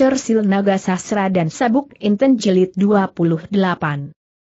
Cersil Naga Sasra dan Sabuk Inten Jelit 28.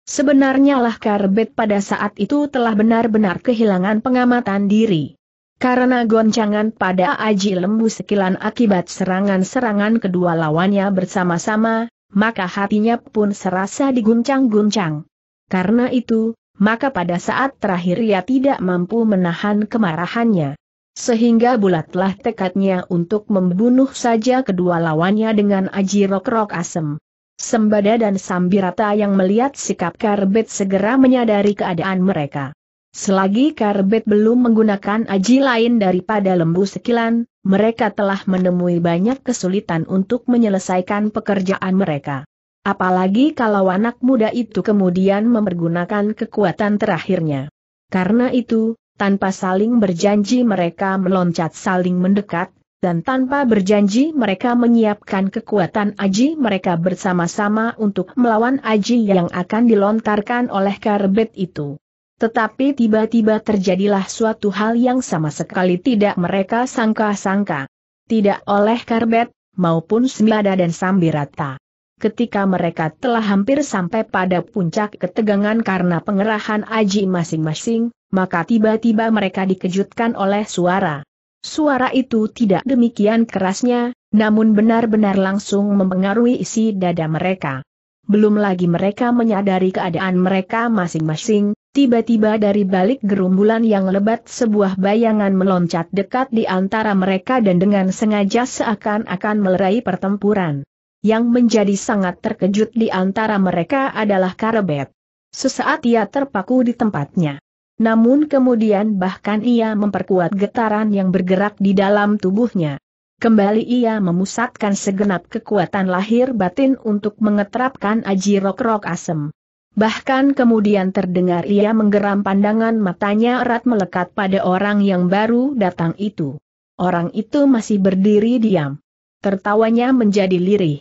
Sebenarnya lah Karbet pada saat itu telah benar-benar kehilangan pengamatan diri. Karena goncangan pada aji lembu sekilan akibat serangan-serangan kedua lawannya bersama-sama, maka hatinya pun serasa diguncang-guncang. Karena itu, maka pada saat terakhir ia tidak mampu menahan kemarahannya. Sehingga bulatlah tekadnya untuk membunuh saja kedua lawannya dengan aji rok-rok asem. Sembada dan Sambirata yang melihat sikap Karbet segera menyadari keadaan mereka. Selagi Karbet belum menggunakan aji lain daripada lembu sekilan, mereka telah menemui banyak kesulitan untuk menyelesaikan pekerjaan mereka. Apalagi kalau anak muda itu kemudian mempergunakan kekuatan terakhirnya. Karena itu, tanpa saling berjanji mereka meloncat saling mendekat, dan tanpa berjanji mereka menyiapkan kekuatan aji mereka bersama-sama untuk melawan aji yang akan dilontarkan oleh karbet itu. Tetapi tiba-tiba terjadilah suatu hal yang sama sekali tidak mereka sangka-sangka. Tidak oleh karbet, maupun Sembada dan Sambirata ketika mereka telah hampir sampai pada puncak ketegangan karena pengerahan aji masing-masing, maka tiba-tiba mereka dikejutkan oleh suara. Suara itu tidak demikian kerasnya, namun benar-benar langsung mempengaruhi isi dada mereka. Belum lagi mereka menyadari keadaan mereka masing-masing, tiba-tiba dari balik gerumbulan yang lebat sebuah bayangan meloncat dekat di antara mereka dan dengan sengaja seakan-akan melerai pertempuran. Yang menjadi sangat terkejut di antara mereka adalah Karebet. Sesaat ia terpaku di tempatnya. Namun kemudian bahkan ia memperkuat getaran yang bergerak di dalam tubuhnya. Kembali ia memusatkan segenap kekuatan lahir batin untuk mengetrapkan aji rok-rok asem. Bahkan kemudian terdengar ia menggeram pandangan matanya erat melekat pada orang yang baru datang itu. Orang itu masih berdiri diam. Tertawanya menjadi lirih.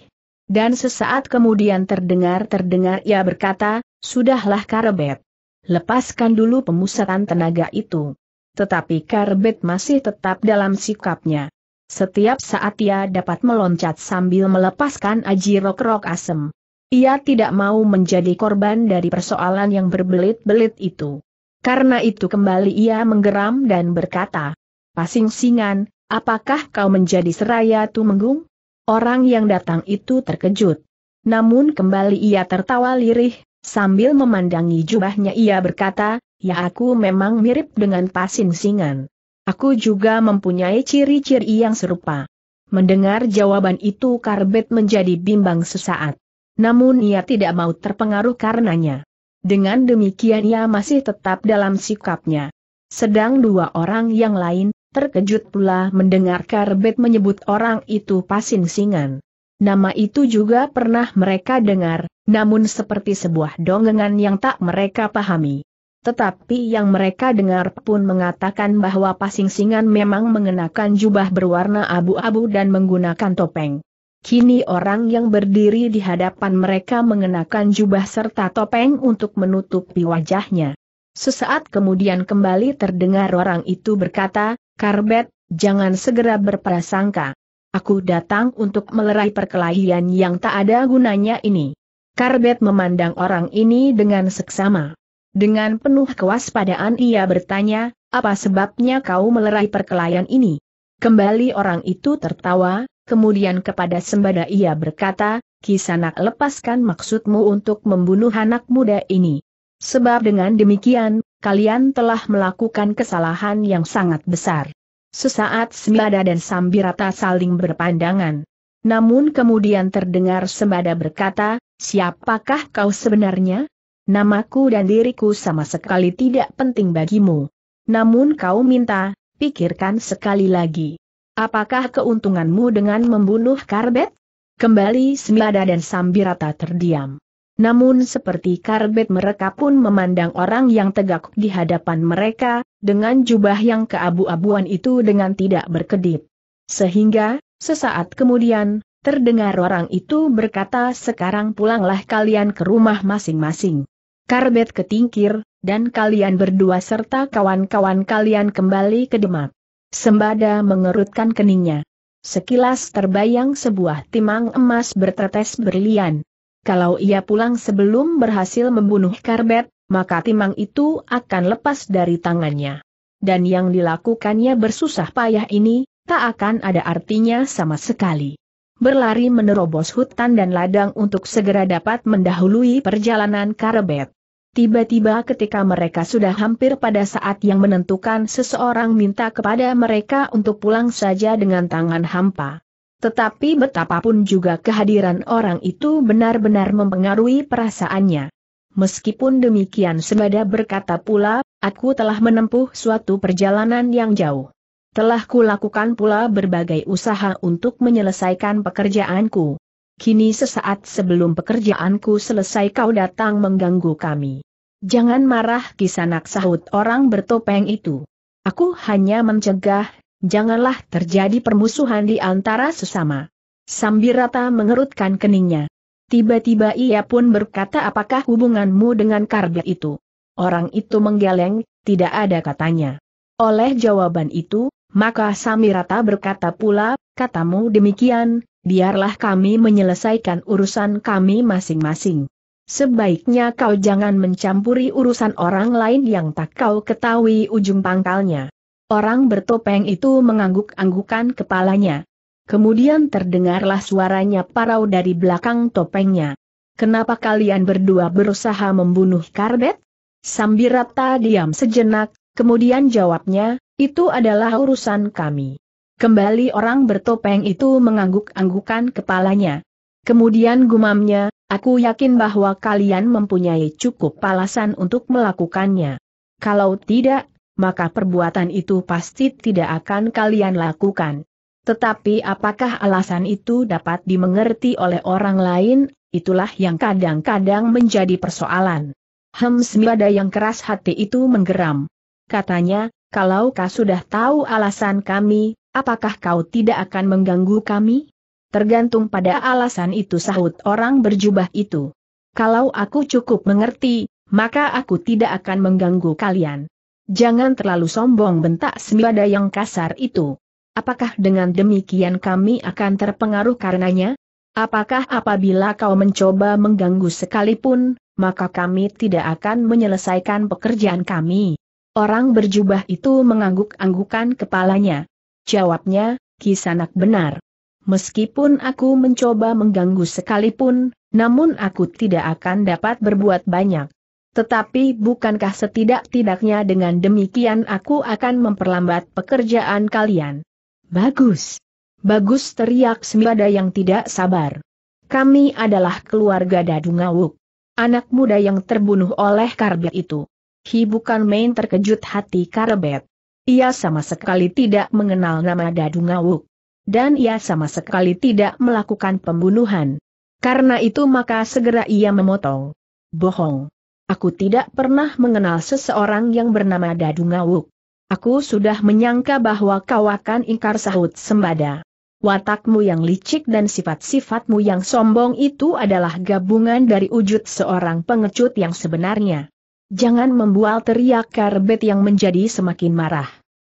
Dan sesaat kemudian terdengar-terdengar ia berkata, Sudahlah Karbet. Lepaskan dulu pemusatan tenaga itu. Tetapi Karbet masih tetap dalam sikapnya. Setiap saat ia dapat meloncat sambil melepaskan aji rok-rok asem. Ia tidak mau menjadi korban dari persoalan yang berbelit-belit itu. Karena itu kembali ia menggeram dan berkata, Pasing singan, apakah kau menjadi seraya tumenggung? Orang yang datang itu terkejut. Namun kembali ia tertawa lirih, sambil memandangi jubahnya ia berkata, ya aku memang mirip dengan pasin singan. Aku juga mempunyai ciri-ciri yang serupa. Mendengar jawaban itu Karbet menjadi bimbang sesaat. Namun ia tidak mau terpengaruh karenanya. Dengan demikian ia masih tetap dalam sikapnya. Sedang dua orang yang lain, terkejut pula mendengar Karbet menyebut orang itu Pasin Singan. Nama itu juga pernah mereka dengar, namun seperti sebuah dongengan yang tak mereka pahami. Tetapi yang mereka dengar pun mengatakan bahwa Singan memang mengenakan jubah berwarna abu-abu dan menggunakan topeng. Kini orang yang berdiri di hadapan mereka mengenakan jubah serta topeng untuk menutupi wajahnya. Sesaat kemudian kembali terdengar orang itu berkata, Karbet, jangan segera berprasangka. Aku datang untuk melerai perkelahian yang tak ada gunanya ini. Karbet memandang orang ini dengan seksama. Dengan penuh kewaspadaan ia bertanya, apa sebabnya kau melerai perkelahian ini? Kembali orang itu tertawa, kemudian kepada sembada ia berkata, Kisanak lepaskan maksudmu untuk membunuh anak muda ini. Sebab dengan demikian, kalian telah melakukan kesalahan yang sangat besar. Sesaat Sembada dan Sambirata saling berpandangan. Namun kemudian terdengar Sembada berkata, siapakah kau sebenarnya? Namaku dan diriku sama sekali tidak penting bagimu. Namun kau minta, pikirkan sekali lagi. Apakah keuntunganmu dengan membunuh Karbet? Kembali Sembada dan Sambirata terdiam. Namun seperti karbet mereka pun memandang orang yang tegak di hadapan mereka, dengan jubah yang keabu-abuan itu dengan tidak berkedip. Sehingga, sesaat kemudian, terdengar orang itu berkata sekarang pulanglah kalian ke rumah masing-masing. Karbet ketingkir, dan kalian berdua serta kawan-kawan kalian kembali ke Demak. Sembada mengerutkan keningnya. Sekilas terbayang sebuah timang emas bertetes berlian kalau ia pulang sebelum berhasil membunuh Karbet, maka timang itu akan lepas dari tangannya. Dan yang dilakukannya bersusah payah ini, tak akan ada artinya sama sekali. Berlari menerobos hutan dan ladang untuk segera dapat mendahului perjalanan Karbet. Tiba-tiba ketika mereka sudah hampir pada saat yang menentukan seseorang minta kepada mereka untuk pulang saja dengan tangan hampa. Tetapi betapapun juga kehadiran orang itu benar-benar mempengaruhi perasaannya. Meskipun demikian Sebada berkata pula, aku telah menempuh suatu perjalanan yang jauh. Telah kulakukan pula berbagai usaha untuk menyelesaikan pekerjaanku. Kini sesaat sebelum pekerjaanku selesai kau datang mengganggu kami. Jangan marah kisanak sahut orang bertopeng itu. Aku hanya mencegah, janganlah terjadi permusuhan di antara sesama. Sambirata mengerutkan keningnya. Tiba-tiba ia pun berkata apakah hubunganmu dengan karga itu. Orang itu menggeleng, tidak ada katanya. Oleh jawaban itu, maka Samirata berkata pula, katamu demikian, biarlah kami menyelesaikan urusan kami masing-masing. Sebaiknya kau jangan mencampuri urusan orang lain yang tak kau ketahui ujung pangkalnya. Orang bertopeng itu mengangguk-anggukan kepalanya. Kemudian terdengarlah suaranya parau dari belakang topengnya. Kenapa kalian berdua berusaha membunuh Kardet? Sambirata diam sejenak, kemudian jawabnya, itu adalah urusan kami. Kembali orang bertopeng itu mengangguk-anggukan kepalanya. Kemudian gumamnya, aku yakin bahwa kalian mempunyai cukup alasan untuk melakukannya. Kalau tidak, maka perbuatan itu pasti tidak akan kalian lakukan. Tetapi apakah alasan itu dapat dimengerti oleh orang lain, itulah yang kadang-kadang menjadi persoalan. Hemsmiada yang keras hati itu menggeram. Katanya, kalau kau sudah tahu alasan kami, apakah kau tidak akan mengganggu kami? Tergantung pada alasan itu sahut orang berjubah itu. Kalau aku cukup mengerti, maka aku tidak akan mengganggu kalian. Jangan terlalu sombong bentak sembada yang kasar itu. Apakah dengan demikian kami akan terpengaruh karenanya? Apakah apabila kau mencoba mengganggu sekalipun, maka kami tidak akan menyelesaikan pekerjaan kami? Orang berjubah itu mengangguk-anggukan kepalanya. Jawabnya, Kisanak benar. Meskipun aku mencoba mengganggu sekalipun, namun aku tidak akan dapat berbuat banyak. Tetapi bukankah setidak-tidaknya dengan demikian aku akan memperlambat pekerjaan kalian? Bagus. Bagus teriak Sembada yang tidak sabar. Kami adalah keluarga Dadungawuk. Anak muda yang terbunuh oleh Karbet itu. Hi bukan main terkejut hati Karbet. Ia sama sekali tidak mengenal nama Dadungawuk. Dan ia sama sekali tidak melakukan pembunuhan. Karena itu maka segera ia memotong. Bohong. Aku tidak pernah mengenal seseorang yang bernama Dadu Ngawuk. Aku sudah menyangka bahwa kau akan ingkar sahut sembada. Watakmu yang licik dan sifat-sifatmu yang sombong itu adalah gabungan dari wujud seorang pengecut yang sebenarnya. Jangan membual teriak Karbet yang menjadi semakin marah.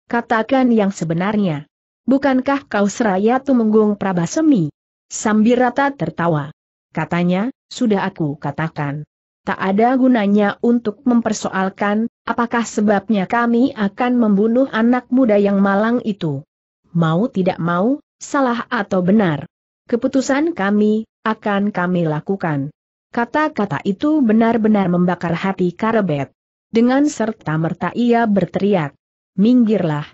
Katakan yang sebenarnya. Bukankah kau seraya Tumenggung Prabasemi? Sambirata tertawa. Katanya, sudah aku katakan tak ada gunanya untuk mempersoalkan, apakah sebabnya kami akan membunuh anak muda yang malang itu. Mau tidak mau, salah atau benar. Keputusan kami, akan kami lakukan. Kata-kata itu benar-benar membakar hati Karebet. Dengan serta-merta ia berteriak. Minggirlah.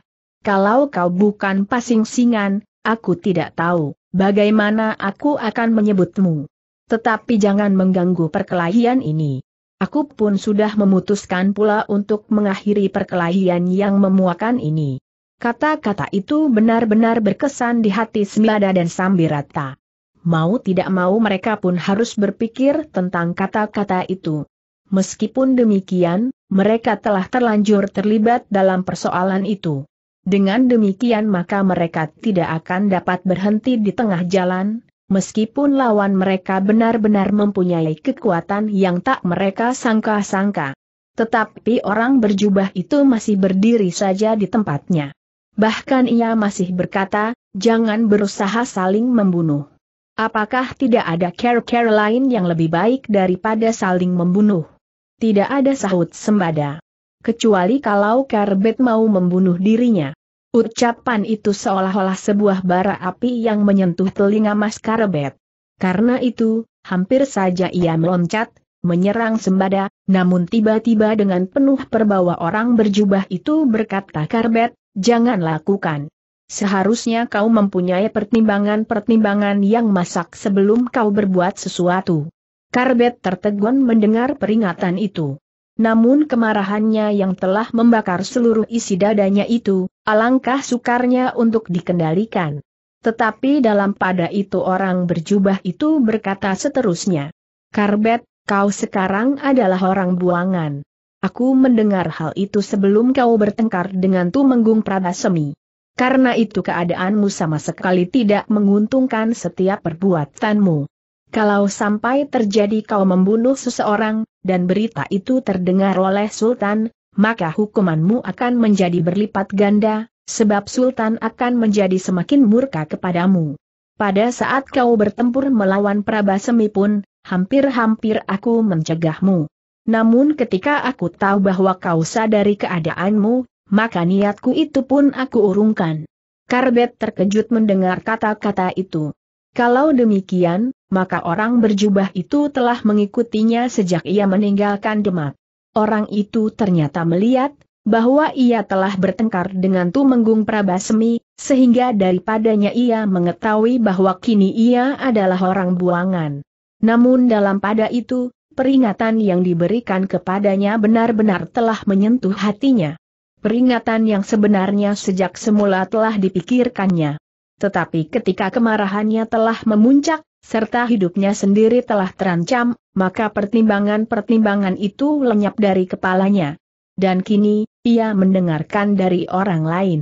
Kalau kau bukan pasing-singan, aku tidak tahu, bagaimana aku akan menyebutmu. Tetapi jangan mengganggu perkelahian ini. Aku pun sudah memutuskan pula untuk mengakhiri perkelahian yang memuakan ini. Kata-kata itu benar-benar berkesan di hati Smilada dan Sambirata. Mau tidak mau mereka pun harus berpikir tentang kata-kata itu. Meskipun demikian, mereka telah terlanjur terlibat dalam persoalan itu. Dengan demikian maka mereka tidak akan dapat berhenti di tengah jalan, meskipun lawan mereka benar-benar mempunyai kekuatan yang tak mereka sangka-sangka. Tetapi orang berjubah itu masih berdiri saja di tempatnya. Bahkan ia masih berkata, jangan berusaha saling membunuh. Apakah tidak ada care-care lain yang lebih baik daripada saling membunuh? Tidak ada sahut sembada. Kecuali kalau Karbet mau membunuh dirinya. Ucapan itu seolah-olah sebuah bara api yang menyentuh telinga Mas Karebet. Karena itu, hampir saja ia meloncat, menyerang sembada, namun tiba-tiba dengan penuh perbawa orang berjubah itu berkata Karbet, jangan lakukan. Seharusnya kau mempunyai pertimbangan-pertimbangan yang masak sebelum kau berbuat sesuatu. Karbet tertegun mendengar peringatan itu. Namun kemarahannya yang telah membakar seluruh isi dadanya itu, alangkah sukarnya untuk dikendalikan. Tetapi dalam pada itu orang berjubah itu berkata seterusnya. Karbet, kau sekarang adalah orang buangan. Aku mendengar hal itu sebelum kau bertengkar dengan Tumenggung Pradasemi. Karena itu keadaanmu sama sekali tidak menguntungkan setiap perbuatanmu. Kalau sampai terjadi kau membunuh seseorang, dan berita itu terdengar oleh Sultan, maka hukumanmu akan menjadi berlipat ganda, sebab Sultan akan menjadi semakin murka kepadamu. Pada saat kau bertempur melawan Prabasemi pun, hampir-hampir aku mencegahmu. Namun ketika aku tahu bahwa kau sadari keadaanmu, maka niatku itu pun aku urungkan. Karbet terkejut mendengar kata-kata itu. Kalau demikian, maka orang berjubah itu telah mengikutinya sejak ia meninggalkan Demak. Orang itu ternyata melihat, bahwa ia telah bertengkar dengan Tumenggung Prabasemi, sehingga daripadanya ia mengetahui bahwa kini ia adalah orang buangan. Namun dalam pada itu, peringatan yang diberikan kepadanya benar-benar telah menyentuh hatinya. Peringatan yang sebenarnya sejak semula telah dipikirkannya. Tetapi ketika kemarahannya telah memuncak, serta hidupnya sendiri telah terancam, maka pertimbangan-pertimbangan itu lenyap dari kepalanya. Dan kini, ia mendengarkan dari orang lain.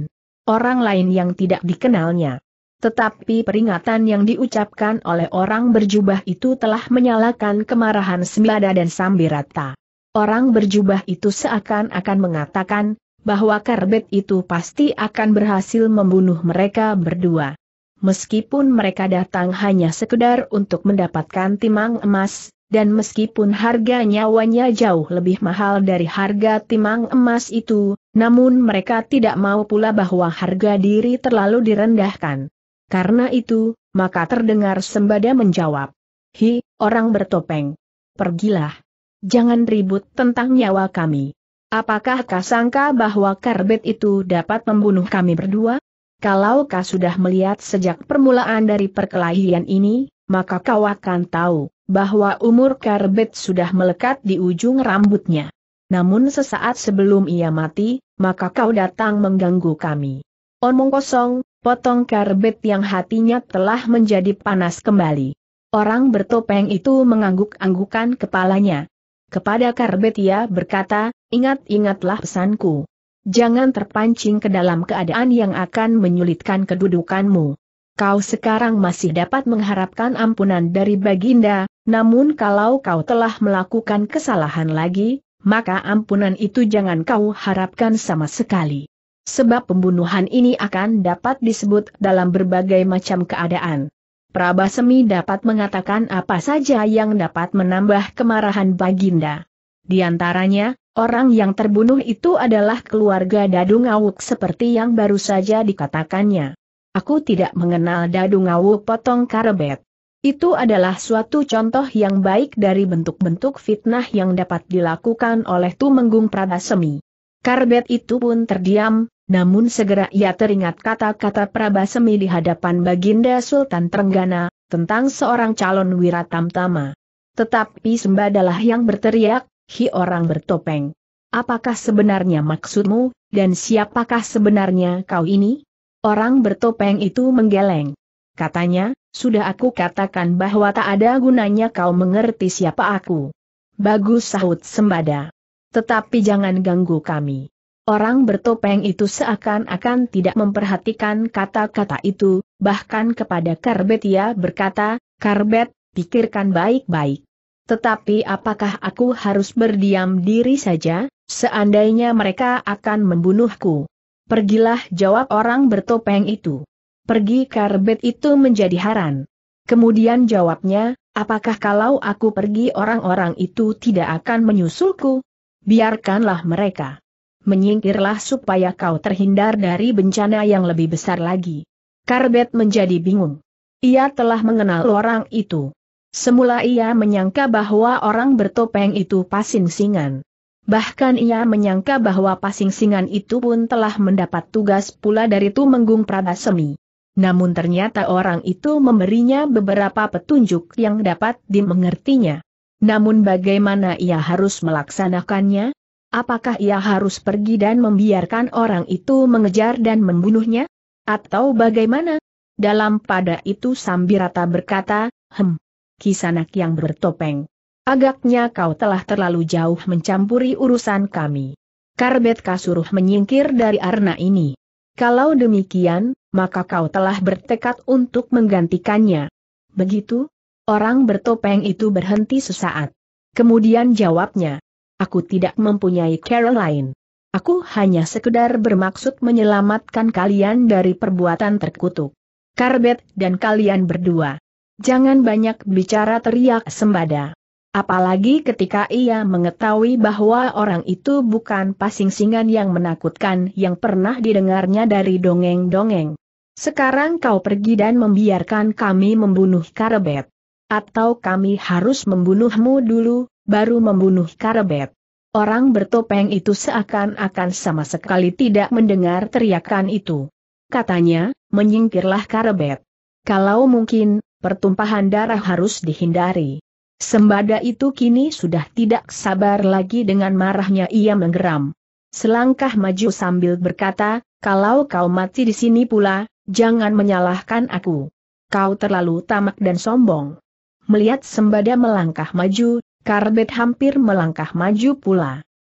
Orang lain yang tidak dikenalnya. Tetapi peringatan yang diucapkan oleh orang berjubah itu telah menyalakan kemarahan Sembada dan Sambirata. Orang berjubah itu seakan-akan mengatakan, bahwa karbet itu pasti akan berhasil membunuh mereka berdua. Meskipun mereka datang hanya sekedar untuk mendapatkan timang emas, dan meskipun harga nyawanya jauh lebih mahal dari harga timang emas itu, namun mereka tidak mau pula bahwa harga diri terlalu direndahkan. Karena itu, maka terdengar sembada menjawab, Hi, orang bertopeng. Pergilah. Jangan ribut tentang nyawa kami. Apakah kau sangka bahwa Karbet itu dapat membunuh kami berdua? Kalau kau sudah melihat sejak permulaan dari perkelahian ini, maka kau akan tahu bahwa umur Karbet sudah melekat di ujung rambutnya. Namun sesaat sebelum ia mati, maka kau datang mengganggu kami. Omong kosong, potong Karbet yang hatinya telah menjadi panas kembali. Orang bertopeng itu mengangguk-anggukan kepalanya, kepada Karbetia berkata, ingat-ingatlah pesanku. Jangan terpancing ke dalam keadaan yang akan menyulitkan kedudukanmu. Kau sekarang masih dapat mengharapkan ampunan dari Baginda, namun kalau kau telah melakukan kesalahan lagi, maka ampunan itu jangan kau harapkan sama sekali. Sebab pembunuhan ini akan dapat disebut dalam berbagai macam keadaan. Prabasemi dapat mengatakan apa saja yang dapat menambah kemarahan Baginda. Di antaranya, orang yang terbunuh itu adalah keluarga Dadung Awuk seperti yang baru saja dikatakannya. Aku tidak mengenal Dadung Awuk potong karebet. Itu adalah suatu contoh yang baik dari bentuk-bentuk fitnah yang dapat dilakukan oleh Tumenggung Prabasemi. Karbet itu pun terdiam, namun segera ia teringat kata-kata Prabasemi di hadapan Baginda Sultan Trenggana, tentang seorang calon wiratamtama. Tetapi sembadalah yang berteriak, hi orang bertopeng. Apakah sebenarnya maksudmu, dan siapakah sebenarnya kau ini? Orang bertopeng itu menggeleng. Katanya, sudah aku katakan bahwa tak ada gunanya kau mengerti siapa aku. Bagus sahut sembada. Tetapi jangan ganggu kami. Orang bertopeng itu seakan-akan tidak memperhatikan kata-kata itu, bahkan kepada Karbet ia berkata, Karbet, pikirkan baik-baik. Tetapi apakah aku harus berdiam diri saja, seandainya mereka akan membunuhku? Pergilah jawab orang bertopeng itu. Pergi Karbet itu menjadi haran. Kemudian jawabnya, apakah kalau aku pergi orang-orang itu tidak akan menyusulku? Biarkanlah mereka menyingkirlah supaya kau terhindar dari bencana yang lebih besar lagi. Karbet menjadi bingung. Ia telah mengenal orang itu. Semula ia menyangka bahwa orang bertopeng itu pasing-singan. Bahkan ia menyangka bahwa pasing-singan itu pun telah mendapat tugas pula dari Tumenggung Prabasemi. Namun ternyata orang itu memberinya beberapa petunjuk yang dapat dimengertinya. Namun bagaimana ia harus melaksanakannya? Apakah ia harus pergi dan membiarkan orang itu mengejar dan membunuhnya? Atau bagaimana? Dalam pada itu Sambirata berkata, Hem, kisanak yang bertopeng. Agaknya kau telah terlalu jauh mencampuri urusan kami. Karbet kasuruh menyingkir dari arna ini. Kalau demikian, maka kau telah bertekad untuk menggantikannya. Begitu? Orang bertopeng itu berhenti sesaat. Kemudian jawabnya, Aku tidak mempunyai cara lain. Aku hanya sekedar bermaksud menyelamatkan kalian dari perbuatan terkutuk. Karbet dan kalian berdua. Jangan banyak bicara teriak sembada. Apalagi ketika ia mengetahui bahwa orang itu bukan pasing-singan yang menakutkan yang pernah didengarnya dari dongeng-dongeng. Sekarang kau pergi dan membiarkan kami membunuh Karbet. Atau kami harus membunuhmu dulu, baru membunuh Karebet. Orang bertopeng itu seakan-akan sama sekali tidak mendengar teriakan itu. Katanya, menyingkirlah Karebet. Kalau mungkin, pertumpahan darah harus dihindari. Sembada itu kini sudah tidak sabar lagi dengan marahnya ia menggeram. Selangkah maju sambil berkata, kalau kau mati di sini pula, jangan menyalahkan aku. Kau terlalu tamak dan sombong. Melihat sembada melangkah maju, Karbet hampir melangkah maju pula.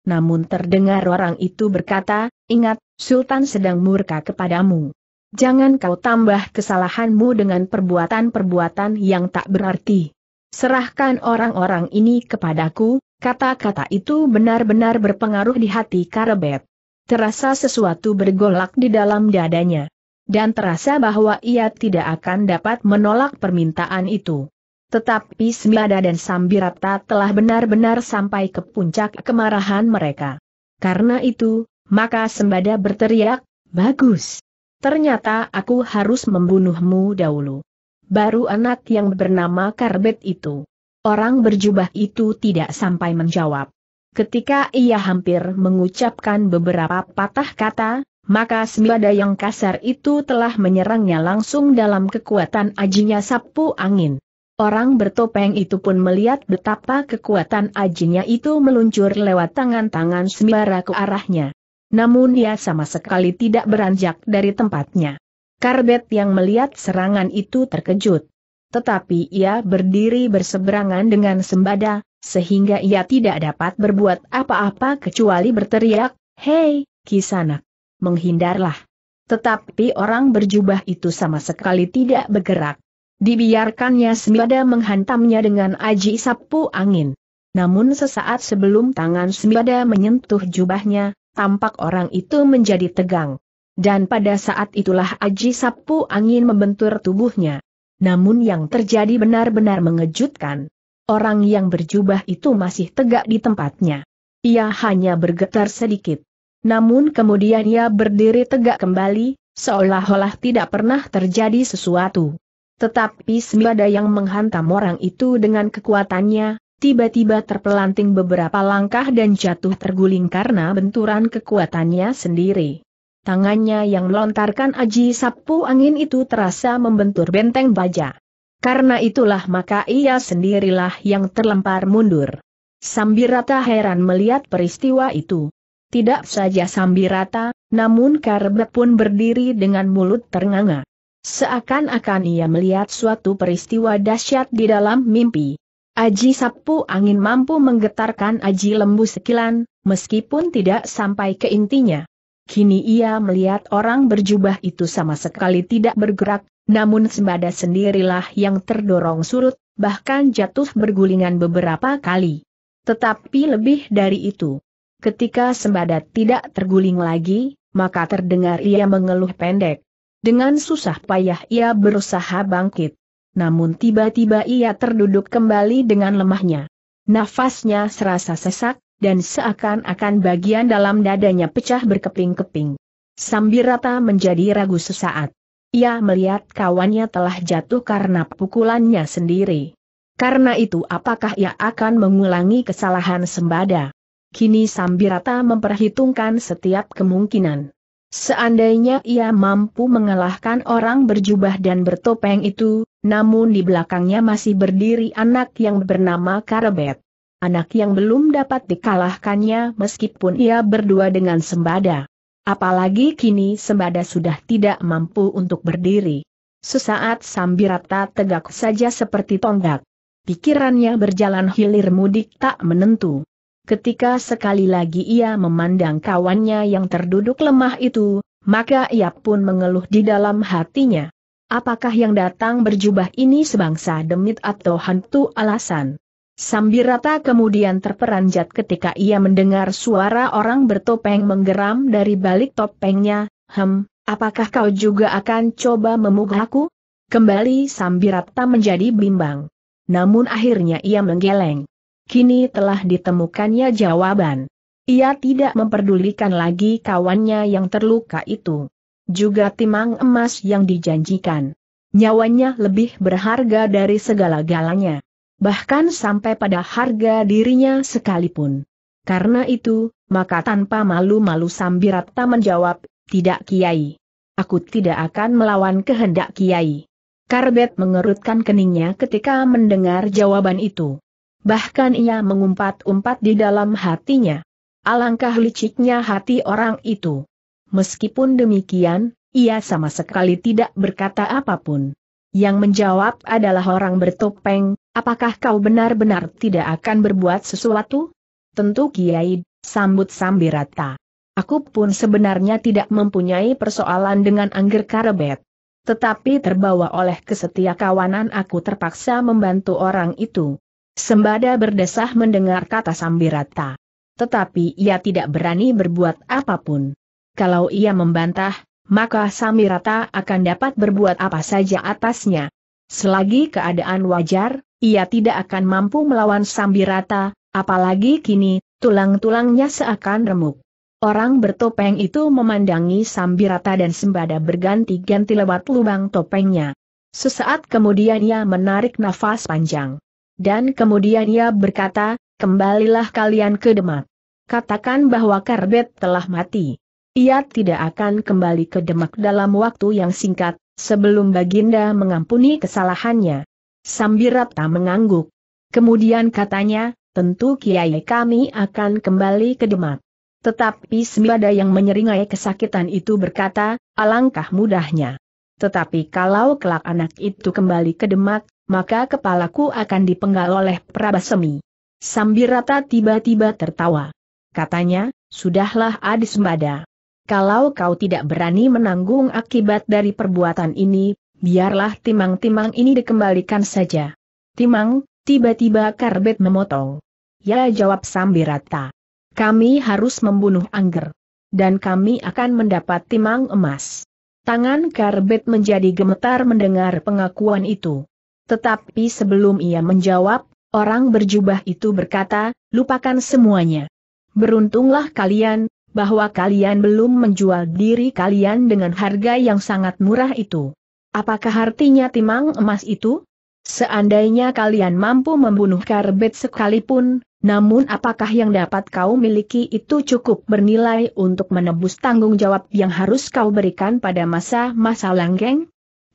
Namun terdengar orang itu berkata, ingat, Sultan sedang murka kepadamu. Jangan kau tambah kesalahanmu dengan perbuatan-perbuatan yang tak berarti. Serahkan orang-orang ini kepadaku, kata-kata itu benar-benar berpengaruh di hati Karbet. Terasa sesuatu bergolak di dalam dadanya. Dan terasa bahwa ia tidak akan dapat menolak permintaan itu. Tetapi Sembada dan Sambirata telah benar-benar sampai ke puncak kemarahan mereka. Karena itu, maka Sembada berteriak, Bagus! Ternyata aku harus membunuhmu dahulu. Baru anak yang bernama Karbet itu. Orang berjubah itu tidak sampai menjawab. Ketika ia hampir mengucapkan beberapa patah kata, maka sembada yang kasar itu telah menyerangnya langsung dalam kekuatan ajinya sapu angin. Orang bertopeng itu pun melihat betapa kekuatan ajinya itu meluncur lewat tangan-tangan sembara ke arahnya. Namun ia sama sekali tidak beranjak dari tempatnya. Karbet yang melihat serangan itu terkejut. Tetapi ia berdiri berseberangan dengan sembada, sehingga ia tidak dapat berbuat apa-apa kecuali berteriak, Hei, kisanak! Menghindarlah! Tetapi orang berjubah itu sama sekali tidak bergerak. Dibiarkannya Sembada menghantamnya dengan aji sapu angin. Namun sesaat sebelum tangan Sembada menyentuh jubahnya, tampak orang itu menjadi tegang. Dan pada saat itulah aji sapu angin membentur tubuhnya. Namun yang terjadi benar-benar mengejutkan. Orang yang berjubah itu masih tegak di tempatnya. Ia hanya bergetar sedikit. Namun kemudian ia berdiri tegak kembali, seolah-olah tidak pernah terjadi sesuatu. Tetapi sembada yang menghantam orang itu dengan kekuatannya, tiba-tiba terpelanting beberapa langkah dan jatuh terguling karena benturan kekuatannya sendiri. Tangannya yang melontarkan aji sapu angin itu terasa membentur benteng baja. Karena itulah maka ia sendirilah yang terlempar mundur. Sambirata heran melihat peristiwa itu. Tidak saja Sambirata, namun Karbet pun berdiri dengan mulut ternganga. Seakan-akan ia melihat suatu peristiwa dahsyat di dalam mimpi. Aji sapu angin mampu menggetarkan aji lembu sekilan, meskipun tidak sampai ke intinya. Kini ia melihat orang berjubah itu sama sekali tidak bergerak, namun sembada sendirilah yang terdorong surut, bahkan jatuh bergulingan beberapa kali. Tetapi lebih dari itu, ketika sembada tidak terguling lagi, maka terdengar ia mengeluh pendek. Dengan susah payah ia berusaha bangkit. Namun tiba-tiba ia terduduk kembali dengan lemahnya. Nafasnya serasa sesak, dan seakan-akan bagian dalam dadanya pecah berkeping-keping. Sambirata menjadi ragu sesaat. Ia melihat kawannya telah jatuh karena pukulannya sendiri. Karena itu apakah ia akan mengulangi kesalahan sembada? Kini Sambirata memperhitungkan setiap kemungkinan. Seandainya ia mampu mengalahkan orang berjubah dan bertopeng itu, namun di belakangnya masih berdiri anak yang bernama Karabet. Anak yang belum dapat dikalahkannya meskipun ia berdua dengan Sembada. Apalagi kini Sembada sudah tidak mampu untuk berdiri. Sesaat Sambirata tegak saja seperti tonggak. Pikirannya berjalan hilir mudik tak menentu. Ketika sekali lagi ia memandang kawannya yang terduduk lemah itu, maka ia pun mengeluh di dalam hatinya. Apakah yang datang berjubah ini sebangsa demit atau hantu alasan? Sambirata kemudian terperanjat ketika ia mendengar suara orang bertopeng menggeram dari balik topengnya, Hem, apakah kau juga akan coba memugaku? Kembali Sambirata menjadi bimbang. Namun akhirnya ia menggeleng. Kini telah ditemukannya jawaban. Ia tidak memperdulikan lagi kawannya yang terluka itu. Juga timang emas yang dijanjikan. Nyawanya lebih berharga dari segala-galanya. Bahkan sampai pada harga dirinya sekalipun. Karena itu, maka tanpa malu-malu Sambirata menjawab, tidak kiai. Aku tidak akan melawan kehendak kiai. Karbet mengerutkan keningnya ketika mendengar jawaban itu. Bahkan ia mengumpat-umpat di dalam hatinya. Alangkah liciknya hati orang itu. Meskipun demikian, ia sama sekali tidak berkata apapun. Yang menjawab adalah orang bertopeng, apakah kau benar-benar tidak akan berbuat sesuatu? Tentu Kiai, sambut Sambirata. Aku pun sebenarnya tidak mempunyai persoalan dengan Angger Karebet. Tetapi terbawa oleh kesetia kawanan aku terpaksa membantu orang itu. Sembada berdesah mendengar kata Sambirata. Tetapi ia tidak berani berbuat apapun. Kalau ia membantah, maka Sambirata akan dapat berbuat apa saja atasnya. Selagi keadaan wajar, ia tidak akan mampu melawan Sambirata, apalagi kini, tulang-tulangnya seakan remuk. Orang bertopeng itu memandangi Sambirata dan Sembada berganti-ganti lewat lubang topengnya. Sesaat kemudian ia menarik nafas panjang. Dan kemudian ia berkata, kembalilah kalian ke Demak. Katakan bahwa Karbet telah mati. Ia tidak akan kembali ke Demak dalam waktu yang singkat, sebelum Baginda mengampuni kesalahannya. Sambirata mengangguk. Kemudian katanya, tentu kiai kami akan kembali ke Demak. Tetapi Sembada yang menyeringai kesakitan itu berkata, alangkah mudahnya. Tetapi kalau kelak anak itu kembali ke Demak, maka kepalaku akan dipenggal oleh Prabasemi. Sambirata tiba-tiba tertawa. Katanya, sudahlah Adi Sembada. Kalau kau tidak berani menanggung akibat dari perbuatan ini, biarlah timang-timang ini dikembalikan saja. Timang, tiba-tiba Karbet memotong. Ya jawab Sambirata. Kami harus membunuh Angger. Dan kami akan mendapat timang emas. Tangan Karbet menjadi gemetar mendengar pengakuan itu. Tetapi sebelum ia menjawab, orang berjubah itu berkata, lupakan semuanya. Beruntunglah kalian, bahwa kalian belum menjual diri kalian dengan harga yang sangat murah itu. Apakah artinya timang emas itu? Seandainya kalian mampu membunuh karbet sekalipun, namun apakah yang dapat kau miliki itu cukup bernilai untuk menebus tanggung jawab yang harus kau berikan pada masa-masa langgeng?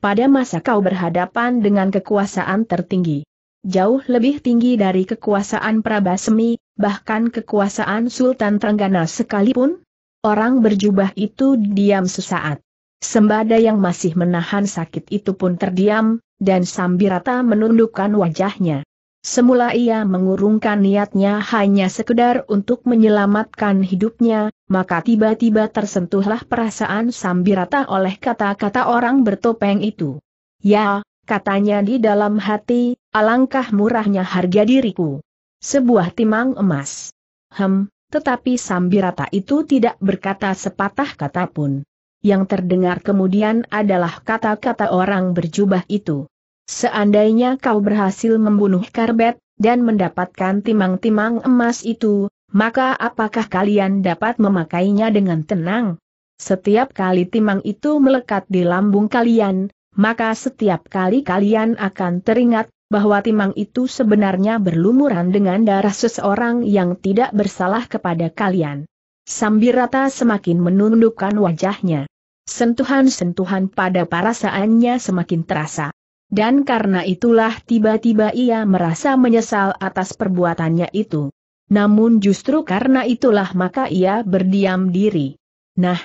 Pada masa kau berhadapan dengan kekuasaan tertinggi. Jauh lebih tinggi dari kekuasaan Prabasmi, bahkan kekuasaan Sultan Trenggana sekalipun? Orang berjubah itu diam sesaat. Sembada yang masih menahan sakit itu pun terdiam, dan Sambirata menundukkan wajahnya. Semula ia mengurungkan niatnya hanya sekedar untuk menyelamatkan hidupnya, maka tiba-tiba tersentuhlah perasaan Sambirata oleh kata-kata orang bertopeng itu. Ya, katanya di dalam hati, alangkah murahnya harga diriku. Sebuah timang emas. Hem, tetapi Sambirata itu tidak berkata sepatah kata pun. Yang terdengar kemudian adalah kata-kata orang berjubah itu. Seandainya kau berhasil membunuh Karbet, dan mendapatkan timang-timang emas itu, maka apakah kalian dapat memakainya dengan tenang? Setiap kali timang itu melekat di lambung kalian, maka setiap kali kalian akan teringat bahwa timang itu sebenarnya berlumuran dengan darah seseorang yang tidak bersalah kepada kalian. Sambirata semakin menundukkan wajahnya. Sentuhan-sentuhan pada perasaannya semakin terasa. Dan karena itulah tiba-tiba ia merasa menyesal atas perbuatannya itu. Namun justru karena itulah maka ia berdiam diri. Nah,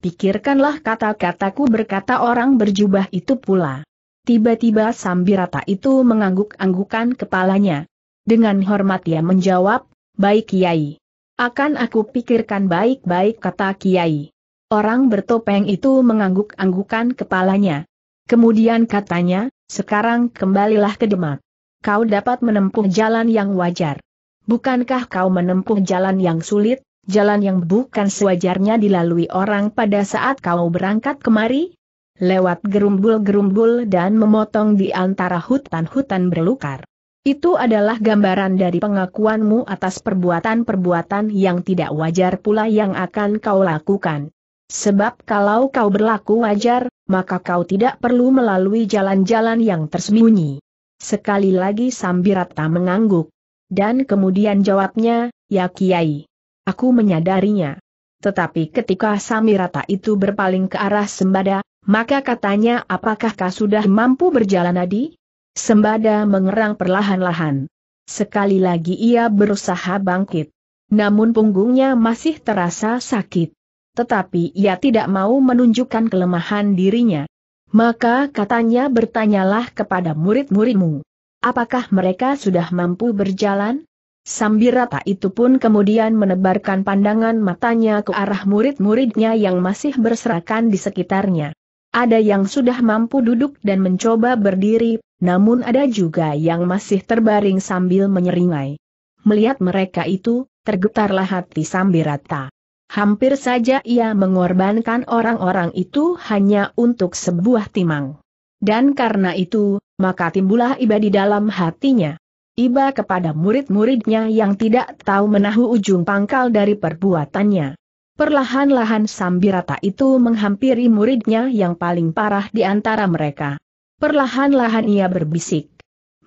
pikirkanlah kata-kataku berkata orang berjubah itu pula. Tiba-tiba Sambirata itu mengangguk-anggukan kepalanya. Dengan hormat ia menjawab, baik Kiai. Akan aku pikirkan baik-baik kata Kiai. Orang bertopeng itu mengangguk-anggukan kepalanya. Kemudian katanya, sekarang kembalilah ke Demak. Kau dapat menempuh jalan yang wajar. Bukankah kau menempuh jalan yang sulit, jalan yang bukan sewajarnya dilalui orang pada saat kau berangkat kemari? Lewat gerumbul-gerumbul dan memotong di antara hutan-hutan berlukar. Itu adalah gambaran dari pengakuanmu atas perbuatan-perbuatan yang tidak wajar pula yang akan kau lakukan. Sebab kalau kau berlaku wajar, maka kau tidak perlu melalui jalan-jalan yang tersembunyi. Sekali lagi Sambirata mengangguk. Dan kemudian jawabnya, ya Kiai. Aku menyadarinya. Tetapi ketika Samirata itu berpaling ke arah Sembada, maka katanya apakah kau sudah mampu berjalan Adi? Sembada mengerang perlahan-lahan. Sekali lagi ia berusaha bangkit. Namun punggungnya masih terasa sakit. Tetapi ia tidak mau menunjukkan kelemahan dirinya. Maka katanya bertanyalah kepada murid-muridmu. Apakah mereka sudah mampu berjalan? Sambirata itu pun kemudian menebarkan pandangan matanya ke arah murid-muridnya yang masih berserakan di sekitarnya. Ada yang sudah mampu duduk dan mencoba berdiri, namun ada juga yang masih terbaring sambil menyeringai. Melihat mereka itu, tergetarlah hati Sambirata. Hampir saja ia mengorbankan orang-orang itu hanya untuk sebuah timang. Dan karena itu, maka timbullah iba di dalam hatinya. Iba kepada murid-muridnya yang tidak tahu menahu ujung pangkal dari perbuatannya. Perlahan-lahan Sambirata itu menghampiri muridnya yang paling parah di antara mereka. Perlahan-lahan ia berbisik.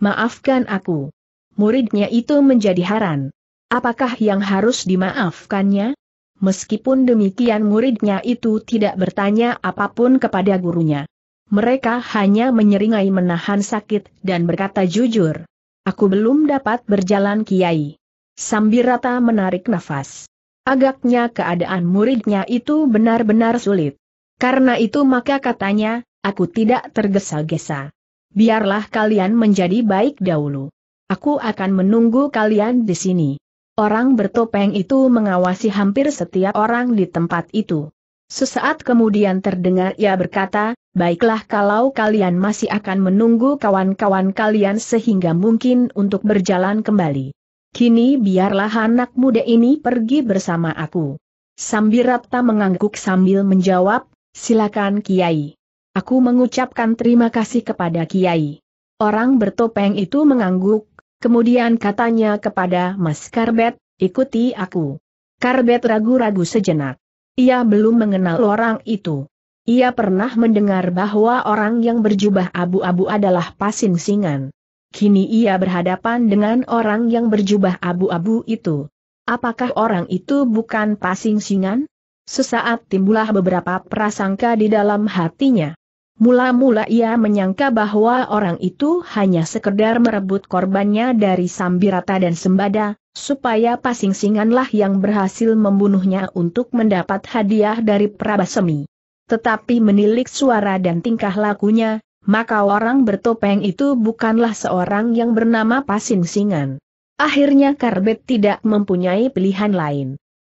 Maafkan aku. Muridnya itu menjadi haran. Apakah yang harus dimaafkannya? Meskipun demikian muridnya itu tidak bertanya apapun kepada gurunya mereka hanya menyeringai menahan sakit dan berkata jujur. Aku belum dapat berjalan kiai. Sambirata menarik nafas. Agaknya keadaan muridnya itu benar-benar sulit. Karena itu maka katanya, aku tidak tergesa-gesa. Biarlah kalian menjadi baik dahulu. Aku akan menunggu kalian di sini. Orang bertopeng itu mengawasi hampir setiap orang di tempat itu. Sesaat kemudian terdengar ia berkata, baiklah kalau kalian masih akan menunggu kawan-kawan kalian sehingga mungkin untuk berjalan kembali. Kini biarlah anak muda ini pergi bersama aku. Sambirapta mengangguk sambil menjawab, silakan Kiai. Aku mengucapkan terima kasih kepada Kiai. Orang bertopeng itu mengangguk, kemudian katanya kepada Mas Karbet, ikuti aku. Karbet ragu-ragu sejenak. Ia belum mengenal orang itu. Ia pernah mendengar bahwa orang yang berjubah abu-abu adalah pasin singan. Kini ia berhadapan dengan orang yang berjubah abu-abu itu. Apakah orang itu bukan pasing singan? Sesaat timbullah beberapa prasangka di dalam hatinya. Mula-mula ia menyangka bahwa orang itu hanya sekedar merebut korbannya dari Sambirata dan Sembada, supaya Pasingsinganlah yang berhasil membunuhnya untuk mendapat hadiah dari Prabasemi. Tetapi menilik suara dan tingkah lakunya, maka orang bertopeng itu bukanlah seorang yang bernama Pasingsingan. Akhirnya Karbet tidak mempunyai pilihan lain.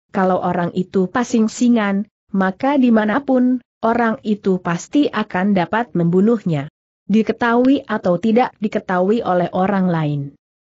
Kalau orang itu Pasingsingan, maka dimanapun, orang itu pasti akan dapat membunuhnya. Diketahui atau tidak diketahui oleh orang lain.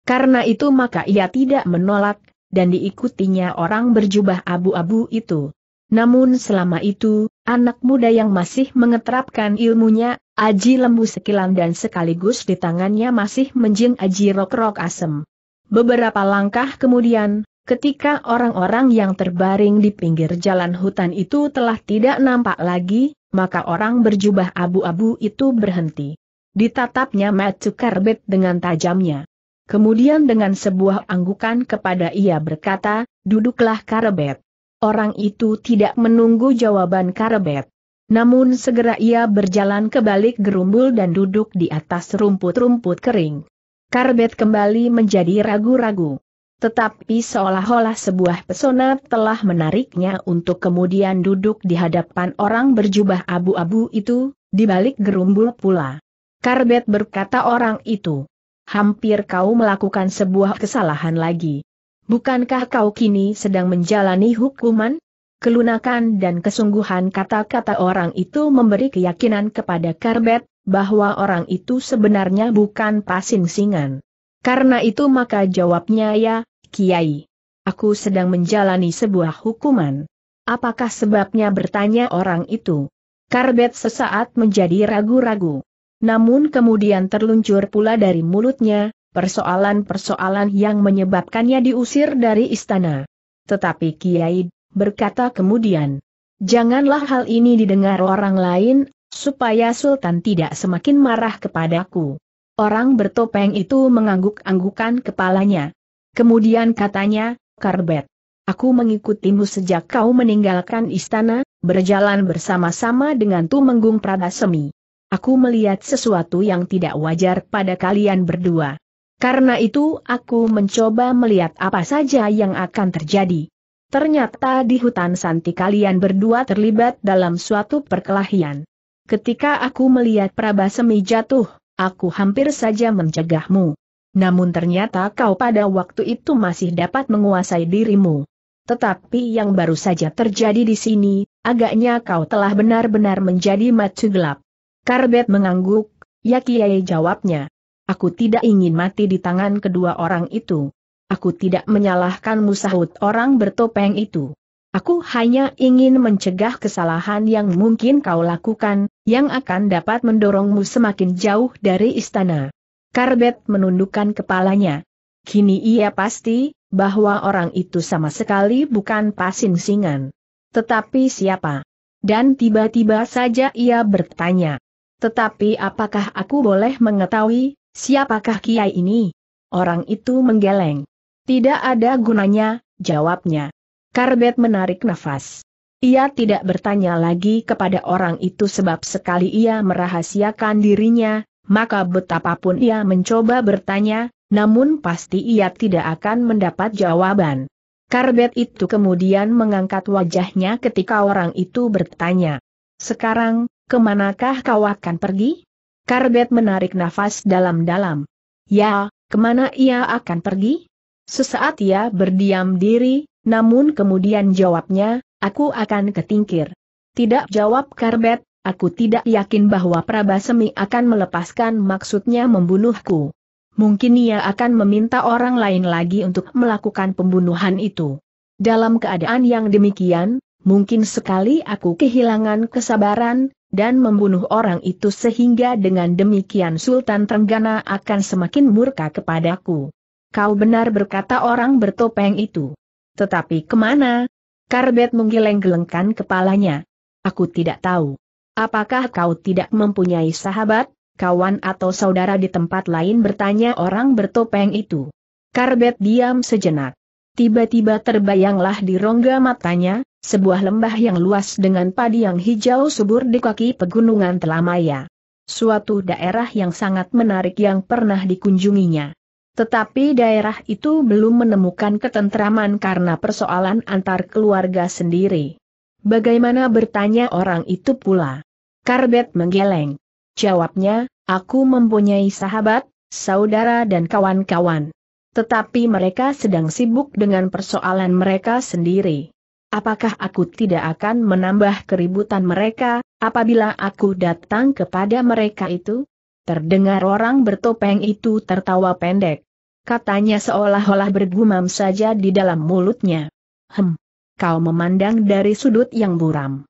Karena itu maka ia tidak menolak, dan diikutinya orang berjubah abu-abu itu. Namun selama itu, anak muda yang masih mengetrapkan ilmunya, aji lembu sekilan dan sekaligus di tangannya masih menjing aji rok-rok asem. Beberapa langkah kemudian, ketika orang-orang yang terbaring di pinggir jalan hutan itu telah tidak nampak lagi, maka orang berjubah abu-abu itu berhenti. Ditatapnya Karbet dengan tajamnya. Kemudian dengan sebuah anggukan kepada ia berkata, duduklah Karebet. Orang itu tidak menunggu jawaban Karebet. Namun segera ia berjalan ke balik gerumbul dan duduk di atas rumput-rumput kering. Karbet kembali menjadi ragu-ragu. Tetapi seolah-olah sebuah pesona telah menariknya untuk kemudian duduk di hadapan orang berjubah abu-abu itu, di balik gerumbul pula. Karbet berkata orang itu, hampir kau melakukan sebuah kesalahan lagi. Bukankah kau kini sedang menjalani hukuman? Kelunakan dan kesungguhan kata-kata orang itu memberi keyakinan kepada Karbet, bahwa orang itu sebenarnya bukan pasingsingan. singan Karena itu maka jawabnya ya, Kiai. Aku sedang menjalani sebuah hukuman. Apakah sebabnya bertanya orang itu? Karbet sesaat menjadi ragu-ragu. Namun kemudian terluncur pula dari mulutnya, persoalan-persoalan yang menyebabkannya diusir dari istana. Tetapi Kiai, berkata kemudian, Janganlah hal ini didengar orang lain, supaya Sultan tidak semakin marah kepadaku. Orang bertopeng itu mengangguk-anggukan kepalanya. Kemudian katanya, Karbet, aku mengikutimu sejak kau meninggalkan istana, berjalan bersama-sama dengan Tumenggung Pradasemi. Aku melihat sesuatu yang tidak wajar pada kalian berdua. Karena itu aku mencoba melihat apa saja yang akan terjadi. Ternyata di hutan santi kalian berdua terlibat dalam suatu perkelahian. Ketika aku melihat Prabasemi jatuh, aku hampir saja mencegahmu. Namun ternyata kau pada waktu itu masih dapat menguasai dirimu. Tetapi yang baru saja terjadi di sini, agaknya kau telah benar-benar menjadi matu gelap. Karbet mengangguk, ya kiai jawabnya. Aku tidak ingin mati di tangan kedua orang itu. Aku tidak menyalahkan musahut orang bertopeng itu. Aku hanya ingin mencegah kesalahan yang mungkin kau lakukan, yang akan dapat mendorongmu semakin jauh dari istana. Karbet menundukkan kepalanya. Kini ia pasti, bahwa orang itu sama sekali bukan pasin singan Tetapi siapa? Dan tiba-tiba saja ia bertanya, tetapi apakah aku boleh mengetahui, siapakah kiai ini? Orang itu menggeleng. Tidak ada gunanya, jawabnya. Karbet menarik nafas. Ia tidak bertanya lagi kepada orang itu sebab sekali ia merahasiakan dirinya, maka betapapun ia mencoba bertanya, namun pasti ia tidak akan mendapat jawaban. Karbet itu kemudian mengangkat wajahnya ketika orang itu bertanya. Sekarang, kemanakah kau akan pergi? Karbet menarik nafas dalam-dalam. Ya, kemana ia akan pergi? Sesaat ia berdiam diri, namun kemudian jawabnya, aku akan ketingkir. Tidak jawab Karbet, aku tidak yakin bahwa Prabasemi akan melepaskan maksudnya membunuhku. Mungkin ia akan meminta orang lain lagi untuk melakukan pembunuhan itu. Dalam keadaan yang demikian, mungkin sekali aku kehilangan kesabaran, dan membunuh orang itu sehingga dengan demikian Sultan Trenggana akan semakin murka kepadaku. Kau benar berkata orang bertopeng itu. Tetapi kemana? Karbet menggeleng-gelengkan kepalanya. Aku tidak tahu. Apakah kau tidak mempunyai sahabat, kawan atau saudara di tempat lain bertanya orang bertopeng itu. Karbet diam sejenak. Tiba-tiba terbayanglah di rongga matanya, sebuah lembah yang luas dengan padi yang hijau subur di kaki pegunungan Telamaya. Suatu daerah yang sangat menarik yang pernah dikunjunginya. Tetapi daerah itu belum menemukan ketentraman karena persoalan antar keluarga sendiri. Bagaimana bertanya orang itu pula? Karbet menggeleng. Jawabnya, aku mempunyai sahabat, saudara dan kawan-kawan. Tetapi mereka sedang sibuk dengan persoalan mereka sendiri apakah aku tidak akan menambah keributan mereka, apabila aku datang kepada mereka itu? Terdengar orang bertopeng itu tertawa pendek. Katanya seolah-olah bergumam saja di dalam mulutnya. Hem, kau memandang dari sudut yang buram.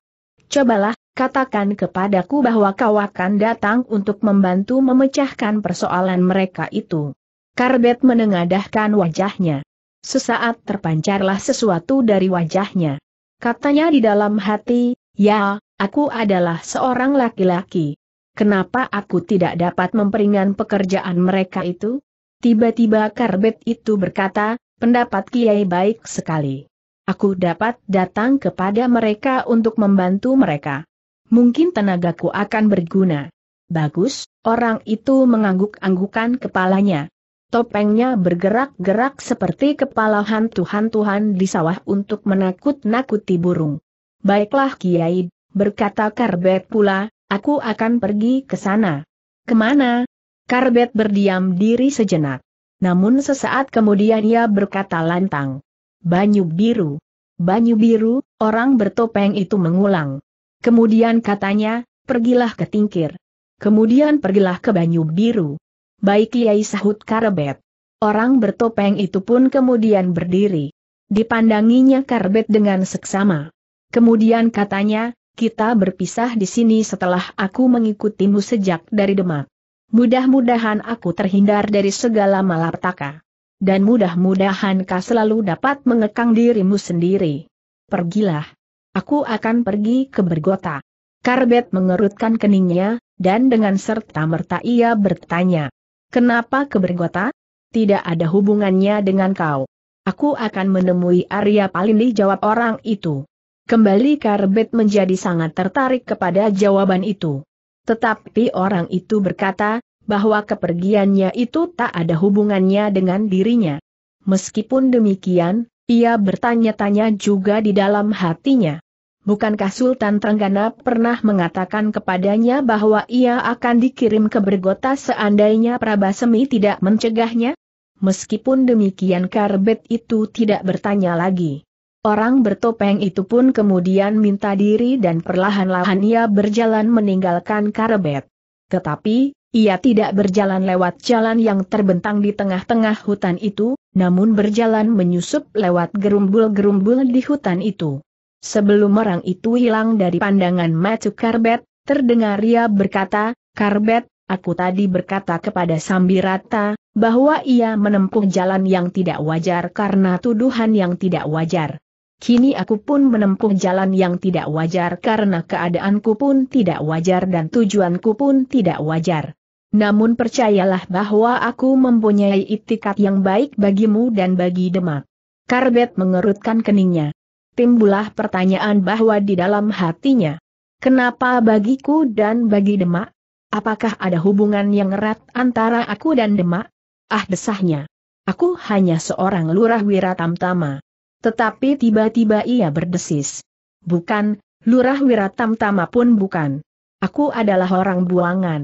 Cobalah, katakan kepadaku bahwa kau akan datang untuk membantu memecahkan persoalan mereka itu. Karbet menengadahkan wajahnya. Sesaat terpancarlah sesuatu dari wajahnya. Katanya di dalam hati, ya, aku adalah seorang laki-laki. Kenapa aku tidak dapat memperingan pekerjaan mereka itu? Tiba-tiba karbet itu berkata, pendapat Kiai baik sekali. Aku dapat datang kepada mereka untuk membantu mereka. Mungkin tenagaku akan berguna. Bagus, orang itu mengangguk-anggukan kepalanya. Topengnya bergerak-gerak seperti kepala hantu-hantuhan di sawah untuk menakut-nakuti burung. Baiklah Kiai, berkata Karbet pula, aku akan pergi ke sana. Kemana? Karbet berdiam diri sejenak. Namun sesaat kemudian ia berkata lantang. Banyu biru. Banyu biru, orang bertopeng itu mengulang. Kemudian katanya, pergilah ke tingkir. Kemudian pergilah ke banyu biru baik Kiai sahut Karbet. Orang bertopeng itu pun kemudian berdiri. Dipandanginya Karbet dengan seksama. Kemudian katanya, kita berpisah di sini setelah aku mengikutimu sejak dari Demak. Mudah-mudahan aku terhindar dari segala malapetaka. Dan mudah-mudahan kau selalu dapat mengekang dirimu sendiri. Pergilah. Aku akan pergi ke Bergota. Karbet mengerutkan keningnya, dan dengan serta merta ia bertanya, Kenapa kebergota? Tidak ada hubungannya dengan kau. Aku akan menemui Arya Palindi jawab orang itu. Kembali Karbet menjadi sangat tertarik kepada jawaban itu. Tetapi orang itu berkata, bahwa kepergiannya itu tak ada hubungannya dengan dirinya. Meskipun demikian, ia bertanya-tanya juga di dalam hatinya. Bukankah Sultan Trenggana pernah mengatakan kepadanya bahwa ia akan dikirim ke Bergota seandainya Prabasemi tidak mencegahnya? Meskipun demikian Karbet itu tidak bertanya lagi. Orang bertopeng itu pun kemudian minta diri dan perlahan-lahan ia berjalan meninggalkan Karbet. Tetapi, ia tidak berjalan lewat jalan yang terbentang di tengah-tengah hutan itu, namun berjalan menyusup lewat gerumbul-gerumbul di hutan itu. Sebelum orang itu hilang dari pandangan Macu Karbet, terdengar ia berkata, Karbet, aku tadi berkata kepada Sambirata, bahwa ia menempuh jalan yang tidak wajar karena tuduhan yang tidak wajar. Kini aku pun menempuh jalan yang tidak wajar karena keadaanku pun tidak wajar dan tujuanku pun tidak wajar. Namun percayalah bahwa aku mempunyai itikat yang baik bagimu dan bagi Demak. Karbet mengerutkan keningnya timbulah pertanyaan bahwa di dalam hatinya. Kenapa bagiku dan bagi Demak? Apakah ada hubungan yang erat antara aku dan Demak? Ah desahnya. Aku hanya seorang lurah Wiratamtama. Tetapi tiba-tiba ia berdesis. Bukan, lurah Wiratamtama pun bukan. Aku adalah orang buangan.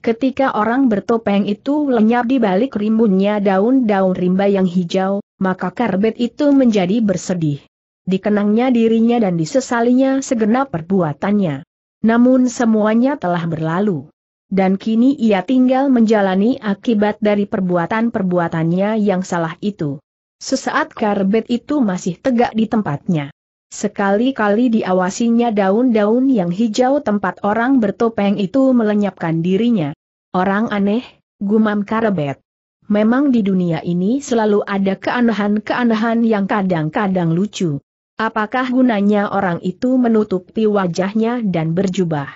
Ketika orang bertopeng itu lenyap di balik rimbunnya daun-daun rimba yang hijau, maka karbet itu menjadi bersedih dikenangnya dirinya dan disesalinya segenap perbuatannya. Namun semuanya telah berlalu. Dan kini ia tinggal menjalani akibat dari perbuatan-perbuatannya yang salah itu. Sesaat karbet itu masih tegak di tempatnya. Sekali-kali diawasinya daun-daun yang hijau tempat orang bertopeng itu melenyapkan dirinya. Orang aneh, gumam karbet. Memang di dunia ini selalu ada keanehan-keanehan yang kadang-kadang lucu. Apakah gunanya orang itu menutupi wajahnya dan berjubah?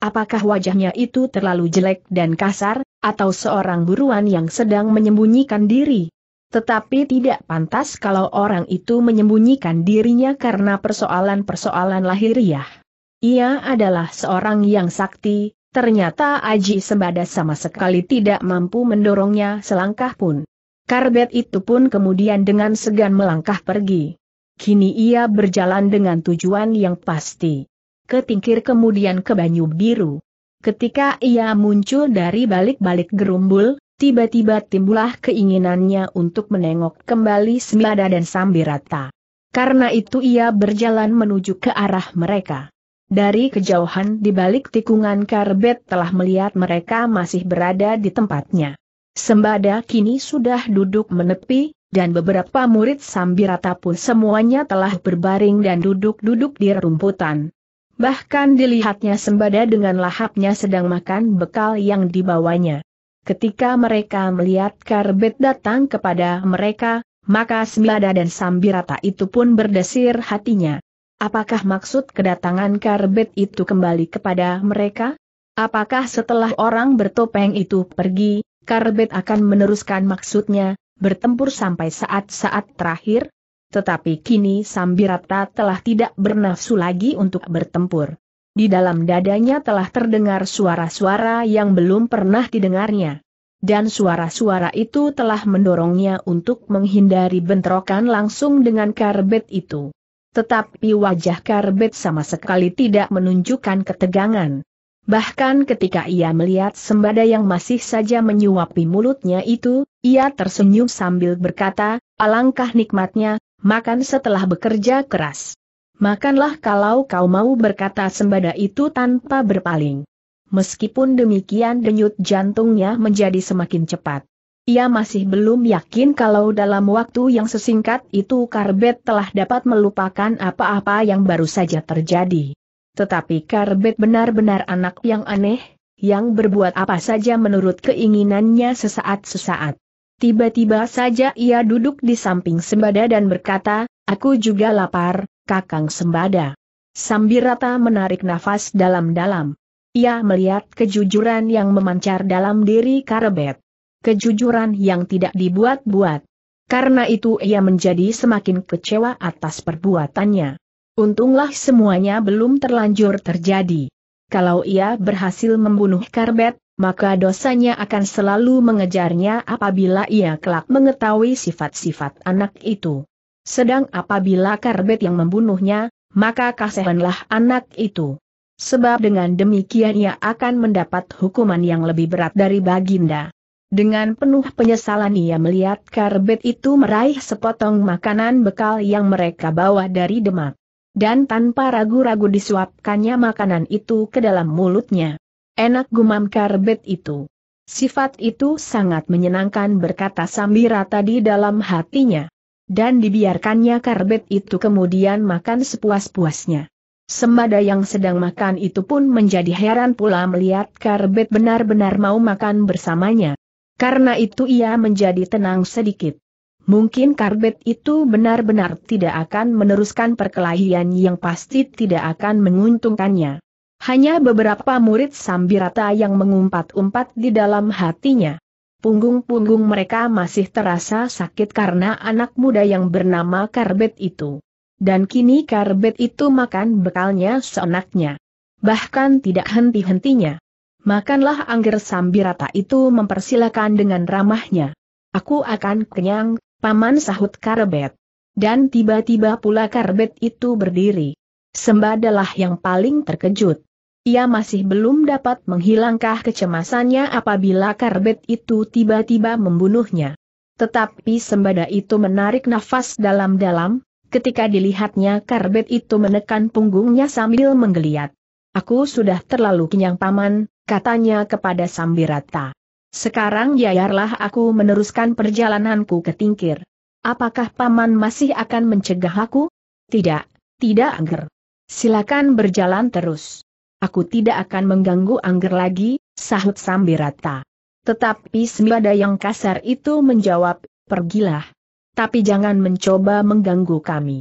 Apakah wajahnya itu terlalu jelek dan kasar, atau seorang buruan yang sedang menyembunyikan diri? Tetapi tidak pantas kalau orang itu menyembunyikan dirinya karena persoalan-persoalan lahiriah. Ia adalah seorang yang sakti, ternyata Aji Sembada sama sekali tidak mampu mendorongnya selangkah pun. Karbet itu pun kemudian dengan segan melangkah pergi kini ia berjalan dengan tujuan yang pasti. Ketingkir kemudian ke Banyu Biru. Ketika ia muncul dari balik-balik gerumbul, tiba-tiba timbullah keinginannya untuk menengok kembali Semada dan Sambirata. Karena itu ia berjalan menuju ke arah mereka. Dari kejauhan di balik tikungan karbet telah melihat mereka masih berada di tempatnya. Sembada kini sudah duduk menepi, dan beberapa murid Sambirata pun semuanya telah berbaring dan duduk-duduk di rumputan. Bahkan dilihatnya sembada dengan lahapnya sedang makan bekal yang dibawanya. Ketika mereka melihat Karbet datang kepada mereka, maka Sembada dan Sambirata itu pun berdesir hatinya. Apakah maksud kedatangan Karbet itu kembali kepada mereka? Apakah setelah orang bertopeng itu pergi, Karbet akan meneruskan maksudnya, bertempur sampai saat-saat terakhir, tetapi kini Sambirata telah tidak bernafsu lagi untuk bertempur. Di dalam dadanya telah terdengar suara-suara yang belum pernah didengarnya. Dan suara-suara itu telah mendorongnya untuk menghindari bentrokan langsung dengan karbet itu. Tetapi wajah karbet sama sekali tidak menunjukkan ketegangan. Bahkan ketika ia melihat sembada yang masih saja menyuapi mulutnya itu, ia tersenyum sambil berkata, alangkah nikmatnya, makan setelah bekerja keras. Makanlah kalau kau mau berkata sembada itu tanpa berpaling. Meskipun demikian denyut jantungnya menjadi semakin cepat. Ia masih belum yakin kalau dalam waktu yang sesingkat itu Karbet telah dapat melupakan apa-apa yang baru saja terjadi. Tetapi Karbet benar-benar anak yang aneh, yang berbuat apa saja menurut keinginannya sesaat-sesaat. Tiba-tiba saja ia duduk di samping Sembada dan berkata, Aku juga lapar, Kakang Sembada. Sambirata menarik nafas dalam-dalam. Ia melihat kejujuran yang memancar dalam diri Karbet. Kejujuran yang tidak dibuat-buat. Karena itu ia menjadi semakin kecewa atas perbuatannya. Untunglah semuanya belum terlanjur terjadi. Kalau ia berhasil membunuh Karbet, maka dosanya akan selalu mengejarnya apabila ia kelak mengetahui sifat-sifat anak itu. Sedang apabila Karbet yang membunuhnya, maka kasihanlah anak itu. Sebab dengan demikian ia akan mendapat hukuman yang lebih berat dari Baginda. Dengan penuh penyesalan ia melihat karbet itu meraih sepotong makanan bekal yang mereka bawa dari Demak dan tanpa ragu-ragu disuapkannya makanan itu ke dalam mulutnya. Enak gumam karbet itu. Sifat itu sangat menyenangkan berkata Sambira tadi dalam hatinya. Dan dibiarkannya karbet itu kemudian makan sepuas-puasnya. Sembada yang sedang makan itu pun menjadi heran pula melihat karbet benar-benar mau makan bersamanya. Karena itu ia menjadi tenang sedikit. Mungkin Karbet itu benar-benar tidak akan meneruskan perkelahian yang pasti tidak akan menguntungkannya. Hanya beberapa murid Sambirata yang mengumpat-umpat di dalam hatinya. Punggung-punggung mereka masih terasa sakit karena anak muda yang bernama Karbet itu. Dan kini Karbet itu makan bekalnya seenaknya. Bahkan tidak henti-hentinya. Makanlah angger Sambirata itu mempersilakan dengan ramahnya. Aku akan kenyang, Paman sahut Karbet. Dan tiba-tiba pula Karbet itu berdiri. Sembadalah yang paling terkejut. Ia masih belum dapat menghilangkah kecemasannya apabila Karbet itu tiba-tiba membunuhnya. Tetapi sembada itu menarik nafas dalam-dalam, ketika dilihatnya Karbet itu menekan punggungnya sambil menggeliat. Aku sudah terlalu kenyang paman, katanya kepada Sambirata. Sekarang biarlah aku meneruskan perjalananku ke Tingkir. Apakah Paman masih akan mencegah aku? Tidak, tidak Angger. Silakan berjalan terus. Aku tidak akan mengganggu Angger lagi, sahut Sambirata. Tetapi sembada yang kasar itu menjawab, pergilah. Tapi jangan mencoba mengganggu kami.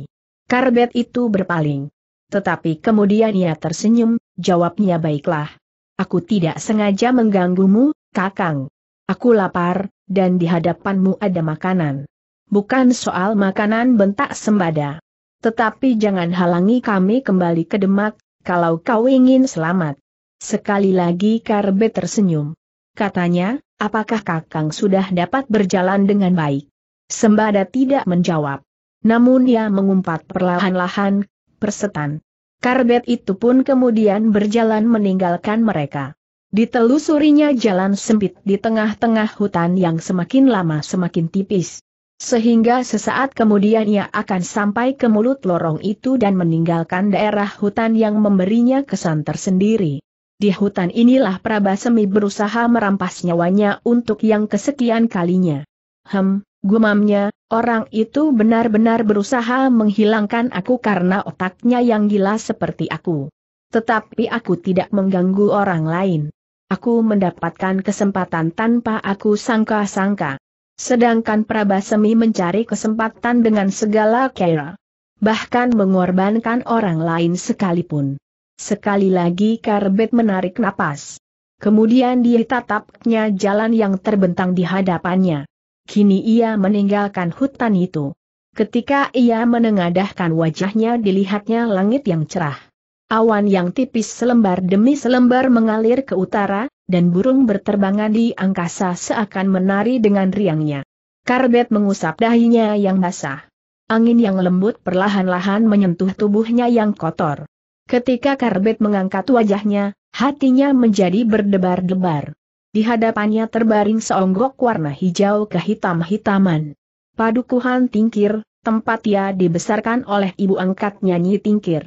Karbet itu berpaling. Tetapi kemudian ia tersenyum, jawabnya baiklah. Aku tidak sengaja mengganggumu, Kakang. Aku lapar, dan di hadapanmu ada makanan. Bukan soal makanan bentak sembada. Tetapi jangan halangi kami kembali ke Demak, kalau kau ingin selamat. Sekali lagi Karbe tersenyum. Katanya, apakah Kakang sudah dapat berjalan dengan baik? Sembada tidak menjawab. Namun ia mengumpat perlahan-lahan, persetan. Karbet itu pun kemudian berjalan meninggalkan mereka. Ditelusurinya jalan sempit di tengah-tengah hutan yang semakin lama semakin tipis. Sehingga sesaat kemudian ia akan sampai ke mulut lorong itu dan meninggalkan daerah hutan yang memberinya kesan tersendiri. Di hutan inilah Prabasemi berusaha merampas nyawanya untuk yang kesekian kalinya. Hem, gumamnya, orang itu benar-benar berusaha menghilangkan aku karena otaknya yang gila seperti aku. Tetapi aku tidak mengganggu orang lain. Aku mendapatkan kesempatan tanpa aku sangka-sangka. Sedangkan Prabasemi mencari kesempatan dengan segala cara. Bahkan mengorbankan orang lain sekalipun. Sekali lagi Karbet menarik napas. Kemudian dia tatapnya jalan yang terbentang di hadapannya. Kini ia meninggalkan hutan itu. Ketika ia menengadahkan wajahnya dilihatnya langit yang cerah. Awan yang tipis selembar demi selembar mengalir ke utara, dan burung berterbangan di angkasa seakan menari dengan riangnya. Karbet mengusap dahinya yang basah. Angin yang lembut perlahan-lahan menyentuh tubuhnya yang kotor. Ketika Karbet mengangkat wajahnya, hatinya menjadi berdebar-debar. Di hadapannya terbaring seonggok warna hijau kehitam-hitaman. Padukuhan Tingkir, tempat ia dibesarkan oleh ibu angkatnya Nyi Tingkir.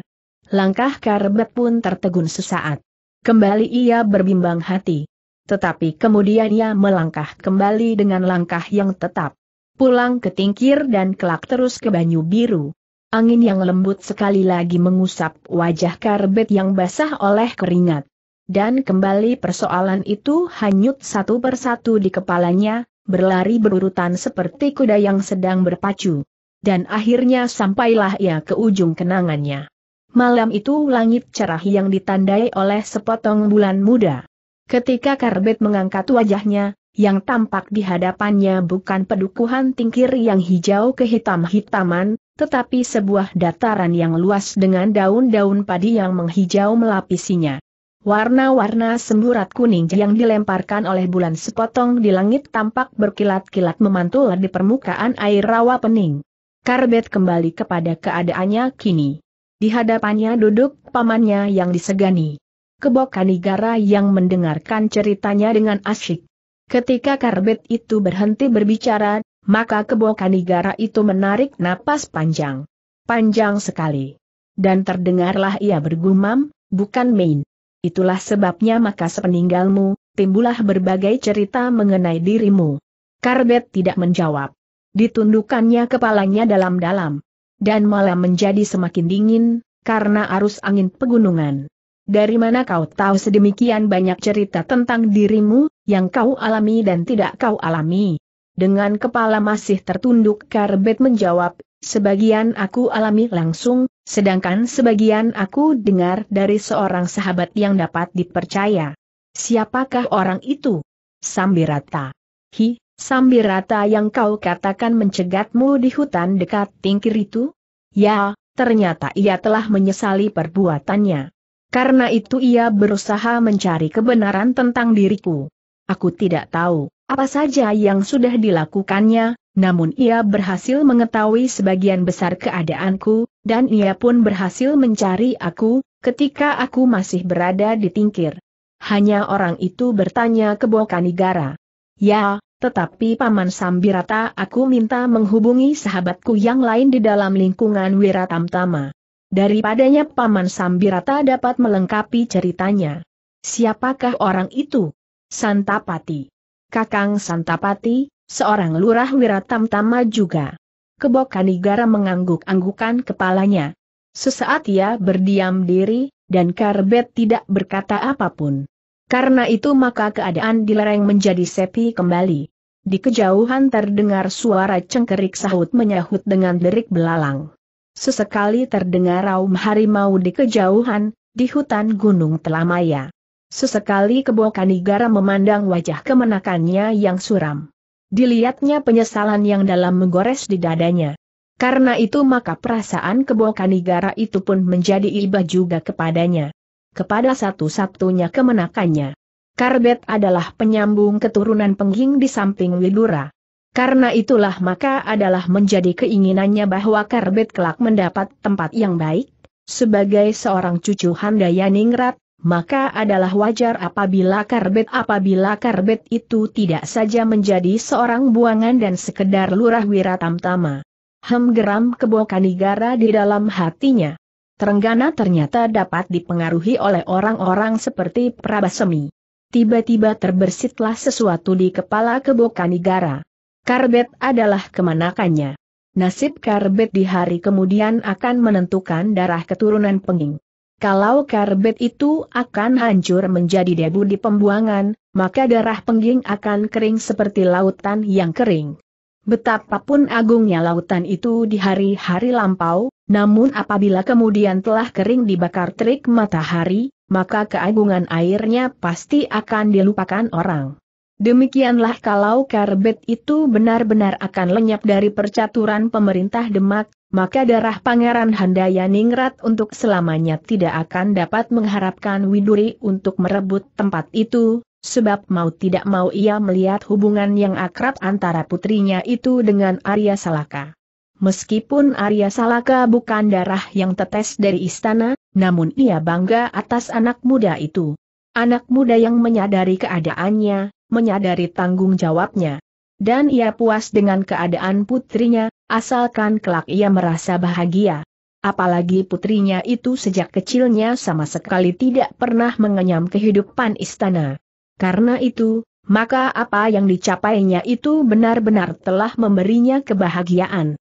Langkah Karbet pun tertegun sesaat. Kembali ia berbimbang hati. Tetapi kemudian ia melangkah kembali dengan langkah yang tetap. Pulang ke Tingkir dan kelak terus ke Banyu Biru. Angin yang lembut sekali lagi mengusap wajah Karbet yang basah oleh keringat. Dan kembali persoalan itu hanyut satu persatu di kepalanya, berlari berurutan seperti kuda yang sedang berpacu. Dan akhirnya sampailah ia ke ujung kenangannya. Malam itu langit cerah yang ditandai oleh sepotong bulan muda. Ketika Karbet mengangkat wajahnya, yang tampak di hadapannya bukan pedukuhan tingkir yang hijau kehitam-hitaman, tetapi sebuah dataran yang luas dengan daun-daun padi yang menghijau melapisinya. Warna-warna semburat kuning yang dilemparkan oleh bulan sepotong di langit tampak berkilat-kilat memantul di permukaan air rawa pening. Karbet kembali kepada keadaannya kini. Di hadapannya duduk pamannya yang disegani. kebokanigara negara yang mendengarkan ceritanya dengan asyik. Ketika karbet itu berhenti berbicara, maka kebokanigara negara itu menarik napas panjang. Panjang sekali. Dan terdengarlah ia bergumam, bukan main. Itulah sebabnya maka sepeninggalmu, timbullah berbagai cerita mengenai dirimu. Karbet tidak menjawab. Ditundukannya kepalanya dalam-dalam dan malam menjadi semakin dingin, karena arus angin pegunungan. Dari mana kau tahu sedemikian banyak cerita tentang dirimu, yang kau alami dan tidak kau alami? Dengan kepala masih tertunduk Karbet menjawab, sebagian aku alami langsung, sedangkan sebagian aku dengar dari seorang sahabat yang dapat dipercaya. Siapakah orang itu? Sambirata. Hi, Sambirata yang kau katakan mencegatmu di hutan dekat tingkir itu? Ya, ternyata ia telah menyesali perbuatannya. Karena itu ia berusaha mencari kebenaran tentang diriku. Aku tidak tahu apa saja yang sudah dilakukannya, namun ia berhasil mengetahui sebagian besar keadaanku, dan ia pun berhasil mencari aku, ketika aku masih berada di tingkir. Hanya orang itu bertanya ke Bokanigara. Ya, tetapi Paman Sambirata aku minta menghubungi sahabatku yang lain di dalam lingkungan Wiratamtama. Daripadanya Paman Sambirata dapat melengkapi ceritanya. Siapakah orang itu? Santapati. Kakang Santapati, seorang lurah Wiratamtama juga. Kebokanigara mengangguk-anggukan kepalanya. Sesaat ia berdiam diri, dan Karbet tidak berkata apapun. Karena itu maka keadaan di lereng menjadi sepi kembali. Di kejauhan terdengar suara cengkerik sahut menyahut dengan derik belalang. Sesekali terdengar raum harimau di kejauhan, di hutan gunung Telamaya. Sesekali Kebokanigara memandang wajah kemenakannya yang suram. Dilihatnya penyesalan yang dalam menggores di dadanya. Karena itu maka perasaan Kebokanigara itu pun menjadi iba juga kepadanya kepada satu-satunya kemenakannya. Karbet adalah penyambung keturunan pengging di samping Widura. Karena itulah maka adalah menjadi keinginannya bahwa Karbet kelak mendapat tempat yang baik, sebagai seorang cucu Handaya Ningrat, maka adalah wajar apabila Karbet apabila Karbet itu tidak saja menjadi seorang buangan dan sekedar lurah wiratamtama. Hem geram kebokanigara di dalam hatinya. Terenggana ternyata dapat dipengaruhi oleh orang-orang seperti Prabasemi. Tiba-tiba terbersitlah sesuatu di kepala Kebokanigara. Karbet adalah kemanakannya. Nasib Karbet di hari kemudian akan menentukan darah keturunan penging. Kalau Karbet itu akan hancur menjadi debu di pembuangan, maka darah pengging akan kering seperti lautan yang kering. Betapapun agungnya lautan itu di hari-hari lampau, namun apabila kemudian telah kering dibakar terik matahari, maka keagungan airnya pasti akan dilupakan orang. Demikianlah kalau karbet itu benar-benar akan lenyap dari percaturan pemerintah Demak, maka darah Pangeran Handaya Ningrat untuk selamanya tidak akan dapat mengharapkan Widuri untuk merebut tempat itu, sebab mau tidak mau ia melihat hubungan yang akrab antara putrinya itu dengan Arya Salaka. Meskipun Arya Salaka bukan darah yang tetes dari istana, namun ia bangga atas anak muda itu. Anak muda yang menyadari keadaannya, menyadari tanggung jawabnya. Dan ia puas dengan keadaan putrinya, asalkan kelak ia merasa bahagia. Apalagi putrinya itu sejak kecilnya sama sekali tidak pernah mengenyam kehidupan istana. Karena itu, maka apa yang dicapainya itu benar-benar telah memberinya kebahagiaan.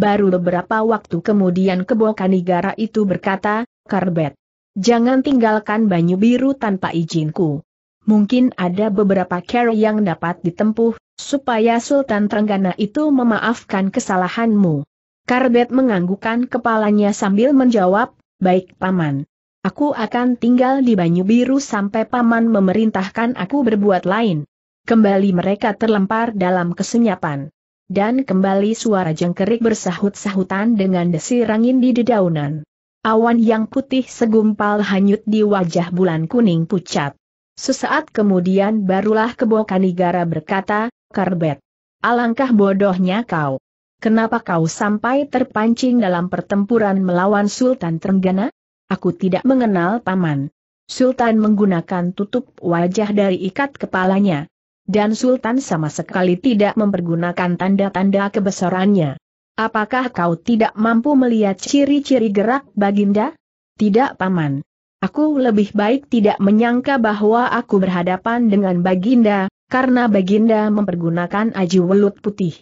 Baru beberapa waktu kemudian Kebokanigara itu berkata, Karbet, jangan tinggalkan Banyu Biru tanpa izinku. Mungkin ada beberapa care yang dapat ditempuh, supaya Sultan Trenggana itu memaafkan kesalahanmu. Karbet menganggukkan kepalanya sambil menjawab, baik paman. Aku akan tinggal di Banyu Biru sampai paman memerintahkan aku berbuat lain. Kembali mereka terlempar dalam kesenyapan dan kembali suara jengkerik bersahut-sahutan dengan desir angin di dedaunan. Awan yang putih segumpal hanyut di wajah bulan kuning pucat. Sesaat kemudian barulah Kebokanigara berkata, Karbet, alangkah bodohnya kau. Kenapa kau sampai terpancing dalam pertempuran melawan Sultan Trenggana? Aku tidak mengenal paman. Sultan menggunakan tutup wajah dari ikat kepalanya dan Sultan sama sekali tidak mempergunakan tanda-tanda kebesarannya. Apakah kau tidak mampu melihat ciri-ciri gerak Baginda? Tidak paman. Aku lebih baik tidak menyangka bahwa aku berhadapan dengan Baginda, karena Baginda mempergunakan aji welut putih.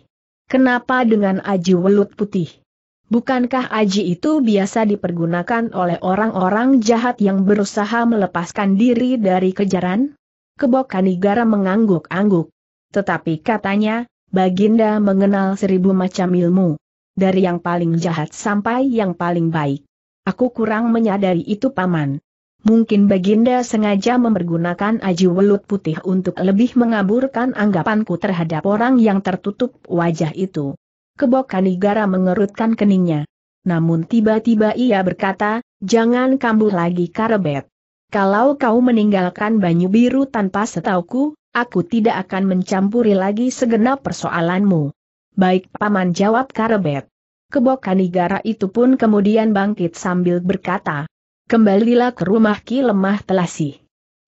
Kenapa dengan aji welut putih? Bukankah aji itu biasa dipergunakan oleh orang-orang jahat yang berusaha melepaskan diri dari kejaran? Kebokani Kanigara mengangguk-angguk. Tetapi katanya, Baginda mengenal seribu macam ilmu. Dari yang paling jahat sampai yang paling baik. Aku kurang menyadari itu paman. Mungkin Baginda sengaja mempergunakan aji welut putih untuk lebih mengaburkan anggapanku terhadap orang yang tertutup wajah itu. Kebokani Kanigara mengerutkan keningnya. Namun tiba-tiba ia berkata, jangan kambuh lagi karebet. Kalau kau meninggalkan Banyu Biru tanpa setauku, aku tidak akan mencampuri lagi segenap persoalanmu. Baik Paman jawab Karebet. Kebokan negara itu pun kemudian bangkit sambil berkata, Kembalilah ke rumah Ki Lemah telasi.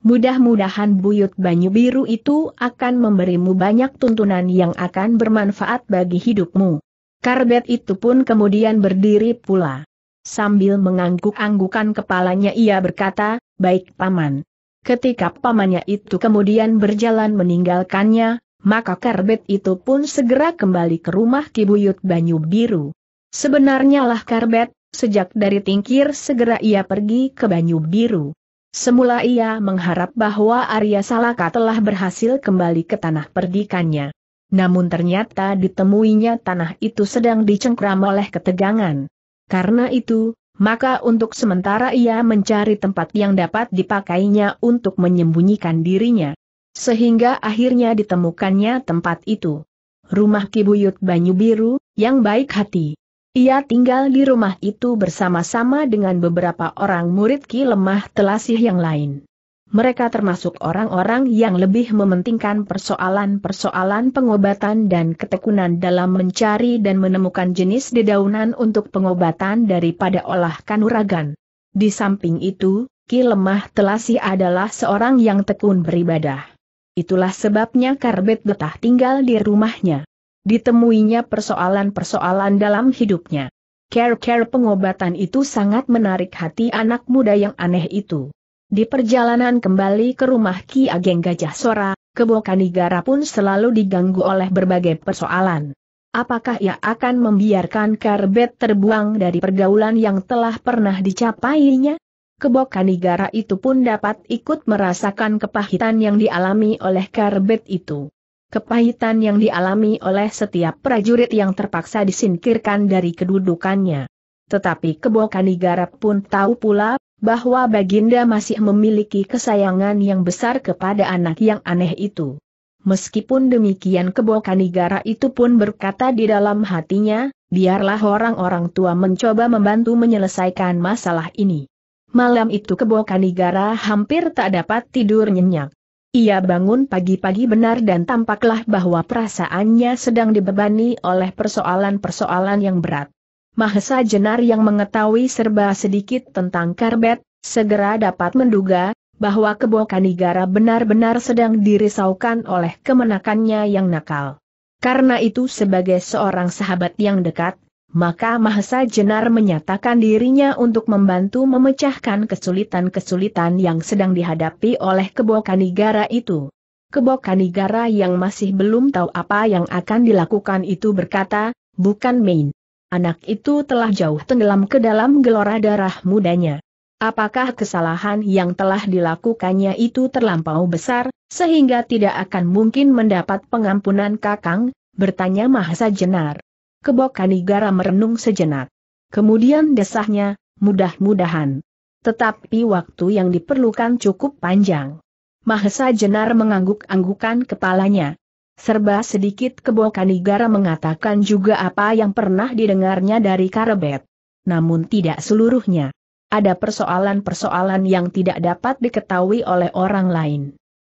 Mudah-mudahan buyut Banyu Biru itu akan memberimu banyak tuntunan yang akan bermanfaat bagi hidupmu. Karbet itu pun kemudian berdiri pula. Sambil mengangguk-anggukan kepalanya ia berkata, baik paman. Ketika pamannya itu kemudian berjalan meninggalkannya, maka Karbet itu pun segera kembali ke rumah Kibuyut Banyu Biru. Sebenarnya lah Karbet, sejak dari Tingkir segera ia pergi ke Banyu Biru. Semula ia mengharap bahwa Arya Salaka telah berhasil kembali ke tanah perdikannya. Namun ternyata ditemuinya tanah itu sedang dicengkram oleh ketegangan. Karena itu, maka untuk sementara ia mencari tempat yang dapat dipakainya untuk menyembunyikan dirinya. Sehingga akhirnya ditemukannya tempat itu. Rumah Kibuyut Banyu Biru, yang baik hati. Ia tinggal di rumah itu bersama-sama dengan beberapa orang murid Ki Lemah Telasih yang lain mereka termasuk orang-orang yang lebih mementingkan persoalan-persoalan pengobatan dan ketekunan dalam mencari dan menemukan jenis dedaunan untuk pengobatan daripada olah kanuragan. Di samping itu, Ki Lemah Telasi adalah seorang yang tekun beribadah. Itulah sebabnya Karbet betah tinggal di rumahnya. Ditemuinya persoalan-persoalan dalam hidupnya. Care-care pengobatan itu sangat menarik hati anak muda yang aneh itu. Di perjalanan kembali ke rumah Ki Ageng Gajah Sora, Kebokanigara pun selalu diganggu oleh berbagai persoalan. Apakah ia akan membiarkan Karbet terbuang dari pergaulan yang telah pernah dicapainya? Kebokanigara itu pun dapat ikut merasakan kepahitan yang dialami oleh Karbet itu. Kepahitan yang dialami oleh setiap prajurit yang terpaksa disingkirkan dari kedudukannya. Tetapi Kebokanigara pun tahu pula bahwa Baginda masih memiliki kesayangan yang besar kepada anak yang aneh itu. Meskipun demikian Kebo negara itu pun berkata di dalam hatinya, biarlah orang-orang tua mencoba membantu menyelesaikan masalah ini. Malam itu Kebo negara hampir tak dapat tidur nyenyak. Ia bangun pagi-pagi benar dan tampaklah bahwa perasaannya sedang dibebani oleh persoalan-persoalan yang berat. Mahesa Jenar yang mengetahui serba sedikit tentang karbet, segera dapat menduga, bahwa Kebokanigara benar-benar sedang dirisaukan oleh kemenakannya yang nakal. Karena itu sebagai seorang sahabat yang dekat, maka Mahesa Jenar menyatakan dirinya untuk membantu memecahkan kesulitan-kesulitan yang sedang dihadapi oleh Kebokanigara itu. Kebokanigara yang masih belum tahu apa yang akan dilakukan itu berkata, bukan main anak itu telah jauh tenggelam ke dalam gelora darah mudanya. Apakah kesalahan yang telah dilakukannya itu terlampau besar, sehingga tidak akan mungkin mendapat pengampunan kakang, bertanya Mahasa Jenar. Kebokan Kanigara merenung sejenak. Kemudian desahnya, mudah-mudahan. Tetapi waktu yang diperlukan cukup panjang. Mahesa Jenar mengangguk-anggukan kepalanya. Serba sedikit kanigara mengatakan juga apa yang pernah didengarnya dari Karebet. Namun tidak seluruhnya. Ada persoalan-persoalan yang tidak dapat diketahui oleh orang lain.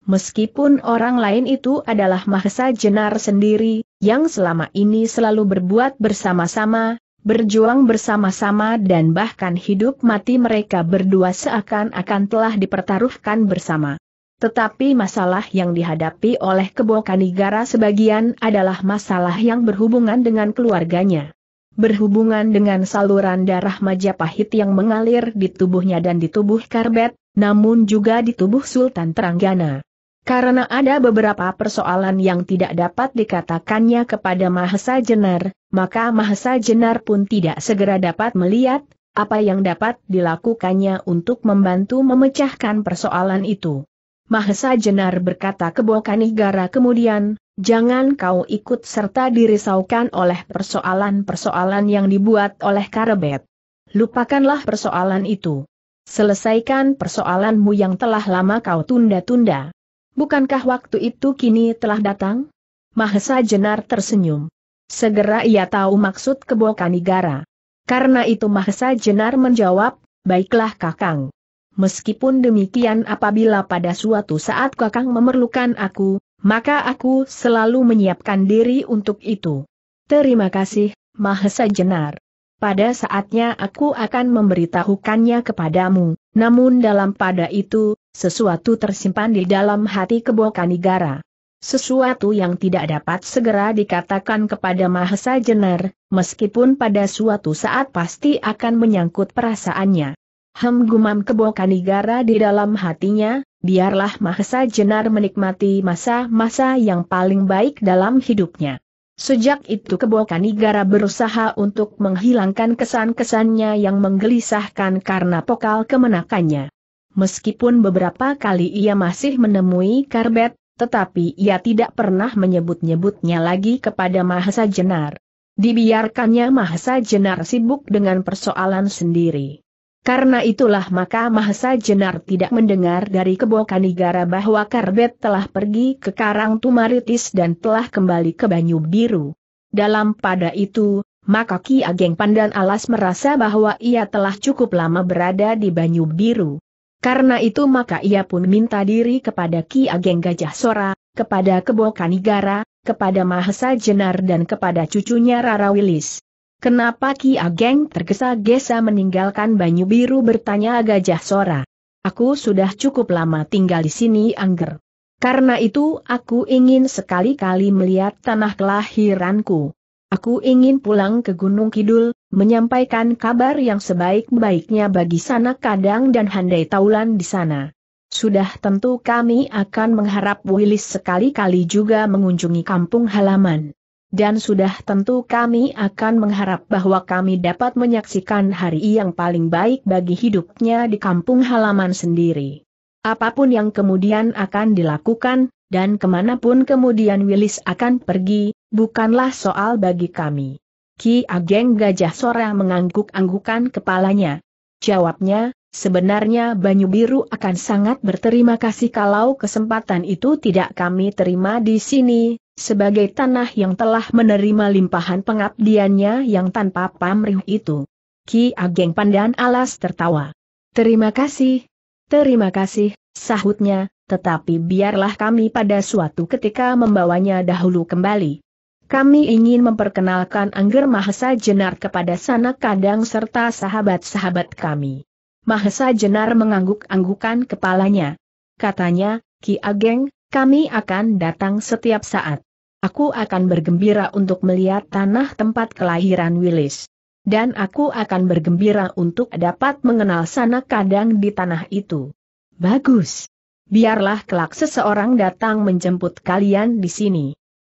Meskipun orang lain itu adalah mahesa jenar sendiri, yang selama ini selalu berbuat bersama-sama, berjuang bersama-sama dan bahkan hidup mati mereka berdua seakan-akan telah dipertaruhkan bersama. Tetapi masalah yang dihadapi oleh negara sebagian adalah masalah yang berhubungan dengan keluarganya. Berhubungan dengan saluran darah Majapahit yang mengalir di tubuhnya dan di tubuh Karbet, namun juga di tubuh Sultan Teranggana. Karena ada beberapa persoalan yang tidak dapat dikatakannya kepada Mahesa Jenar, maka Mahesa Jenar pun tidak segera dapat melihat apa yang dapat dilakukannya untuk membantu memecahkan persoalan itu. Mahesa Jenar berkata ke Bokanigara kemudian, jangan kau ikut serta dirisaukan oleh persoalan-persoalan yang dibuat oleh Karebet. Lupakanlah persoalan itu. Selesaikan persoalanmu yang telah lama kau tunda-tunda. Bukankah waktu itu kini telah datang? Mahesa Jenar tersenyum. Segera ia tahu maksud Kebokanigara. Karena itu Mahesa Jenar menjawab, baiklah kakang. Meskipun demikian apabila pada suatu saat kakang memerlukan aku, maka aku selalu menyiapkan diri untuk itu. Terima kasih, Mahesa Jenar. Pada saatnya aku akan memberitahukannya kepadamu, namun dalam pada itu, sesuatu tersimpan di dalam hati Kebokanigara. Sesuatu yang tidak dapat segera dikatakan kepada Mahesa Jenar, meskipun pada suatu saat pasti akan menyangkut perasaannya. Hem gumam kebokan negara di dalam hatinya, biarlah Mahesa Jenar menikmati masa-masa yang paling baik dalam hidupnya. Sejak itu kebokan negara berusaha untuk menghilangkan kesan-kesannya yang menggelisahkan karena pokal kemenakannya. Meskipun beberapa kali ia masih menemui Karbet, tetapi ia tidak pernah menyebut-nyebutnya lagi kepada Mahesa Jenar. Dibiarkannya Mahesa Jenar sibuk dengan persoalan sendiri. Karena itulah maka Mahesa Jenar tidak mendengar dari Kebokanigara bahwa Karbet telah pergi ke Karang Tumaritis dan telah kembali ke Banyu Biru. Dalam pada itu, maka Ki Ageng Pandan Alas merasa bahwa ia telah cukup lama berada di Banyu Biru. Karena itu maka ia pun minta diri kepada Ki Ageng Gajah Sora, kepada Kebokanigara, kepada Mahesa Jenar dan kepada cucunya Rara Wilis. Kenapa Ki Ageng tergesa-gesa meninggalkan Banyu Biru bertanya Gajah Sora. Aku sudah cukup lama tinggal di sini Angger. Karena itu aku ingin sekali-kali melihat tanah kelahiranku. Aku ingin pulang ke Gunung Kidul, menyampaikan kabar yang sebaik-baiknya bagi sana kadang dan handai taulan di sana. Sudah tentu kami akan mengharap Wilis sekali-kali juga mengunjungi kampung halaman dan sudah tentu kami akan mengharap bahwa kami dapat menyaksikan hari yang paling baik bagi hidupnya di kampung halaman sendiri. Apapun yang kemudian akan dilakukan, dan kemanapun kemudian Willis akan pergi, bukanlah soal bagi kami. Ki Ageng Gajah Sora mengangguk-anggukan kepalanya. Jawabnya, sebenarnya Banyu Biru akan sangat berterima kasih kalau kesempatan itu tidak kami terima di sini, sebagai tanah yang telah menerima limpahan pengabdiannya yang tanpa pamrih itu. Ki Ageng Pandan Alas tertawa. Terima kasih, terima kasih, sahutnya, tetapi biarlah kami pada suatu ketika membawanya dahulu kembali. Kami ingin memperkenalkan Angger Mahesa Jenar kepada sanak kadang serta sahabat-sahabat kami. Mahesa Jenar mengangguk-anggukan kepalanya. Katanya, Ki Ageng, kami akan datang setiap saat. Aku akan bergembira untuk melihat tanah tempat kelahiran Willis. Dan aku akan bergembira untuk dapat mengenal sana kadang di tanah itu. Bagus. Biarlah kelak seseorang datang menjemput kalian di sini.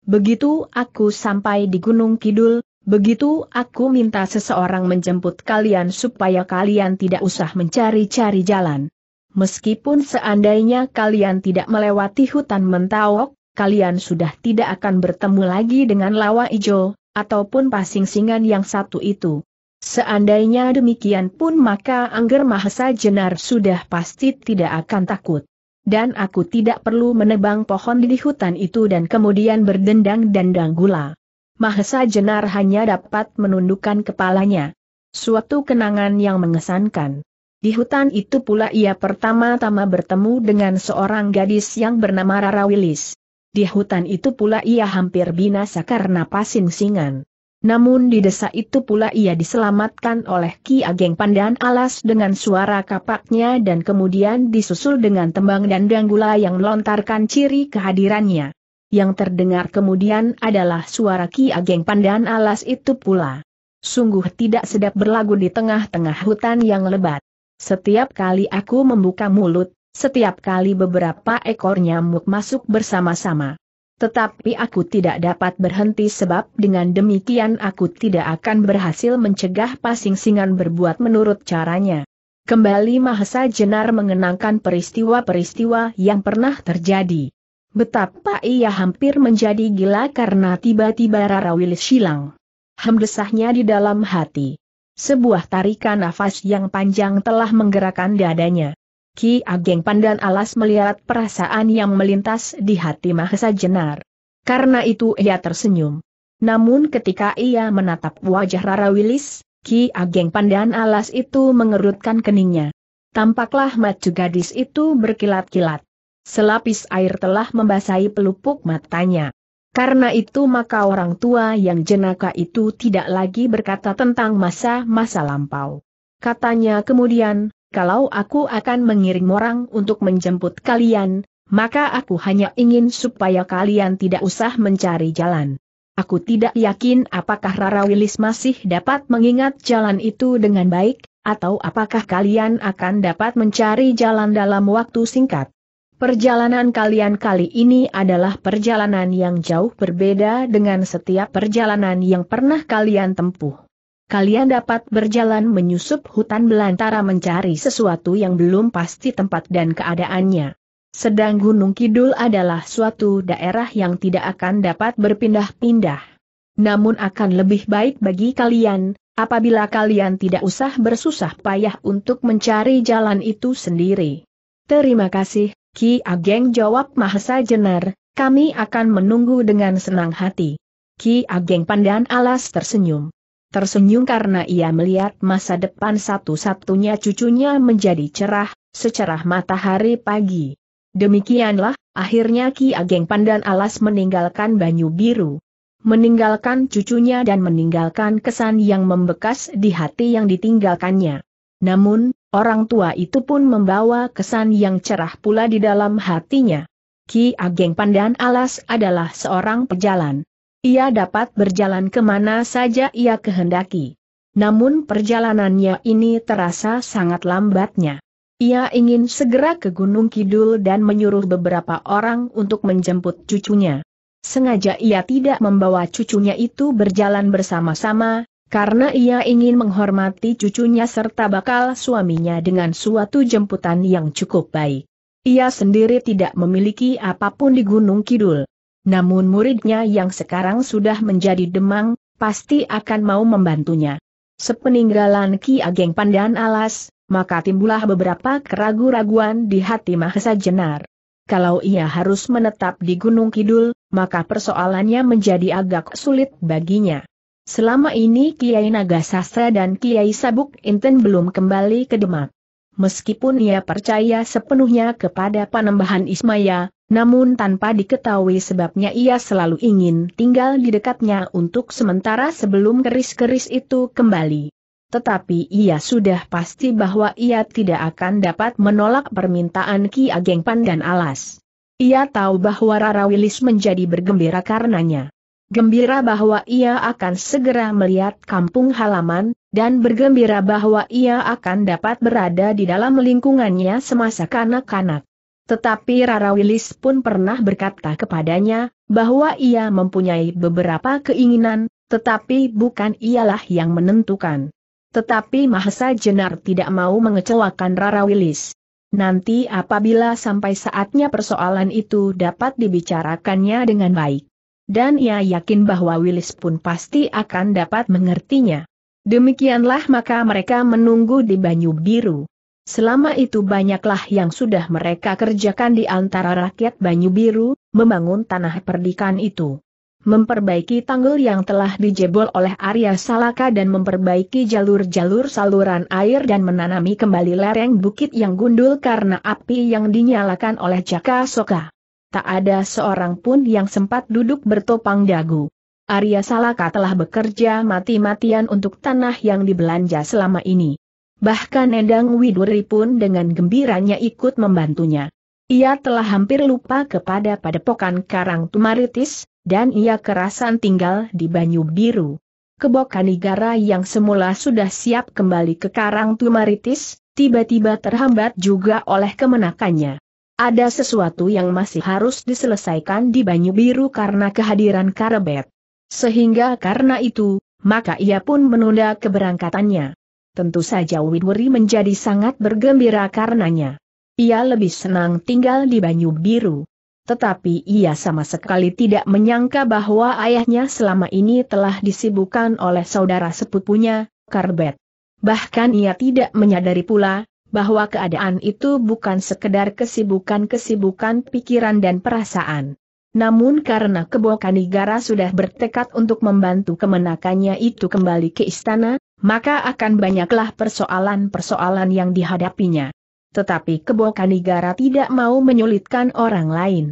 Begitu aku sampai di Gunung Kidul, begitu aku minta seseorang menjemput kalian supaya kalian tidak usah mencari-cari jalan meskipun seandainya kalian tidak melewati hutan mentawok, kalian sudah tidak akan bertemu lagi dengan lawa ijo, ataupun pasing singan yang satu itu. Seandainya demikian pun maka Angger Mahesa Jenar sudah pasti tidak akan takut. Dan aku tidak perlu menebang pohon di hutan itu dan kemudian berdendang dan gula. Mahesa Jenar hanya dapat menundukkan kepalanya. Suatu kenangan yang mengesankan. Di hutan itu pula ia pertama-tama bertemu dengan seorang gadis yang bernama Rara Wilis. Di hutan itu pula ia hampir binasa karena pasin singan Namun di desa itu pula ia diselamatkan oleh Ki Ageng Pandan Alas dengan suara kapaknya dan kemudian disusul dengan tembang dan danggula yang melontarkan ciri kehadirannya. Yang terdengar kemudian adalah suara Ki Ageng Pandan Alas itu pula. Sungguh tidak sedap berlagu di tengah-tengah hutan yang lebat. Setiap kali aku membuka mulut, setiap kali beberapa ekor nyamuk masuk bersama-sama. Tetapi aku tidak dapat berhenti sebab dengan demikian aku tidak akan berhasil mencegah pasing-singan berbuat menurut caranya. Kembali Mahesa Jenar mengenangkan peristiwa-peristiwa yang pernah terjadi. Betapa ia hampir menjadi gila karena tiba-tiba Rara Wilis hilang. Hemdesahnya di dalam hati. Sebuah tarikan nafas yang panjang telah menggerakkan dadanya. Ki Ageng Pandan Alas melihat perasaan yang melintas di hati Mahesa Jenar. Karena itu ia tersenyum. Namun ketika ia menatap wajah Rara Wilis, Ki Ageng Pandan Alas itu mengerutkan keningnya. Tampaklah mata gadis itu berkilat-kilat. Selapis air telah membasahi pelupuk matanya. Karena itu maka orang tua yang jenaka itu tidak lagi berkata tentang masa-masa lampau. Katanya kemudian, kalau aku akan mengirim orang untuk menjemput kalian, maka aku hanya ingin supaya kalian tidak usah mencari jalan. Aku tidak yakin apakah Rara Wilis masih dapat mengingat jalan itu dengan baik, atau apakah kalian akan dapat mencari jalan dalam waktu singkat. Perjalanan kalian kali ini adalah perjalanan yang jauh berbeda dengan setiap perjalanan yang pernah kalian tempuh. Kalian dapat berjalan menyusup hutan belantara mencari sesuatu yang belum pasti tempat dan keadaannya. Sedang Gunung Kidul adalah suatu daerah yang tidak akan dapat berpindah-pindah. Namun akan lebih baik bagi kalian, apabila kalian tidak usah bersusah payah untuk mencari jalan itu sendiri. Terima kasih, Ki Ageng jawab Mahesa Jenar, kami akan menunggu dengan senang hati. Ki Ageng Pandan Alas tersenyum. Tersenyum karena ia melihat masa depan satu-satunya cucunya menjadi cerah, secerah matahari pagi. Demikianlah, akhirnya Ki Ageng Pandan Alas meninggalkan Banyu Biru. Meninggalkan cucunya dan meninggalkan kesan yang membekas di hati yang ditinggalkannya. Namun, Orang tua itu pun membawa kesan yang cerah pula di dalam hatinya. Ki Ageng Pandan Alas adalah seorang pejalan. Ia dapat berjalan kemana saja ia kehendaki. Namun perjalanannya ini terasa sangat lambatnya. Ia ingin segera ke Gunung Kidul dan menyuruh beberapa orang untuk menjemput cucunya. Sengaja ia tidak membawa cucunya itu berjalan bersama-sama, karena ia ingin menghormati cucunya serta bakal suaminya dengan suatu jemputan yang cukup baik. Ia sendiri tidak memiliki apapun di Gunung Kidul. Namun muridnya yang sekarang sudah menjadi demang, pasti akan mau membantunya. Sepeninggalan Ki Ageng Pandan Alas, maka timbullah beberapa keraguan-raguan di hati Mahesa Jenar. Kalau ia harus menetap di Gunung Kidul, maka persoalannya menjadi agak sulit baginya. Selama ini Kiai Naga Sastra dan Kiai Sabuk Inten belum kembali ke Demak. Meskipun ia percaya sepenuhnya kepada panembahan Ismaya, namun tanpa diketahui sebabnya ia selalu ingin tinggal di dekatnya untuk sementara sebelum keris-keris itu kembali. Tetapi ia sudah pasti bahwa ia tidak akan dapat menolak permintaan Ki Ageng Pandan Alas. Ia tahu bahwa Rara Rarawilis menjadi bergembira karenanya gembira bahwa ia akan segera melihat kampung halaman, dan bergembira bahwa ia akan dapat berada di dalam lingkungannya semasa kanak-kanak. Tetapi Rara Wilis pun pernah berkata kepadanya, bahwa ia mempunyai beberapa keinginan, tetapi bukan ialah yang menentukan. Tetapi Mahesa Jenar tidak mau mengecewakan Rara Wilis. Nanti apabila sampai saatnya persoalan itu dapat dibicarakannya dengan baik dan ia yakin bahwa Willis pun pasti akan dapat mengertinya. Demikianlah maka mereka menunggu di Banyu Biru. Selama itu banyaklah yang sudah mereka kerjakan di antara rakyat Banyu Biru, membangun tanah perdikan itu. Memperbaiki tanggul yang telah dijebol oleh Arya Salaka dan memperbaiki jalur-jalur saluran air dan menanami kembali lereng bukit yang gundul karena api yang dinyalakan oleh Jaka Soka tak ada seorang pun yang sempat duduk bertopang dagu. Arya Salaka telah bekerja mati-matian untuk tanah yang dibelanja selama ini. Bahkan Endang Widuri pun dengan gembiranya ikut membantunya. Ia telah hampir lupa kepada padepokan Karang Tumaritis, dan ia kerasan tinggal di Banyu Biru. negara yang semula sudah siap kembali ke Karang Tumaritis, tiba-tiba terhambat juga oleh kemenakannya. Ada sesuatu yang masih harus diselesaikan di Banyu Biru karena kehadiran Karebet. Sehingga karena itu, maka ia pun menunda keberangkatannya. Tentu saja Widwuri menjadi sangat bergembira karenanya. Ia lebih senang tinggal di Banyu Biru. Tetapi ia sama sekali tidak menyangka bahwa ayahnya selama ini telah disibukkan oleh saudara sepupunya, Karbet. Bahkan ia tidak menyadari pula, bahwa keadaan itu bukan sekedar kesibukan-kesibukan pikiran dan perasaan. Namun karena kebokan negara sudah bertekad untuk membantu kemenakannya itu kembali ke istana, maka akan banyaklah persoalan-persoalan yang dihadapinya. Tetapi kebokan negara tidak mau menyulitkan orang lain.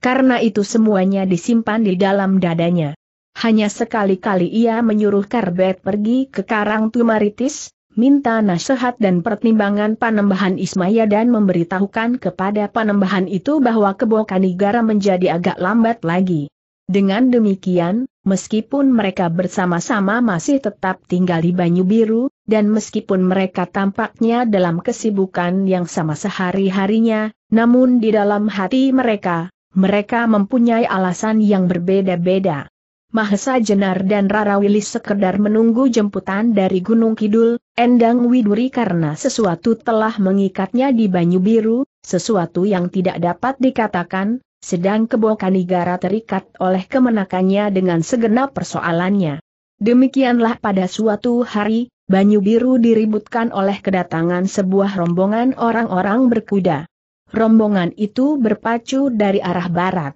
Karena itu semuanya disimpan di dalam dadanya. Hanya sekali-kali ia menyuruh Karbet pergi ke Karang Tumaritis, minta nasihat dan pertimbangan Panembahan Ismaya dan memberitahukan kepada Panembahan itu bahwa negara menjadi agak lambat lagi. Dengan demikian, meskipun mereka bersama-sama masih tetap tinggal di Banyu Biru, dan meskipun mereka tampaknya dalam kesibukan yang sama sehari-harinya, namun di dalam hati mereka, mereka mempunyai alasan yang berbeda-beda. Mahesa Jenar dan Rara Wilis sekedar menunggu jemputan dari Gunung Kidul, Endang Widuri karena sesuatu telah mengikatnya di Banyu Biru, sesuatu yang tidak dapat dikatakan, sedang Kebokanigara terikat oleh kemenakannya dengan segenap persoalannya. Demikianlah pada suatu hari, Banyu Biru diributkan oleh kedatangan sebuah rombongan orang-orang berkuda. Rombongan itu berpacu dari arah barat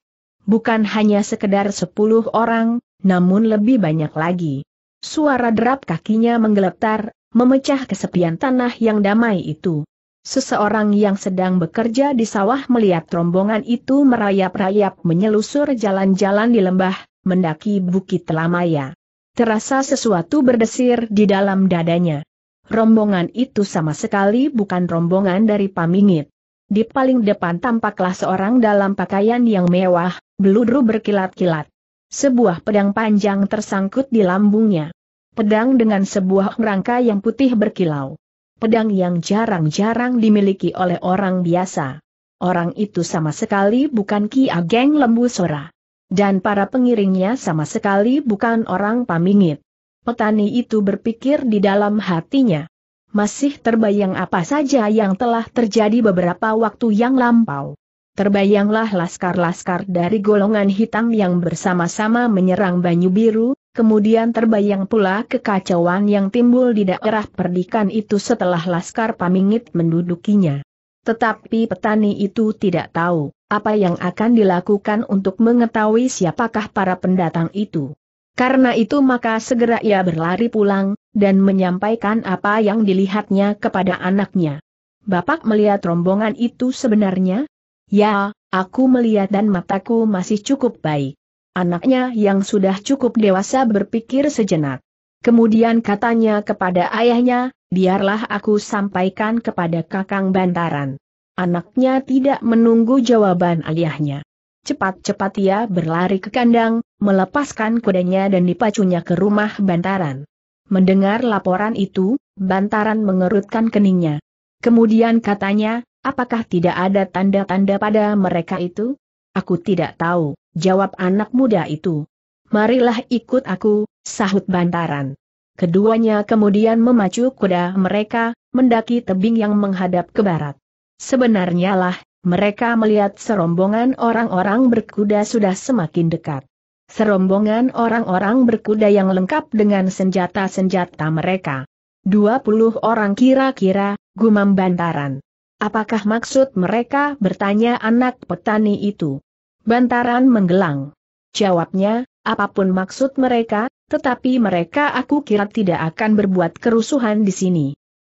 bukan hanya sekedar sepuluh orang, namun lebih banyak lagi. Suara derap kakinya menggeletar, memecah kesepian tanah yang damai itu. Seseorang yang sedang bekerja di sawah melihat rombongan itu merayap-rayap menyelusur jalan-jalan di lembah, mendaki bukit Telamaya. Terasa sesuatu berdesir di dalam dadanya. Rombongan itu sama sekali bukan rombongan dari Pamingit. Di paling depan tampaklah seorang dalam pakaian yang mewah, beludru berkilat-kilat. Sebuah pedang panjang tersangkut di lambungnya. Pedang dengan sebuah rangka yang putih berkilau. Pedang yang jarang-jarang dimiliki oleh orang biasa. Orang itu sama sekali bukan Ki Ageng Lembu Sora. Dan para pengiringnya sama sekali bukan orang pamingit. Petani itu berpikir di dalam hatinya. Masih terbayang apa saja yang telah terjadi beberapa waktu yang lampau terbayanglah laskar-laskar dari golongan hitam yang bersama-sama menyerang Banyu Biru, kemudian terbayang pula kekacauan yang timbul di daerah perdikan itu setelah laskar pamingit mendudukinya. Tetapi petani itu tidak tahu apa yang akan dilakukan untuk mengetahui siapakah para pendatang itu. Karena itu maka segera ia berlari pulang, dan menyampaikan apa yang dilihatnya kepada anaknya. Bapak melihat rombongan itu sebenarnya, Ya, aku melihat dan mataku masih cukup baik. Anaknya yang sudah cukup dewasa berpikir sejenak. Kemudian katanya kepada ayahnya, biarlah aku sampaikan kepada kakang Bantaran. Anaknya tidak menunggu jawaban ayahnya. Cepat-cepat ia berlari ke kandang, melepaskan kudanya dan dipacunya ke rumah Bantaran. Mendengar laporan itu, Bantaran mengerutkan keningnya. Kemudian katanya, Apakah tidak ada tanda-tanda pada mereka itu? Aku tidak tahu, jawab anak muda itu. Marilah ikut aku, sahut bantaran. Keduanya kemudian memacu kuda mereka, mendaki tebing yang menghadap ke barat. Sebenarnya lah, mereka melihat serombongan orang-orang berkuda sudah semakin dekat. Serombongan orang-orang berkuda yang lengkap dengan senjata-senjata mereka. 20 orang kira-kira, gumam bantaran. Apakah maksud mereka bertanya anak petani itu? Bantaran menggelang. Jawabnya, apapun maksud mereka, tetapi mereka aku kira tidak akan berbuat kerusuhan di sini.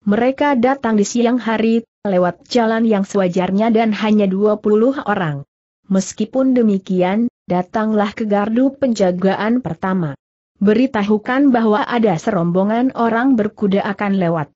Mereka datang di siang hari, lewat jalan yang sewajarnya dan hanya 20 orang. Meskipun demikian, datanglah ke gardu penjagaan pertama. Beritahukan bahwa ada serombongan orang berkuda akan lewat.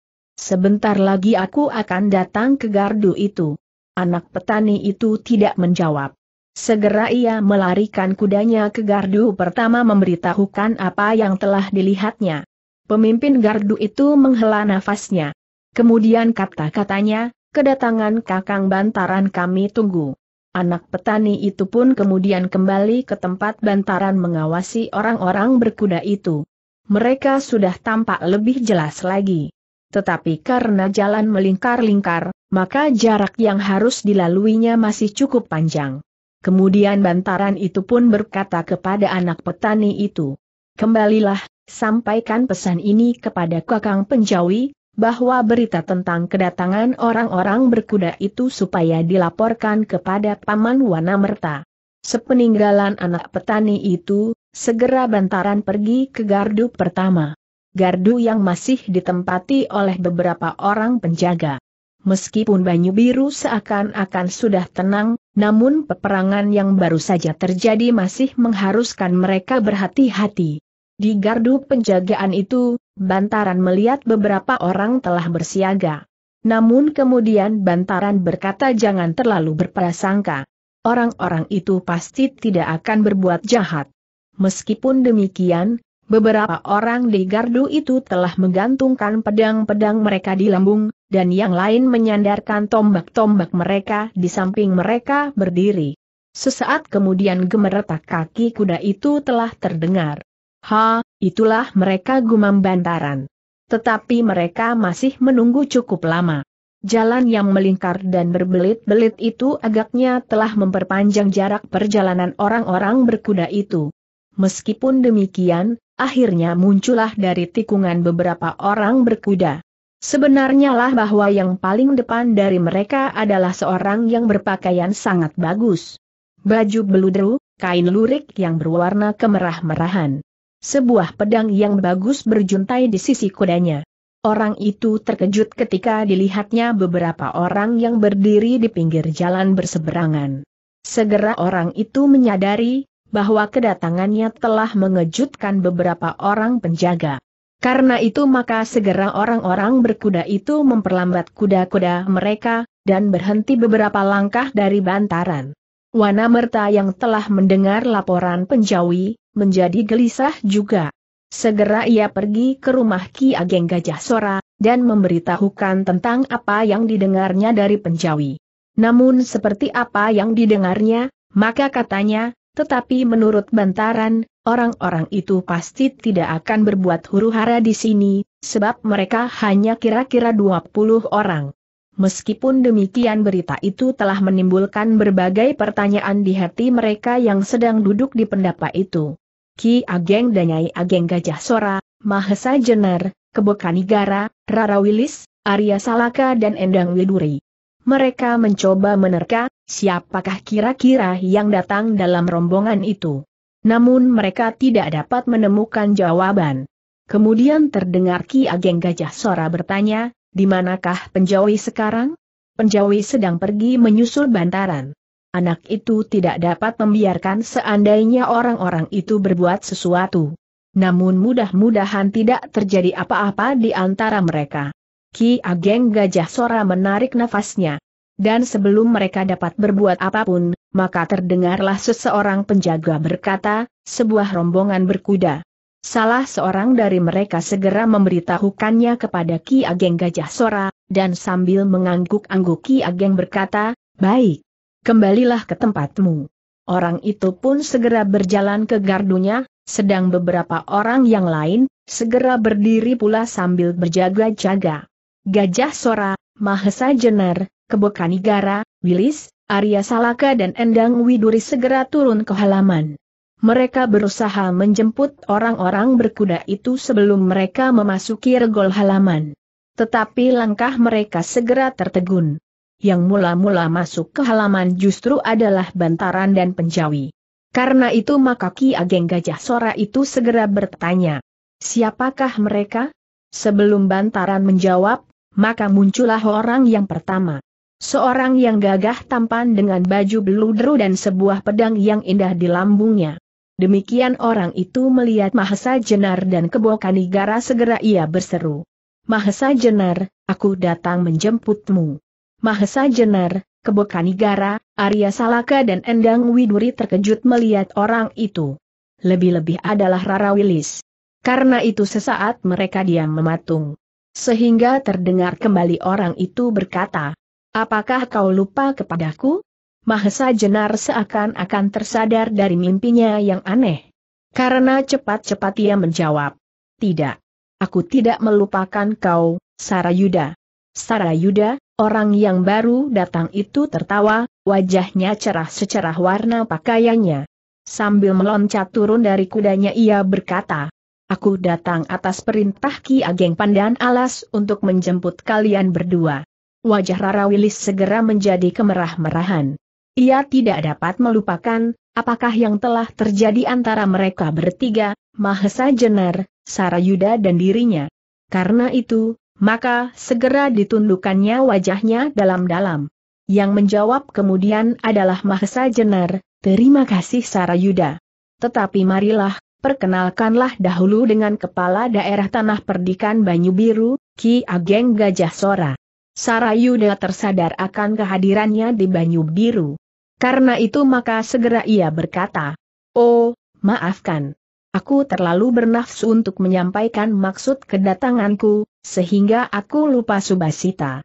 Sebentar lagi aku akan datang ke gardu itu. Anak petani itu tidak menjawab. Segera ia melarikan kudanya ke gardu pertama memberitahukan apa yang telah dilihatnya. Pemimpin gardu itu menghela nafasnya. Kemudian kata-katanya, kedatangan kakang bantaran kami tunggu. Anak petani itu pun kemudian kembali ke tempat bantaran mengawasi orang-orang berkuda itu. Mereka sudah tampak lebih jelas lagi. Tetapi karena jalan melingkar-lingkar, maka jarak yang harus dilaluinya masih cukup panjang. Kemudian bantaran itu pun berkata kepada anak petani itu, Kembalilah, sampaikan pesan ini kepada Kakang Penjawi, bahwa berita tentang kedatangan orang-orang berkuda itu supaya dilaporkan kepada Paman Wanamerta. Sepeninggalan anak petani itu, segera bantaran pergi ke gardu pertama gardu yang masih ditempati oleh beberapa orang penjaga. Meskipun Banyu Biru seakan-akan sudah tenang, namun peperangan yang baru saja terjadi masih mengharuskan mereka berhati-hati. Di gardu penjagaan itu, Bantaran melihat beberapa orang telah bersiaga. Namun kemudian Bantaran berkata jangan terlalu berprasangka. Orang-orang itu pasti tidak akan berbuat jahat. Meskipun demikian, Beberapa orang di gardu itu telah menggantungkan pedang-pedang mereka di lambung, dan yang lain menyandarkan tombak-tombak mereka di samping mereka berdiri. Sesaat kemudian gemeretak kaki kuda itu telah terdengar. Ha, itulah mereka gumam bantaran. Tetapi mereka masih menunggu cukup lama. Jalan yang melingkar dan berbelit-belit itu agaknya telah memperpanjang jarak perjalanan orang-orang berkuda itu. Meskipun demikian, akhirnya muncullah dari tikungan beberapa orang berkuda. Sebenarnya lah bahwa yang paling depan dari mereka adalah seorang yang berpakaian sangat bagus. Baju beludru, kain lurik yang berwarna kemerah-merahan. Sebuah pedang yang bagus berjuntai di sisi kudanya. Orang itu terkejut ketika dilihatnya beberapa orang yang berdiri di pinggir jalan berseberangan. Segera orang itu menyadari bahwa kedatangannya telah mengejutkan beberapa orang penjaga. Karena itu maka segera orang-orang berkuda itu memperlambat kuda-kuda mereka, dan berhenti beberapa langkah dari bantaran. Wana Merta yang telah mendengar laporan penjawi, menjadi gelisah juga. Segera ia pergi ke rumah Ki Ageng Gajah Sora, dan memberitahukan tentang apa yang didengarnya dari penjawi. Namun seperti apa yang didengarnya, maka katanya, tetapi menurut Bantaran, orang-orang itu pasti tidak akan berbuat huru-hara di sini, sebab mereka hanya kira-kira 20 orang. Meskipun demikian berita itu telah menimbulkan berbagai pertanyaan di hati mereka yang sedang duduk di pendapa itu. Ki Ageng Danyai Ageng Gajah Sora, Mahesa Jenar, Kebokanigara, Rara Wilis, Arya Salaka dan Endang Widuri. Mereka mencoba menerka, siapakah kira-kira yang datang dalam rombongan itu. Namun mereka tidak dapat menemukan jawaban. Kemudian terdengar Ki Ageng Gajah Sora bertanya, di manakah penjawi sekarang? Penjawi sedang pergi menyusul bantaran. Anak itu tidak dapat membiarkan seandainya orang-orang itu berbuat sesuatu. Namun mudah-mudahan tidak terjadi apa-apa di antara mereka. Ki Ageng Gajah Sora menarik nafasnya. Dan sebelum mereka dapat berbuat apapun, maka terdengarlah seseorang penjaga berkata, sebuah rombongan berkuda. Salah seorang dari mereka segera memberitahukannya kepada Ki Ageng Gajah Sora, dan sambil mengangguk-angguk Ki Ageng berkata, Baik, kembalilah ke tempatmu. Orang itu pun segera berjalan ke gardunya, sedang beberapa orang yang lain, segera berdiri pula sambil berjaga-jaga. Gajah Sora, Mahesa Jenar, Kebokanigara, Wilis, Arya Salaka dan Endang Widuri segera turun ke halaman. Mereka berusaha menjemput orang-orang berkuda itu sebelum mereka memasuki regol halaman. Tetapi langkah mereka segera tertegun. Yang mula-mula masuk ke halaman justru adalah Bantaran dan Penjawi. Karena itu maka Ki Ageng Gajah Sora itu segera bertanya, siapakah mereka? Sebelum Bantaran menjawab, maka muncullah orang yang pertama. Seorang yang gagah tampan dengan baju beludru dan sebuah pedang yang indah di lambungnya. Demikian orang itu melihat Mahesa Jenar dan Kebokanigara segera ia berseru. Mahesa Jenar, aku datang menjemputmu. Mahesa Jenar, Kebokanigara, Arya Salaka dan Endang Widuri terkejut melihat orang itu. Lebih-lebih adalah Rara Wilis. Karena itu sesaat mereka diam mematung. Sehingga terdengar kembali orang itu berkata, Apakah kau lupa kepadaku? Mahesa Jenar seakan-akan tersadar dari mimpinya yang aneh. Karena cepat-cepat ia menjawab. Tidak. Aku tidak melupakan kau, Sarayuda. Sarayuda, orang yang baru datang itu tertawa, wajahnya cerah secerah warna pakaiannya. Sambil meloncat turun dari kudanya ia berkata, Aku datang atas perintah Ki Ageng Pandan Alas untuk menjemput kalian berdua. Wajah Rara Wilis segera menjadi kemerah-merahan. Ia tidak dapat melupakan, apakah yang telah terjadi antara mereka bertiga, Mahesa Jenar, Sarayuda dan dirinya. Karena itu, maka segera ditundukkannya wajahnya dalam-dalam. Yang menjawab kemudian adalah Mahesa Jenar, terima kasih Sarayuda. Tetapi marilah, perkenalkanlah dahulu dengan Kepala Daerah Tanah Perdikan Banyu Biru, Ki Ageng Gajah Sora. Sarayuda tersadar akan kehadirannya di Banyu Biru. Karena itu maka segera ia berkata, Oh, maafkan. Aku terlalu bernafsu untuk menyampaikan maksud kedatanganku, sehingga aku lupa Subasita.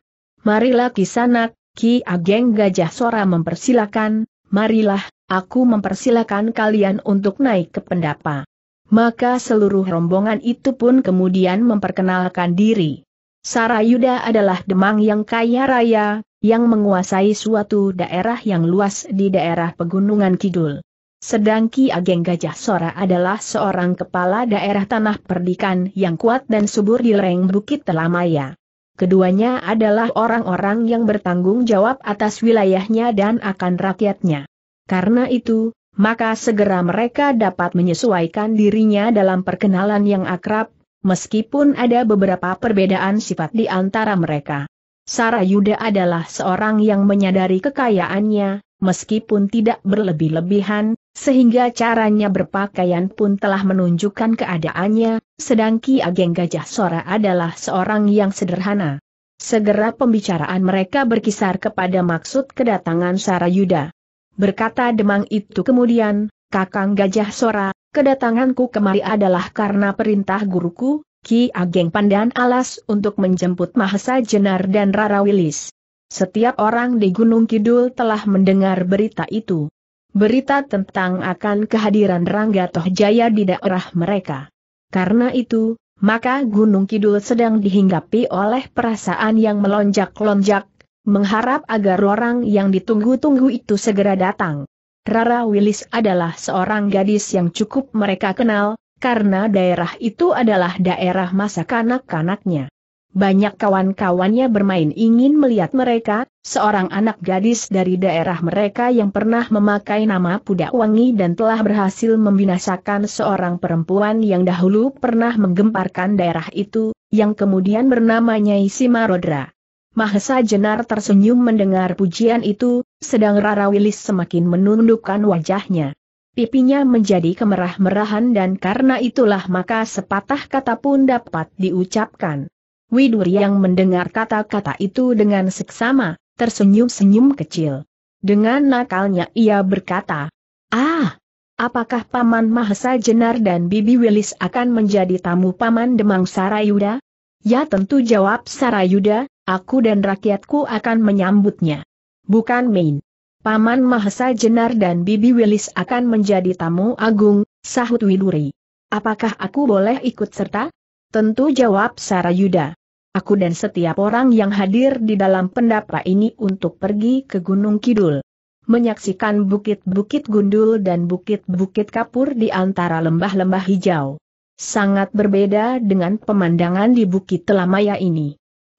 Marilah kisanak, Ki Ageng Gajah Sora mempersilakan, marilah, aku mempersilakan kalian untuk naik ke pendapa. Maka seluruh rombongan itu pun kemudian memperkenalkan diri. Sarayuda adalah demang yang kaya raya, yang menguasai suatu daerah yang luas di daerah pegunungan Kidul. Sedang Ki Ageng Gajah Sora adalah seorang kepala daerah tanah perdikan yang kuat dan subur di lereng Bukit Telamaya. Keduanya adalah orang-orang yang bertanggung jawab atas wilayahnya dan akan rakyatnya. Karena itu, maka segera mereka dapat menyesuaikan dirinya dalam perkenalan yang akrab, meskipun ada beberapa perbedaan sifat di antara mereka. Sarayuda adalah seorang yang menyadari kekayaannya, meskipun tidak berlebih-lebihan, sehingga caranya berpakaian pun telah menunjukkan keadaannya, sedang Ki Ageng Gajah Sora adalah seorang yang sederhana. Segera pembicaraan mereka berkisar kepada maksud kedatangan Sarayuda. Berkata Demang itu kemudian, Kakang Gajah Sora, Kedatanganku kemari adalah karena perintah guruku, Ki Ageng Pandan Alas untuk menjemput Mahesa Jenar dan Rara Wilis. Setiap orang di Gunung Kidul telah mendengar berita itu. Berita tentang akan kehadiran Rangga Tohjaya di daerah mereka. Karena itu, maka Gunung Kidul sedang dihinggapi oleh perasaan yang melonjak-lonjak, mengharap agar orang yang ditunggu-tunggu itu segera datang. Rara Willis adalah seorang gadis yang cukup mereka kenal, karena daerah itu adalah daerah masa kanak-kanaknya. Banyak kawan-kawannya bermain ingin melihat mereka, seorang anak gadis dari daerah mereka yang pernah memakai nama Pudak Wangi dan telah berhasil membinasakan seorang perempuan yang dahulu pernah menggemparkan daerah itu, yang kemudian bernama Nyai Simarodra. Mahesa Jenar tersenyum mendengar pujian itu, sedang Rara Wilis semakin menundukkan wajahnya. Pipinya menjadi kemerah-merahan dan karena itulah maka sepatah kata pun dapat diucapkan. Widur yang mendengar kata-kata itu dengan seksama, tersenyum-senyum kecil. Dengan nakalnya ia berkata, Ah, apakah Paman Mahesa Jenar dan Bibi Wilis akan menjadi tamu Paman Demang Sarayuda? Ya tentu jawab Sarayuda, aku dan rakyatku akan menyambutnya. Bukan main. Paman Mahesa Jenar dan Bibi Wilis akan menjadi tamu agung, sahut Widuri. Apakah aku boleh ikut serta? Tentu jawab Sarayuda. Aku dan setiap orang yang hadir di dalam pendapa ini untuk pergi ke Gunung Kidul. Menyaksikan bukit-bukit gundul dan bukit-bukit kapur di antara lembah-lembah hijau. Sangat berbeda dengan pemandangan di Bukit Telamaya ini.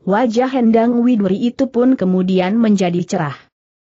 Wajah Hendang Widuri itu pun kemudian menjadi cerah.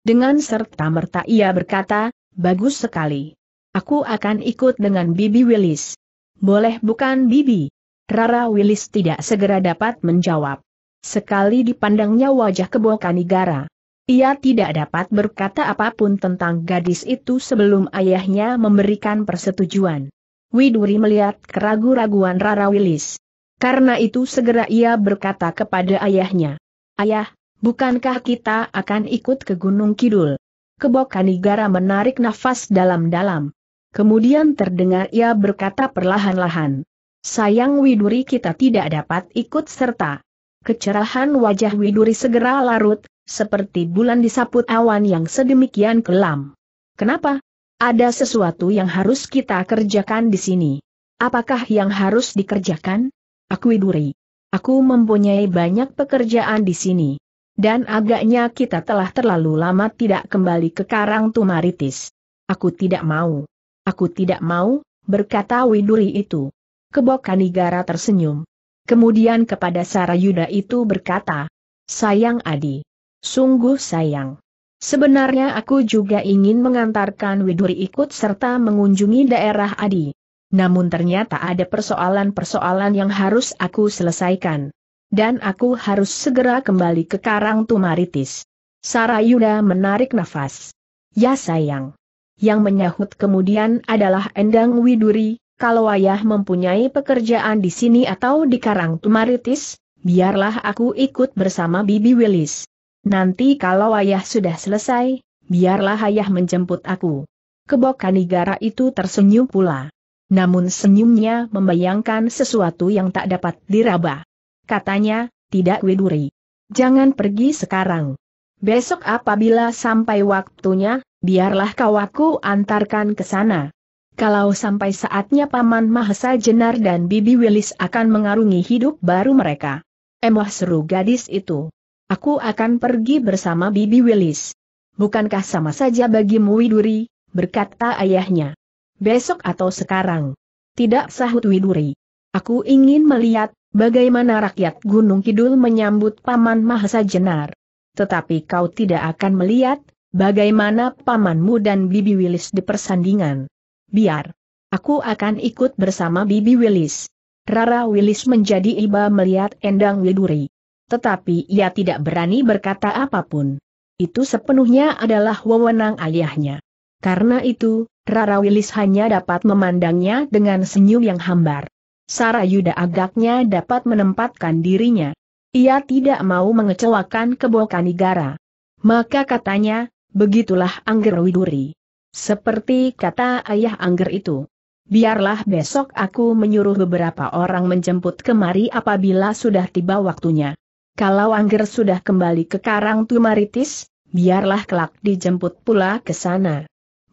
Dengan serta-merta ia berkata, bagus sekali. Aku akan ikut dengan Bibi Willis. Boleh bukan Bibi? Rara Willis tidak segera dapat menjawab. Sekali dipandangnya wajah Kebokanigara. Ia tidak dapat berkata apapun tentang gadis itu sebelum ayahnya memberikan persetujuan. Widuri melihat keraguan raguan Rara Willis. Karena itu segera ia berkata kepada ayahnya, Ayah, bukankah kita akan ikut ke Gunung Kidul? Kebokanigara menarik nafas dalam-dalam. Kemudian terdengar ia berkata perlahan-lahan, Sayang Widuri kita tidak dapat ikut serta. Kecerahan wajah Widuri segera larut, seperti bulan disaput awan yang sedemikian kelam. Kenapa? Ada sesuatu yang harus kita kerjakan di sini. Apakah yang harus dikerjakan? Aku iduri. Aku mempunyai banyak pekerjaan di sini. Dan agaknya kita telah terlalu lama tidak kembali ke Karang Tumaritis. Aku tidak mau. Aku tidak mau, berkata Widuri itu. Kebokanigara tersenyum. Kemudian kepada Sarayuda itu berkata, Sayang Adi. Sungguh sayang. Sebenarnya aku juga ingin mengantarkan Widuri ikut serta mengunjungi daerah Adi namun ternyata ada persoalan-persoalan yang harus aku selesaikan. Dan aku harus segera kembali ke Karang Tumaritis. Sarayuda menarik nafas. Ya sayang. Yang menyahut kemudian adalah Endang Widuri, kalau ayah mempunyai pekerjaan di sini atau di Karang Tumaritis, biarlah aku ikut bersama Bibi Willis. Nanti kalau ayah sudah selesai, biarlah ayah menjemput aku. Kebokan Kanigara itu tersenyum pula namun senyumnya membayangkan sesuatu yang tak dapat diraba. Katanya, tidak Widuri. Jangan pergi sekarang. Besok apabila sampai waktunya, biarlah kau aku antarkan ke sana. Kalau sampai saatnya Paman Mahesa Jenar dan Bibi Willis akan mengarungi hidup baru mereka. Emoh seru gadis itu. Aku akan pergi bersama Bibi Willis. Bukankah sama saja bagimu Widuri, berkata ayahnya besok atau sekarang. Tidak sahut Widuri. Aku ingin melihat, bagaimana rakyat Gunung Kidul menyambut Paman Mahesa Jenar. Tetapi kau tidak akan melihat, bagaimana pamanmu dan Bibi Wilis di persandingan. Biar. Aku akan ikut bersama Bibi Wilis. Rara Wilis menjadi iba melihat Endang Widuri. Tetapi ia tidak berani berkata apapun. Itu sepenuhnya adalah wewenang ayahnya. Karena itu, Rara Wilis hanya dapat memandangnya dengan senyum yang hambar. Sarayuda agaknya dapat menempatkan dirinya. Ia tidak mau mengecewakan negara. Maka katanya, begitulah Angger Widuri. Seperti kata ayah Angger itu. Biarlah besok aku menyuruh beberapa orang menjemput kemari apabila sudah tiba waktunya. Kalau Angger sudah kembali ke Karang Tumaritis, biarlah kelak dijemput pula ke sana.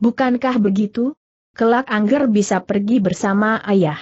Bukankah begitu? Kelak Angger bisa pergi bersama ayah.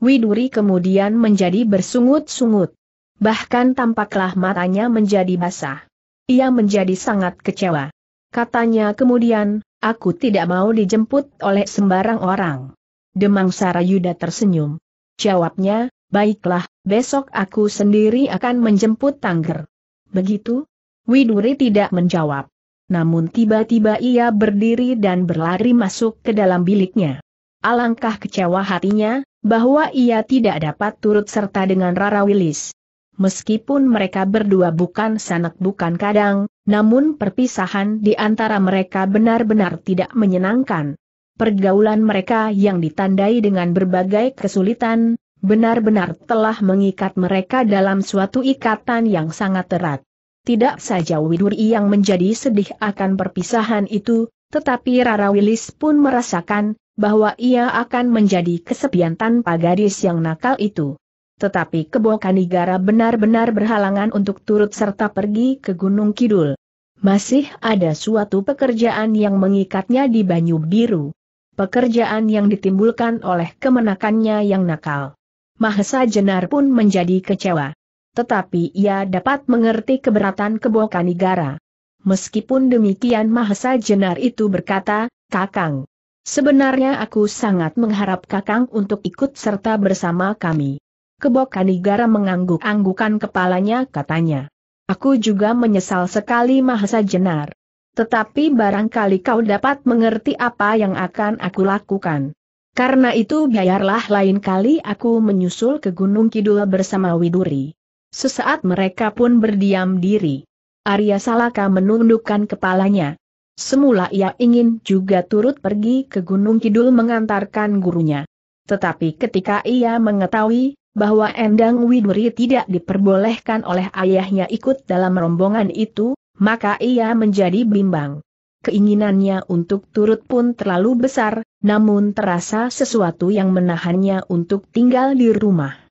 Widuri kemudian menjadi bersungut-sungut. Bahkan tampaklah matanya menjadi basah. Ia menjadi sangat kecewa. Katanya kemudian, aku tidak mau dijemput oleh sembarang orang. Demang Sarayuda tersenyum. Jawabnya, baiklah, besok aku sendiri akan menjemput Tangger. Begitu? Widuri tidak menjawab namun tiba-tiba ia berdiri dan berlari masuk ke dalam biliknya. Alangkah kecewa hatinya, bahwa ia tidak dapat turut serta dengan Rara Wilis. Meskipun mereka berdua bukan sanak bukan kadang, namun perpisahan di antara mereka benar-benar tidak menyenangkan. Pergaulan mereka yang ditandai dengan berbagai kesulitan, benar-benar telah mengikat mereka dalam suatu ikatan yang sangat erat. Tidak saja Widuri yang menjadi sedih akan perpisahan itu, tetapi Rara Wilis pun merasakan bahwa ia akan menjadi kesepian tanpa gadis yang nakal itu. Tetapi Kanigara benar-benar berhalangan untuk turut serta pergi ke Gunung Kidul. Masih ada suatu pekerjaan yang mengikatnya di Banyu Biru. Pekerjaan yang ditimbulkan oleh kemenakannya yang nakal. Mahesa Jenar pun menjadi kecewa tetapi ia dapat mengerti keberatan kebokanigara. negara. Meskipun demikian Mahesa Jenar itu berkata, Kakang, sebenarnya aku sangat mengharap Kakang untuk ikut serta bersama kami. Kebokanigara negara mengangguk-anggukan kepalanya katanya. Aku juga menyesal sekali Mahesa Jenar. Tetapi barangkali kau dapat mengerti apa yang akan aku lakukan. Karena itu biarlah lain kali aku menyusul ke Gunung Kidul bersama Widuri. Sesaat mereka pun berdiam diri. Arya Salaka menundukkan kepalanya. Semula ia ingin juga turut pergi ke Gunung Kidul mengantarkan gurunya. Tetapi ketika ia mengetahui bahwa Endang Widuri tidak diperbolehkan oleh ayahnya ikut dalam rombongan itu, maka ia menjadi bimbang. Keinginannya untuk turut pun terlalu besar, namun terasa sesuatu yang menahannya untuk tinggal di rumah.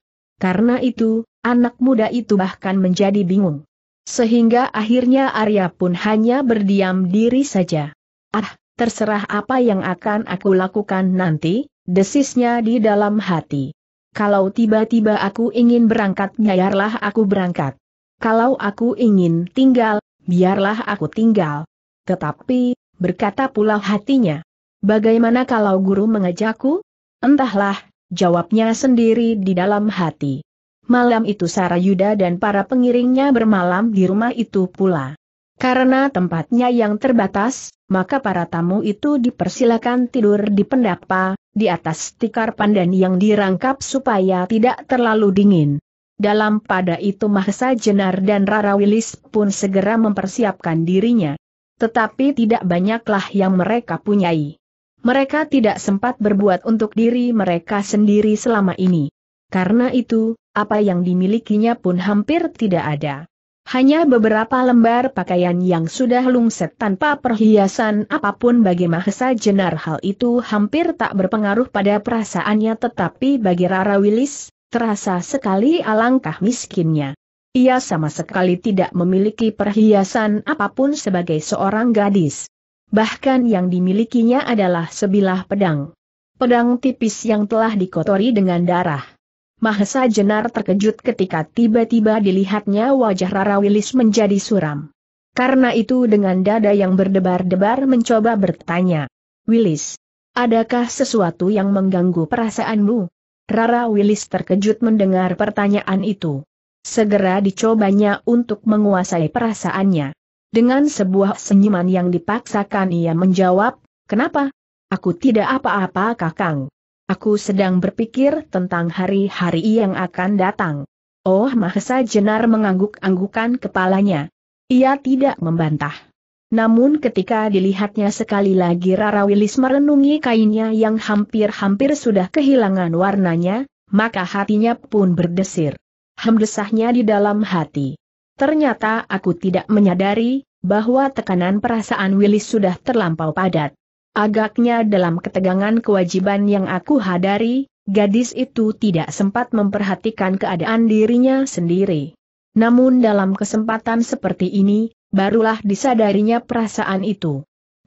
Karena itu, anak muda itu bahkan menjadi bingung. Sehingga akhirnya Arya pun hanya berdiam diri saja. Ah, terserah apa yang akan aku lakukan nanti, desisnya di dalam hati. Kalau tiba-tiba aku ingin berangkat biarlah aku berangkat. Kalau aku ingin tinggal, biarlah aku tinggal. Tetapi, berkata pula hatinya. Bagaimana kalau guru mengajakku? Entahlah, jawabnya sendiri di dalam hati. Malam itu Yuda dan para pengiringnya bermalam di rumah itu pula. Karena tempatnya yang terbatas, maka para tamu itu dipersilakan tidur di pendapa, di atas tikar pandan yang dirangkap supaya tidak terlalu dingin. Dalam pada itu Mahesa Jenar dan Rara Wilis pun segera mempersiapkan dirinya. Tetapi tidak banyaklah yang mereka punyai. Mereka tidak sempat berbuat untuk diri mereka sendiri selama ini. Karena itu, apa yang dimilikinya pun hampir tidak ada. Hanya beberapa lembar pakaian yang sudah lungset tanpa perhiasan apapun bagi Mahesa Jenar hal itu hampir tak berpengaruh pada perasaannya tetapi bagi Rara Wilis, terasa sekali alangkah miskinnya. Ia sama sekali tidak memiliki perhiasan apapun sebagai seorang gadis bahkan yang dimilikinya adalah sebilah pedang. Pedang tipis yang telah dikotori dengan darah. Mahesa Jenar terkejut ketika tiba-tiba dilihatnya wajah Rara Wilis menjadi suram. Karena itu dengan dada yang berdebar-debar mencoba bertanya, Wilis, adakah sesuatu yang mengganggu perasaanmu? Rara Wilis terkejut mendengar pertanyaan itu. Segera dicobanya untuk menguasai perasaannya. Dengan sebuah senyuman yang dipaksakan ia menjawab, kenapa? Aku tidak apa-apa kakang. Aku sedang berpikir tentang hari-hari yang akan datang. Oh Mahesa Jenar mengangguk-anggukan kepalanya. Ia tidak membantah. Namun ketika dilihatnya sekali lagi Rara Willis merenungi kainnya yang hampir-hampir sudah kehilangan warnanya, maka hatinya pun berdesir. Hemdesahnya di dalam hati. Ternyata aku tidak menyadari bahwa tekanan perasaan Willis sudah terlampau padat. Agaknya dalam ketegangan kewajiban yang aku hadari, gadis itu tidak sempat memperhatikan keadaan dirinya sendiri. Namun dalam kesempatan seperti ini, barulah disadarinya perasaan itu.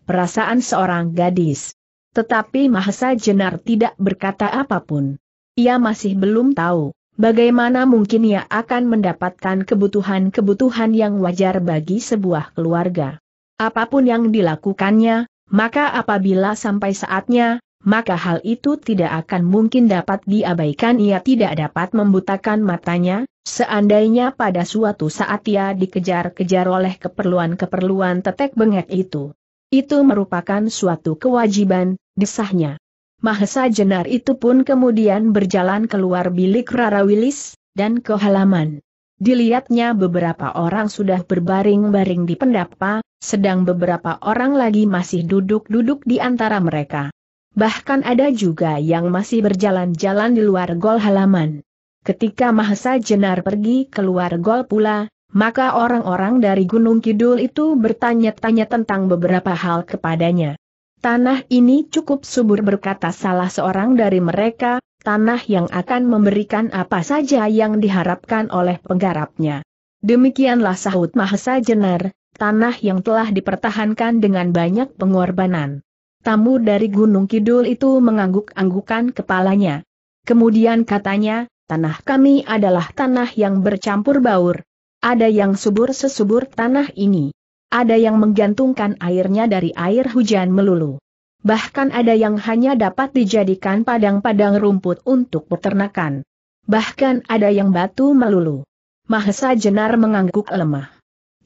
Perasaan seorang gadis. Tetapi Mahesa Jenar tidak berkata apapun. Ia masih belum tahu Bagaimana mungkin ia akan mendapatkan kebutuhan-kebutuhan yang wajar bagi sebuah keluarga? Apapun yang dilakukannya, maka apabila sampai saatnya, maka hal itu tidak akan mungkin dapat diabaikan ia tidak dapat membutakan matanya, seandainya pada suatu saat ia dikejar-kejar oleh keperluan-keperluan tetek bengek itu. Itu merupakan suatu kewajiban, desahnya. Mahesa Jenar itu pun kemudian berjalan keluar bilik Rara Wilis, dan ke halaman. Dilihatnya beberapa orang sudah berbaring-baring di pendapa, sedang beberapa orang lagi masih duduk-duduk di antara mereka. Bahkan ada juga yang masih berjalan-jalan di luar gol halaman. Ketika Mahesa Jenar pergi keluar gol pula, maka orang-orang dari Gunung Kidul itu bertanya-tanya tentang beberapa hal kepadanya. Tanah ini cukup subur berkata salah seorang dari mereka, tanah yang akan memberikan apa saja yang diharapkan oleh penggarapnya. Demikianlah sahut Mahesa Jenar, tanah yang telah dipertahankan dengan banyak pengorbanan. Tamu dari Gunung Kidul itu mengangguk-anggukan kepalanya. Kemudian katanya, tanah kami adalah tanah yang bercampur baur. Ada yang subur sesubur tanah ini. Ada yang menggantungkan airnya dari air hujan melulu. Bahkan ada yang hanya dapat dijadikan padang-padang rumput untuk peternakan. Bahkan ada yang batu melulu. Mahesa Jenar mengangguk lemah.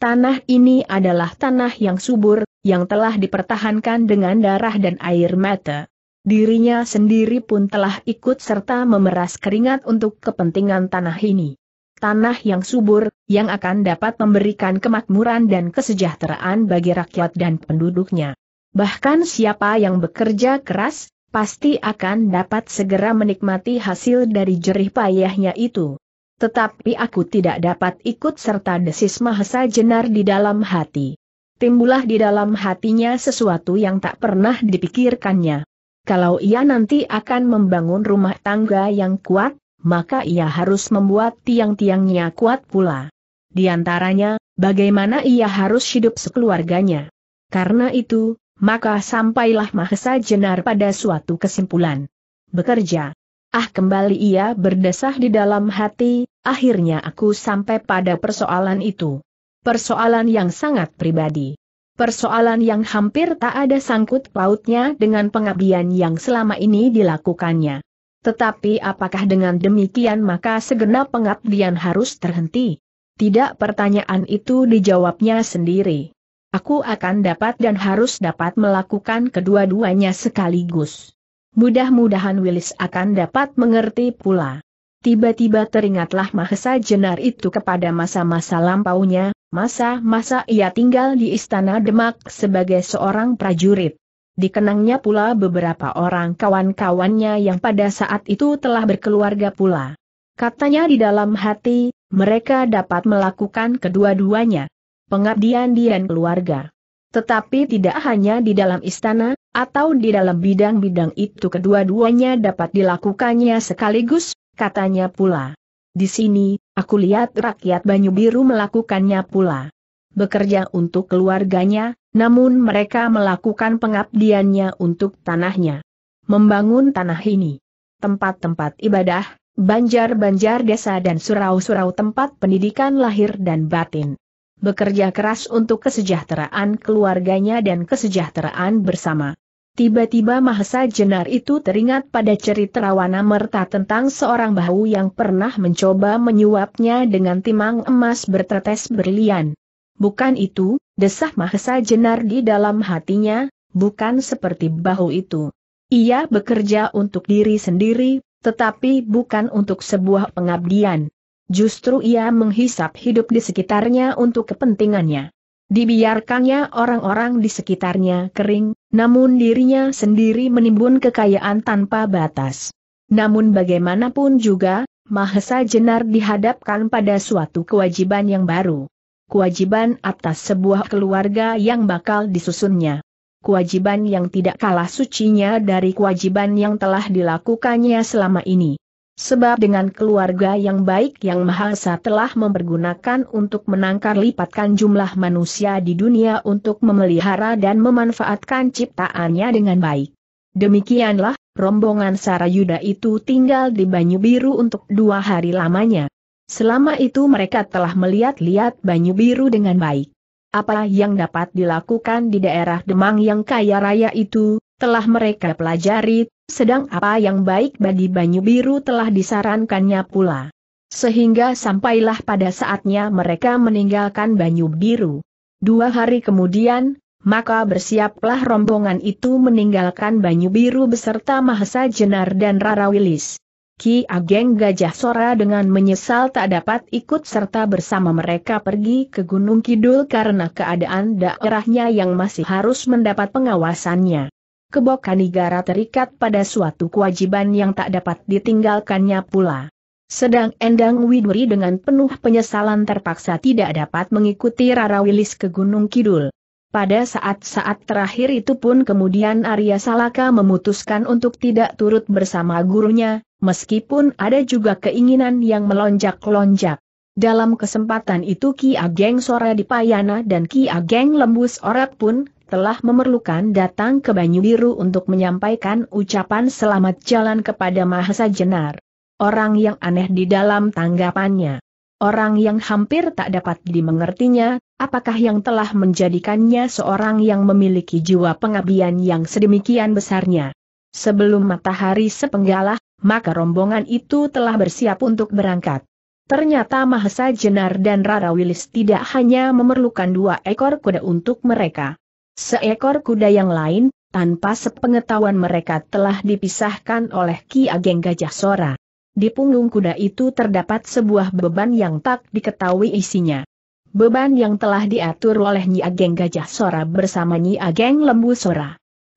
Tanah ini adalah tanah yang subur, yang telah dipertahankan dengan darah dan air mata. Dirinya sendiri pun telah ikut serta memeras keringat untuk kepentingan tanah ini tanah yang subur, yang akan dapat memberikan kemakmuran dan kesejahteraan bagi rakyat dan penduduknya. Bahkan siapa yang bekerja keras, pasti akan dapat segera menikmati hasil dari jerih payahnya itu. Tetapi aku tidak dapat ikut serta desis Mahesa Jenar di dalam hati. Timbulah di dalam hatinya sesuatu yang tak pernah dipikirkannya. Kalau ia nanti akan membangun rumah tangga yang kuat, maka ia harus membuat tiang-tiangnya kuat pula. Di antaranya, bagaimana ia harus hidup sekeluarganya. Karena itu, maka sampailah Mahesa Jenar pada suatu kesimpulan. Bekerja. Ah kembali ia berdesah di dalam hati, akhirnya aku sampai pada persoalan itu. Persoalan yang sangat pribadi. Persoalan yang hampir tak ada sangkut pautnya dengan pengabdian yang selama ini dilakukannya. Tetapi apakah dengan demikian maka segenap pengabdian harus terhenti? Tidak pertanyaan itu dijawabnya sendiri. Aku akan dapat dan harus dapat melakukan kedua-duanya sekaligus. Mudah-mudahan Willis akan dapat mengerti pula. Tiba-tiba teringatlah Mahesa Jenar itu kepada masa-masa lampaunya, masa-masa ia tinggal di Istana Demak sebagai seorang prajurit dikenangnya pula beberapa orang kawan-kawannya yang pada saat itu telah berkeluarga pula. Katanya di dalam hati, mereka dapat melakukan kedua-duanya. Pengabdian dan keluarga. Tetapi tidak hanya di dalam istana, atau di dalam bidang-bidang itu kedua-duanya dapat dilakukannya sekaligus, katanya pula. Di sini, aku lihat rakyat Banyu Biru melakukannya pula bekerja untuk keluarganya, namun mereka melakukan pengabdiannya untuk tanahnya. Membangun tanah ini, tempat-tempat ibadah, banjar-banjar desa dan surau-surau tempat pendidikan lahir dan batin. Bekerja keras untuk kesejahteraan keluarganya dan kesejahteraan bersama. Tiba-tiba Mahesa Jenar itu teringat pada cerita Rawana Merta tentang seorang bahu yang pernah mencoba menyuapnya dengan timang emas bertetes berlian. Bukan itu, desah Mahesa Jenar di dalam hatinya, bukan seperti bahu itu. Ia bekerja untuk diri sendiri, tetapi bukan untuk sebuah pengabdian. Justru ia menghisap hidup di sekitarnya untuk kepentingannya. Dibiarkannya orang-orang di sekitarnya kering, namun dirinya sendiri menimbun kekayaan tanpa batas. Namun bagaimanapun juga, Mahesa Jenar dihadapkan pada suatu kewajiban yang baru kewajiban atas sebuah keluarga yang bakal disusunnya. Kewajiban yang tidak kalah sucinya dari kewajiban yang telah dilakukannya selama ini. Sebab dengan keluarga yang baik yang Maha Esa telah mempergunakan untuk menangkar lipatkan jumlah manusia di dunia untuk memelihara dan memanfaatkan ciptaannya dengan baik. Demikianlah, rombongan Sarayuda itu tinggal di Banyu Biru untuk dua hari lamanya. Selama itu mereka telah melihat-lihat Banyu Biru dengan baik. Apa yang dapat dilakukan di daerah Demang yang kaya raya itu, telah mereka pelajari, sedang apa yang baik bagi Banyu Biru telah disarankannya pula. Sehingga sampailah pada saatnya mereka meninggalkan Banyu Biru. Dua hari kemudian, maka bersiaplah rombongan itu meninggalkan Banyu Biru beserta Mahesa Jenar dan Rara Wilis. Ki Ageng Gajah Sora dengan menyesal tak dapat ikut serta bersama mereka pergi ke Gunung Kidul karena keadaan daerahnya yang masih harus mendapat pengawasannya. Kebokanigara terikat pada suatu kewajiban yang tak dapat ditinggalkannya pula. Sedang Endang Widuri dengan penuh penyesalan terpaksa tidak dapat mengikuti Rara Wilis ke Gunung Kidul. Pada saat-saat terakhir itu pun kemudian Arya Salaka memutuskan untuk tidak turut bersama gurunya, meskipun ada juga keinginan yang melonjak-lonjak. Dalam kesempatan itu Ki Ageng Sora di Payana dan Ki Ageng Lembus Orat pun telah memerlukan datang ke Banyu Biru untuk menyampaikan ucapan selamat jalan kepada Mahesa Jenar. Orang yang aneh di dalam tanggapannya. Orang yang hampir tak dapat dimengertinya, apakah yang telah menjadikannya seorang yang memiliki jiwa pengabdian yang sedemikian besarnya. Sebelum matahari sepenggalah, maka rombongan itu telah bersiap untuk berangkat. Ternyata Mahesa Jenar dan Rara Wilis tidak hanya memerlukan dua ekor kuda untuk mereka. Seekor kuda yang lain, tanpa sepengetahuan mereka telah dipisahkan oleh Ki Ageng Gajah Sora. Di punggung kuda itu terdapat sebuah beban yang tak diketahui isinya. Beban yang telah diatur oleh Nyi Ageng Gajah Sora bersama Nyi Ageng Lembu Sora.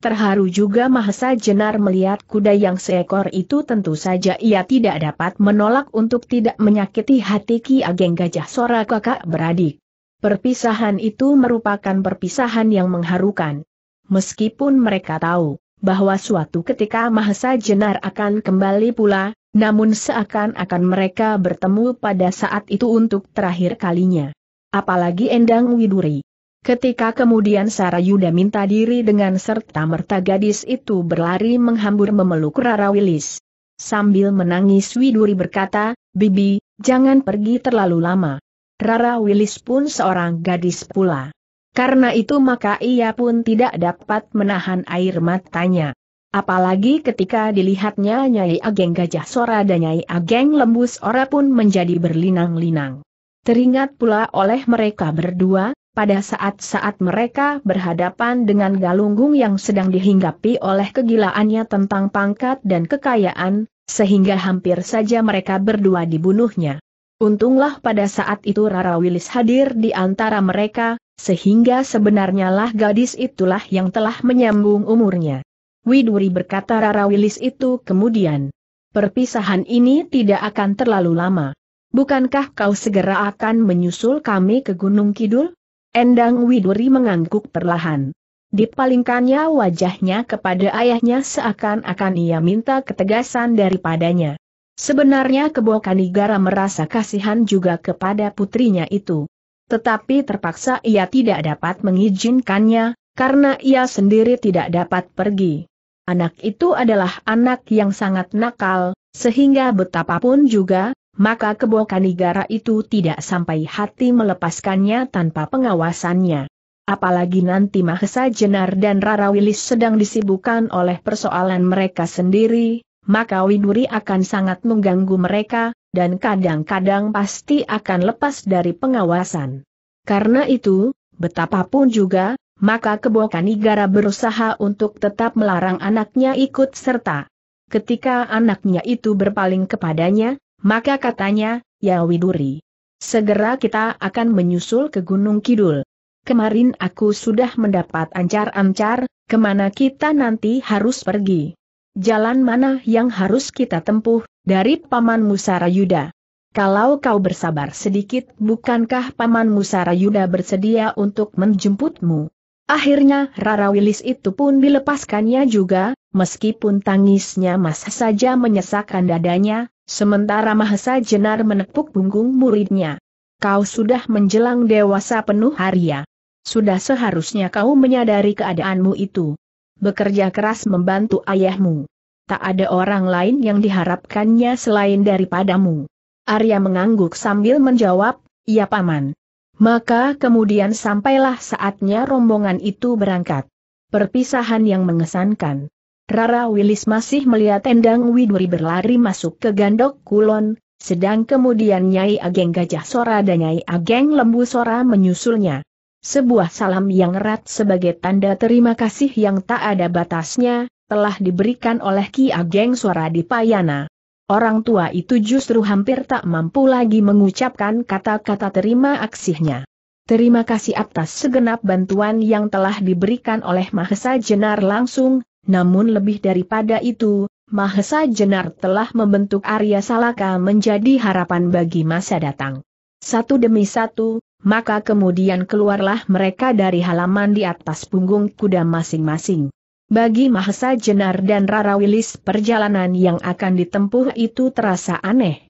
Terharu juga Mahesa Jenar melihat kuda yang seekor itu tentu saja ia tidak dapat menolak untuk tidak menyakiti hati Ki Ageng Gajah Sora kakak beradik. Perpisahan itu merupakan perpisahan yang mengharukan. Meskipun mereka tahu bahwa suatu ketika Mahesa Jenar akan kembali pula, namun seakan-akan mereka bertemu pada saat itu untuk terakhir kalinya. Apalagi Endang Widuri Ketika kemudian Sarayuda minta diri dengan serta-merta gadis itu berlari menghambur memeluk Rara Wilis, Sambil menangis Widuri berkata, Bibi, jangan pergi terlalu lama. Rara Wilis pun seorang gadis pula. Karena itu maka ia pun tidak dapat menahan air matanya. Apalagi ketika dilihatnya Nyai Ageng Gajah Sora dan Nyai Ageng lembus ora pun menjadi berlinang-linang. Teringat pula oleh mereka berdua, pada saat-saat mereka berhadapan dengan galunggung yang sedang dihinggapi oleh kegilaannya tentang pangkat dan kekayaan, sehingga hampir saja mereka berdua dibunuhnya. Untunglah pada saat itu Rara Wilis hadir di antara mereka, sehingga sebenarnya lah gadis itulah yang telah menyambung umurnya. Widuri berkata Rara Wilis itu kemudian, perpisahan ini tidak akan terlalu lama. Bukankah kau segera akan menyusul kami ke Gunung Kidul? Endang Widuri mengangguk perlahan. Dipalingkannya wajahnya kepada ayahnya seakan-akan ia minta ketegasan daripadanya. Sebenarnya Kebo Kanigara merasa kasihan juga kepada putrinya itu. Tetapi terpaksa ia tidak dapat mengizinkannya, karena ia sendiri tidak dapat pergi. Anak itu adalah anak yang sangat nakal, sehingga betapapun juga, maka negara itu tidak sampai hati melepaskannya tanpa pengawasannya. Apalagi nanti Mahesa Jenar dan Rara Wilis sedang disibukkan oleh persoalan mereka sendiri, maka Widuri akan sangat mengganggu mereka, dan kadang-kadang pasti akan lepas dari pengawasan. Karena itu, betapapun juga, maka negara berusaha untuk tetap melarang anaknya ikut serta. Ketika anaknya itu berpaling kepadanya, maka katanya, ya Widuri. Segera kita akan menyusul ke Gunung Kidul. Kemarin aku sudah mendapat ancar-ancar, kemana kita nanti harus pergi. Jalan mana yang harus kita tempuh, dari Paman Musara Yuda? Kalau kau bersabar sedikit, bukankah Paman Musara Yuda bersedia untuk menjemputmu? Akhirnya Rara Wilis itu pun dilepaskannya juga, meskipun tangisnya masih saja menyesakkan dadanya, Sementara Mahesa Jenar menepuk punggung muridnya. Kau sudah menjelang dewasa penuh haria. Sudah seharusnya kau menyadari keadaanmu itu. Bekerja keras membantu ayahmu. Tak ada orang lain yang diharapkannya selain daripadamu. Arya mengangguk sambil menjawab, iya paman. Maka kemudian sampailah saatnya rombongan itu berangkat. Perpisahan yang mengesankan. Rara Wilis masih melihat Endang Widuri berlari masuk ke gandok kulon, sedang kemudian Nyai Ageng Gajah Sora dan Nyai Ageng Lembu Sora menyusulnya. Sebuah salam yang erat sebagai tanda terima kasih yang tak ada batasnya, telah diberikan oleh Ki Ageng Sora di Payana. Orang tua itu justru hampir tak mampu lagi mengucapkan kata-kata terima aksihnya. Terima kasih atas segenap bantuan yang telah diberikan oleh Mahesa Jenar langsung, namun lebih daripada itu, Mahesa Jenar telah membentuk Arya Salaka menjadi harapan bagi masa datang. Satu demi satu, maka kemudian keluarlah mereka dari halaman di atas punggung kuda masing-masing. Bagi Mahesa Jenar dan Rara Wilis perjalanan yang akan ditempuh itu terasa aneh.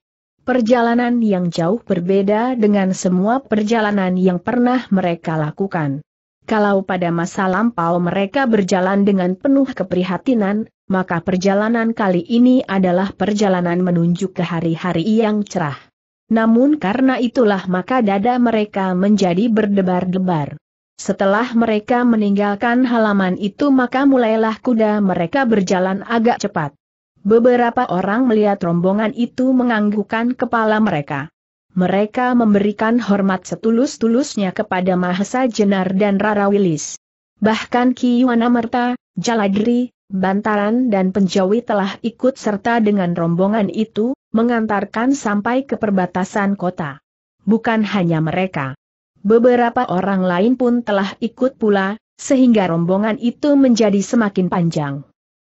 Perjalanan yang jauh berbeda dengan semua perjalanan yang pernah mereka lakukan. Kalau pada masa lampau mereka berjalan dengan penuh keprihatinan, maka perjalanan kali ini adalah perjalanan menunjuk ke hari-hari yang cerah. Namun karena itulah maka dada mereka menjadi berdebar-debar. Setelah mereka meninggalkan halaman itu maka mulailah kuda mereka berjalan agak cepat. Beberapa orang melihat rombongan itu menganggukkan kepala mereka mereka memberikan hormat setulus-tulusnya kepada Mahesa Jenar dan Rara Wilis. Bahkan Ki Merta, Jaladri, Bantaran dan Penjawi telah ikut serta dengan rombongan itu, mengantarkan sampai ke perbatasan kota. Bukan hanya mereka. Beberapa orang lain pun telah ikut pula, sehingga rombongan itu menjadi semakin panjang.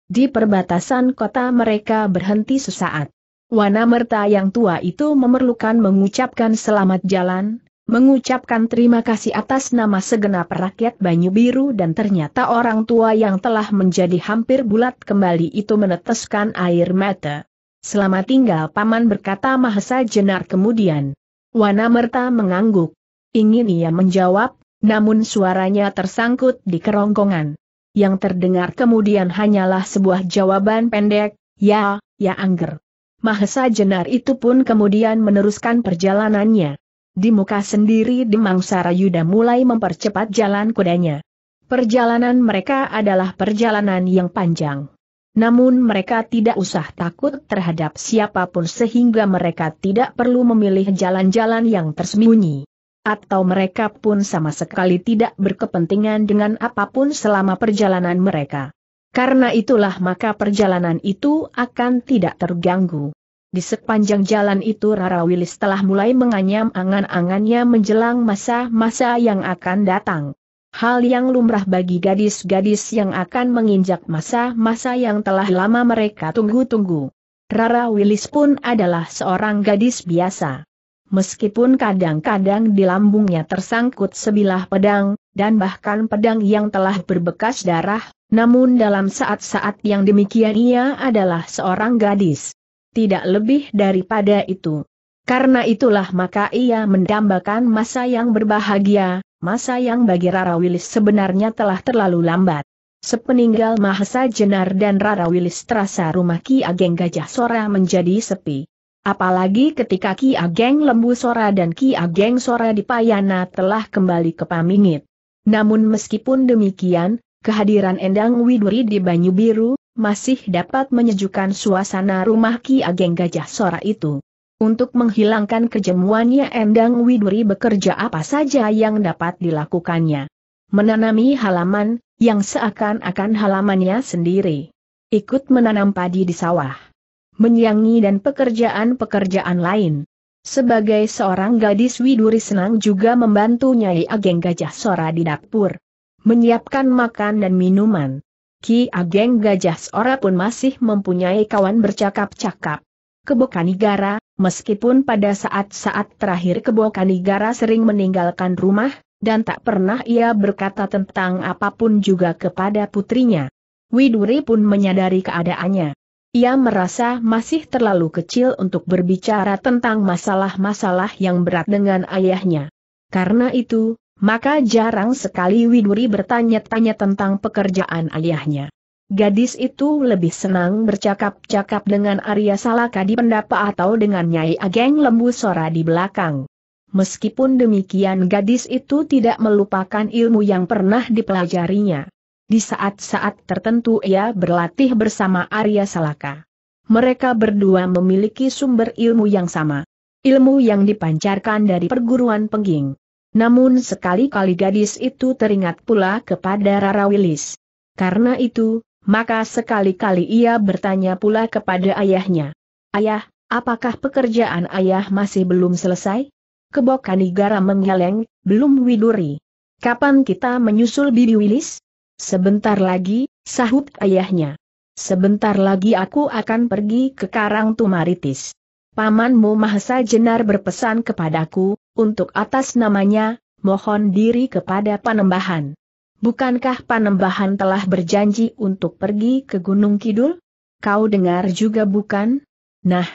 Di perbatasan kota mereka berhenti sesaat. Wanamerta yang tua itu memerlukan mengucapkan selamat jalan, mengucapkan terima kasih atas nama segenap rakyat Banyu Biru dan ternyata orang tua yang telah menjadi hampir bulat kembali itu meneteskan air mata. Selamat tinggal paman berkata Mahesa Jenar kemudian. Wanamerta mengangguk. Ingin ia menjawab, namun suaranya tersangkut di kerongkongan. Yang terdengar kemudian hanyalah sebuah jawaban pendek, ya, ya angger. Mahesa Jenar itu pun kemudian meneruskan perjalanannya. Di muka sendiri Demang Sarayuda mulai mempercepat jalan kudanya. Perjalanan mereka adalah perjalanan yang panjang. Namun mereka tidak usah takut terhadap siapapun sehingga mereka tidak perlu memilih jalan-jalan yang tersembunyi. Atau mereka pun sama sekali tidak berkepentingan dengan apapun selama perjalanan mereka. Karena itulah maka perjalanan itu akan tidak terganggu. Di sepanjang jalan itu Rara Wilis telah mulai menganyam angan-angannya menjelang masa-masa yang akan datang. Hal yang lumrah bagi gadis-gadis yang akan menginjak masa-masa yang telah lama mereka tunggu-tunggu. Rara Wilis pun adalah seorang gadis biasa. Meskipun kadang-kadang di lambungnya tersangkut sebilah pedang, dan bahkan pedang yang telah berbekas darah, namun dalam saat-saat yang demikian ia adalah seorang gadis. Tidak lebih daripada itu. Karena itulah maka ia mendambakan masa yang berbahagia, masa yang bagi Rara Wilis sebenarnya telah terlalu lambat. Sepeninggal Mahesa Jenar dan Rara Wilis terasa rumah Ki Ageng Gajah Sora menjadi sepi. Apalagi ketika Ki Ageng Lembu Sora dan Ki Ageng Sora di Payana telah kembali ke Pamingit. Namun meskipun demikian, kehadiran Endang Widuri di Banyu Biru, masih dapat menyejukkan suasana rumah Ki Ageng Gajah Sora itu. Untuk menghilangkan kejemuannya Endang Widuri bekerja apa saja yang dapat dilakukannya. Menanami halaman, yang seakan-akan halamannya sendiri. Ikut menanam padi di sawah. Menyangi dan pekerjaan-pekerjaan lain. Sebagai seorang gadis Widuri senang juga membantu Nyai Ageng Gajah Sora di dapur menyiapkan makan dan minuman. Ki Ageng Gajah Sora pun masih mempunyai kawan bercakap-cakap. Kebokanigara, meskipun pada saat-saat terakhir Kebokanigara sering meninggalkan rumah, dan tak pernah ia berkata tentang apapun juga kepada putrinya. Widuri pun menyadari keadaannya. Ia merasa masih terlalu kecil untuk berbicara tentang masalah-masalah yang berat dengan ayahnya. Karena itu, maka jarang sekali Widuri bertanya-tanya tentang pekerjaan ayahnya. Gadis itu lebih senang bercakap-cakap dengan Arya Salaka di pendapa atau dengan Nyai Ageng Lembu Sora di belakang. Meskipun demikian gadis itu tidak melupakan ilmu yang pernah dipelajarinya. Di saat-saat tertentu ia berlatih bersama Arya Salaka. Mereka berdua memiliki sumber ilmu yang sama. Ilmu yang dipancarkan dari perguruan pengging. Namun sekali-kali gadis itu teringat pula kepada Rara Wilis. Karena itu, maka sekali-kali ia bertanya pula kepada ayahnya. Ayah, apakah pekerjaan ayah masih belum selesai? Kebokanigara menggeleng, belum widuri. Kapan kita menyusul Bibi Wilis? Sebentar lagi, sahut ayahnya. Sebentar lagi aku akan pergi ke Karang Tumaritis. Pamanmu Mahasa Jenar berpesan kepadaku, untuk atas namanya, mohon diri kepada Panembahan. Bukankah Panembahan telah berjanji untuk pergi ke Gunung Kidul? Kau dengar juga bukan? Nah,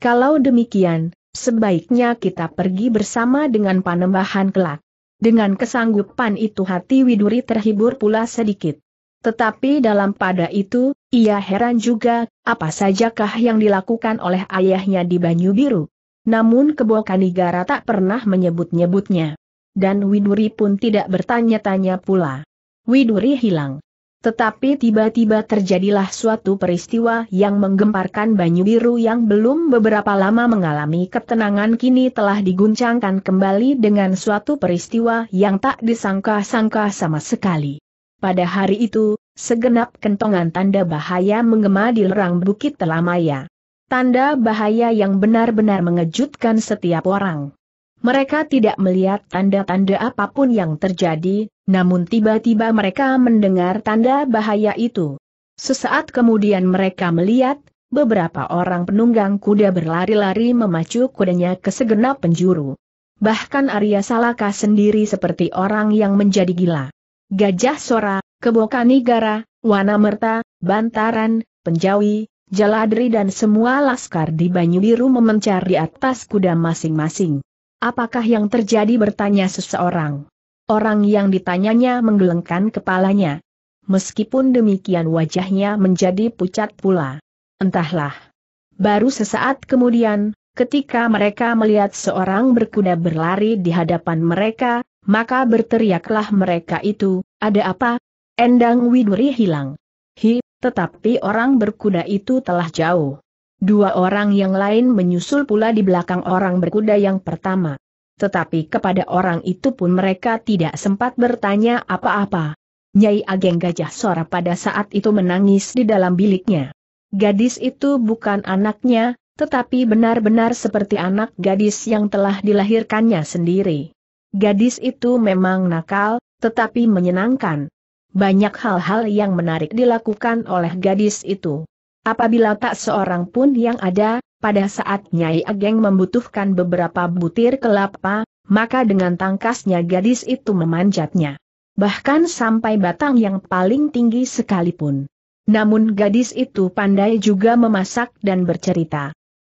kalau demikian, sebaiknya kita pergi bersama dengan Panembahan kelak. Dengan kesanggupan itu hati Widuri terhibur pula sedikit. Tetapi dalam pada itu, ia heran juga, apa sajakah yang dilakukan oleh ayahnya di Banyu Biru. Namun Kebo Kanigara tak pernah menyebut-nyebutnya. Dan Widuri pun tidak bertanya-tanya pula. Widuri hilang. Tetapi tiba-tiba terjadilah suatu peristiwa yang menggemparkan Banyu Biru yang belum beberapa lama mengalami ketenangan kini telah diguncangkan kembali dengan suatu peristiwa yang tak disangka-sangka sama sekali. Pada hari itu, segenap kentongan tanda bahaya menggema di lerang Bukit Telamaya. Tanda bahaya yang benar-benar mengejutkan setiap orang. Mereka tidak melihat tanda-tanda apapun yang terjadi, namun tiba-tiba mereka mendengar tanda bahaya itu. Sesaat kemudian mereka melihat, beberapa orang penunggang kuda berlari-lari memacu kudanya ke segenap penjuru. Bahkan Arya Salaka sendiri seperti orang yang menjadi gila. Gajah Sora, kebokanigara, Wanamerta, Bantaran, Penjawi, Jaladri dan semua laskar di Banyu Biru memencar di atas kuda masing-masing. Apakah yang terjadi bertanya seseorang? Orang yang ditanyanya menggelengkan kepalanya. Meskipun demikian wajahnya menjadi pucat pula. Entahlah. Baru sesaat kemudian, ketika mereka melihat seorang berkuda berlari di hadapan mereka, maka berteriaklah mereka itu, ada apa? Endang Widuri hilang. Hi, tetapi orang berkuda itu telah jauh. Dua orang yang lain menyusul pula di belakang orang berkuda yang pertama. Tetapi kepada orang itu pun mereka tidak sempat bertanya apa-apa. Nyai Ageng Gajah Sora pada saat itu menangis di dalam biliknya. Gadis itu bukan anaknya, tetapi benar-benar seperti anak gadis yang telah dilahirkannya sendiri. Gadis itu memang nakal, tetapi menyenangkan banyak hal-hal yang menarik dilakukan oleh gadis itu. Apabila tak seorang pun yang ada, pada saat Nyai Ageng membutuhkan beberapa butir kelapa, maka dengan tangkasnya gadis itu memanjatnya. Bahkan sampai batang yang paling tinggi sekalipun. Namun gadis itu pandai juga memasak dan bercerita.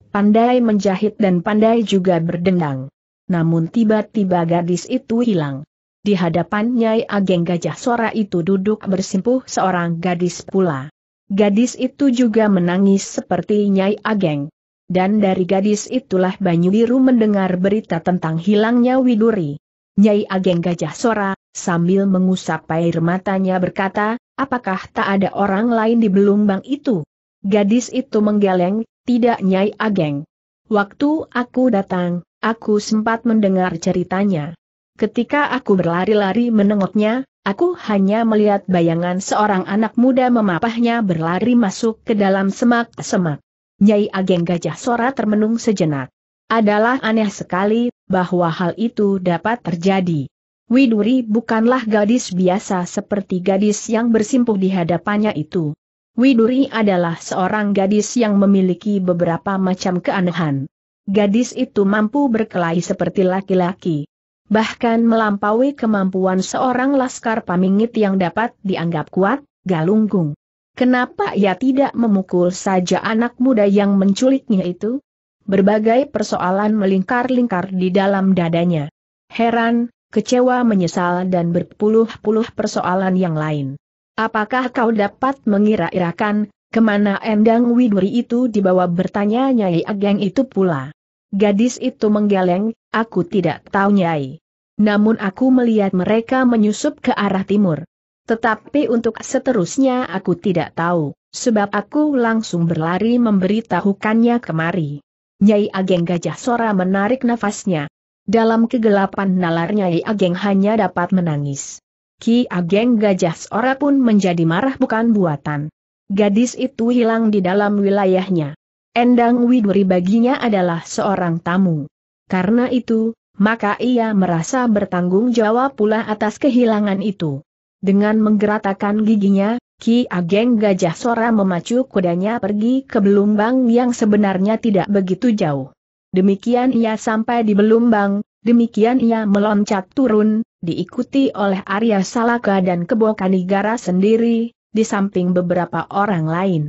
Pandai menjahit dan pandai juga berdendang. Namun tiba-tiba gadis itu hilang. Di hadapan Nyai Ageng Gajah Sora itu duduk bersimpuh seorang gadis pula. Gadis itu juga menangis seperti Nyai Ageng. Dan dari gadis itulah Banyu Biru mendengar berita tentang hilangnya Widuri. Nyai Ageng Gajah Sora, sambil mengusap air matanya berkata, apakah tak ada orang lain di belumbang itu? Gadis itu menggeleng, tidak Nyai Ageng. Waktu aku datang, aku sempat mendengar ceritanya. Ketika aku berlari-lari menengoknya, aku hanya melihat bayangan seorang anak muda memapahnya berlari masuk ke dalam semak-semak. Nyai Ageng Gajah Sora termenung sejenak. Adalah aneh sekali, bahwa hal itu dapat terjadi. Widuri bukanlah gadis biasa seperti gadis yang bersimpuh di hadapannya itu. Widuri adalah seorang gadis yang memiliki beberapa macam keanehan. Gadis itu mampu berkelahi seperti laki-laki bahkan melampaui kemampuan seorang laskar pamingit yang dapat dianggap kuat, galunggung. Kenapa ia tidak memukul saja anak muda yang menculiknya itu? Berbagai persoalan melingkar-lingkar di dalam dadanya. Heran, kecewa menyesal dan berpuluh-puluh persoalan yang lain. Apakah kau dapat mengira-irakan, kemana Endang Widuri itu dibawa bertanya Nyai Ageng itu pula? Gadis itu menggeleng, aku tidak tahu nyai. Namun aku melihat mereka menyusup ke arah timur. Tetapi untuk seterusnya aku tidak tahu, sebab aku langsung berlari memberitahukannya kemari. Nyai Ageng Gajah Sora menarik nafasnya. Dalam kegelapan nalar Nyai Ageng hanya dapat menangis. Ki Ageng Gajah Sora pun menjadi marah bukan buatan. Gadis itu hilang di dalam wilayahnya. Endang Widuri baginya adalah seorang tamu. Karena itu, maka ia merasa bertanggung jawab pula atas kehilangan itu. Dengan menggeratakan giginya, Ki Ageng Gajah Sora memacu kudanya pergi ke Belumbang yang sebenarnya tidak begitu jauh. Demikian ia sampai di Belumbang, demikian ia meloncat turun, diikuti oleh Arya Salaka dan Kebo Kanigara sendiri, di samping beberapa orang lain.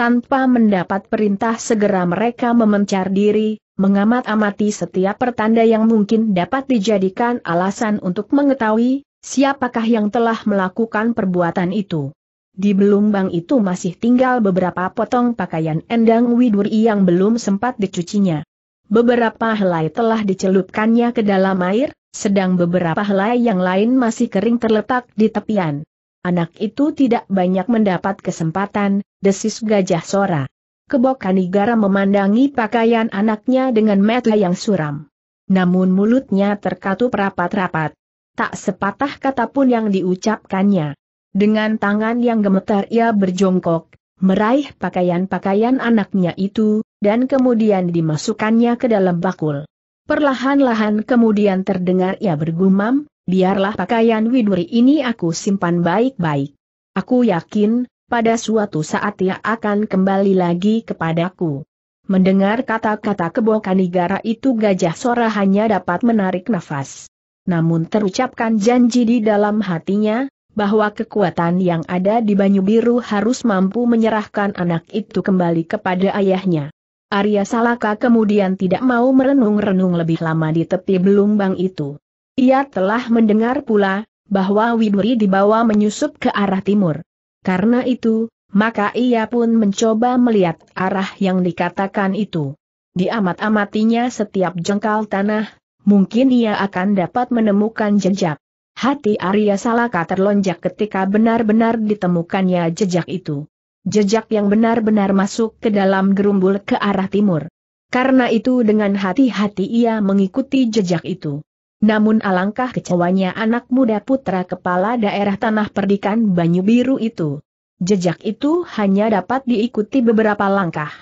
Tanpa mendapat perintah segera mereka memencar diri, mengamat-amati setiap pertanda yang mungkin dapat dijadikan alasan untuk mengetahui siapakah yang telah melakukan perbuatan itu. Di belumbang itu masih tinggal beberapa potong pakaian endang widuri yang belum sempat dicucinya. Beberapa helai telah dicelupkannya ke dalam air, sedang beberapa helai yang lain masih kering terletak di tepian. Anak itu tidak banyak mendapat kesempatan, desis gajah Sora. Kebok Kanigara memandangi pakaian anaknya dengan mata yang suram. Namun mulutnya terkatup rapat-rapat. Tak sepatah kata pun yang diucapkannya. Dengan tangan yang gemetar ia berjongkok, meraih pakaian-pakaian anaknya itu, dan kemudian dimasukkannya ke dalam bakul. Perlahan-lahan kemudian terdengar ia bergumam, biarlah pakaian widuri ini aku simpan baik-baik. Aku yakin, pada suatu saat ia akan kembali lagi kepadaku. Mendengar kata-kata kebokanigara itu gajah sora hanya dapat menarik nafas. Namun terucapkan janji di dalam hatinya, bahwa kekuatan yang ada di Banyu Biru harus mampu menyerahkan anak itu kembali kepada ayahnya. Arya Salaka kemudian tidak mau merenung-renung lebih lama di tepi belumbang itu. Ia telah mendengar pula, bahwa Widuri dibawa menyusup ke arah timur. Karena itu, maka ia pun mencoba melihat arah yang dikatakan itu. Diamat-amatinya setiap jengkal tanah, mungkin ia akan dapat menemukan jejak. Hati Arya Salaka terlonjak ketika benar-benar ditemukannya jejak itu. Jejak yang benar-benar masuk ke dalam gerumbul ke arah timur. Karena itu dengan hati-hati ia mengikuti jejak itu. Namun alangkah kecewanya anak muda putra kepala daerah tanah perdikan Banyu Biru itu. Jejak itu hanya dapat diikuti beberapa langkah.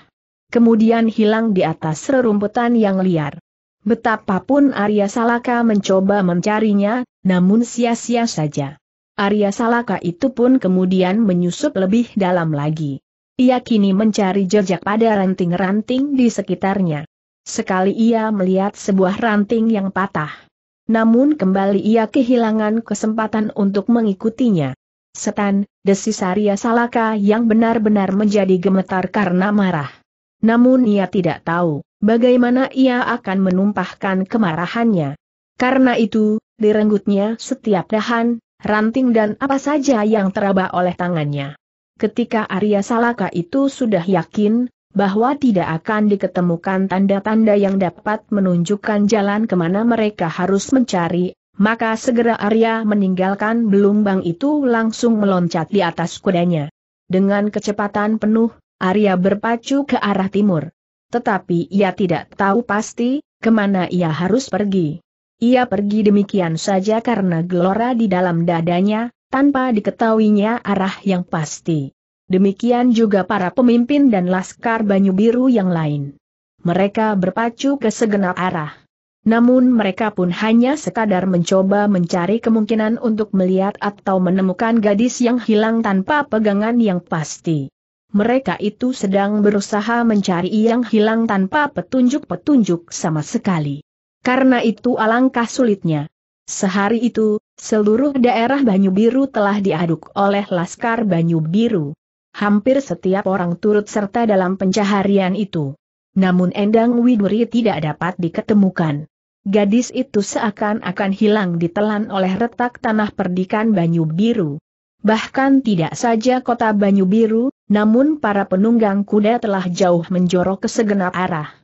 Kemudian hilang di atas rerumputan yang liar. Betapapun Arya Salaka mencoba mencarinya, namun sia-sia saja. Arya Salaka itu pun kemudian menyusup lebih dalam lagi. Ia kini mencari jejak pada ranting-ranting di sekitarnya. Sekali ia melihat sebuah ranting yang patah. Namun kembali ia kehilangan kesempatan untuk mengikutinya. Setan, desis Arya Salaka yang benar-benar menjadi gemetar karena marah. Namun ia tidak tahu, bagaimana ia akan menumpahkan kemarahannya. Karena itu, direnggutnya setiap dahan, ranting dan apa saja yang teraba oleh tangannya. Ketika Arya Salaka itu sudah yakin, bahwa tidak akan diketemukan tanda-tanda yang dapat menunjukkan jalan kemana mereka harus mencari, maka segera Arya meninggalkan belumbang itu langsung meloncat di atas kudanya. Dengan kecepatan penuh, Arya berpacu ke arah timur. Tetapi ia tidak tahu pasti, kemana ia harus pergi. Ia pergi demikian saja karena gelora di dalam dadanya, tanpa diketahuinya arah yang pasti. Demikian juga para pemimpin dan laskar Banyu Biru yang lain. Mereka berpacu ke segenap arah. Namun mereka pun hanya sekadar mencoba mencari kemungkinan untuk melihat atau menemukan gadis yang hilang tanpa pegangan yang pasti. Mereka itu sedang berusaha mencari yang hilang tanpa petunjuk-petunjuk sama sekali. Karena itu alangkah sulitnya. Sehari itu, seluruh daerah Banyu Biru telah diaduk oleh Laskar Banyu Biru hampir setiap orang turut serta dalam pencaharian itu. Namun Endang Widuri tidak dapat diketemukan. Gadis itu seakan-akan hilang ditelan oleh retak tanah perdikan Banyu Biru. Bahkan tidak saja kota Banyu Biru, namun para penunggang kuda telah jauh menjorok ke segenap arah.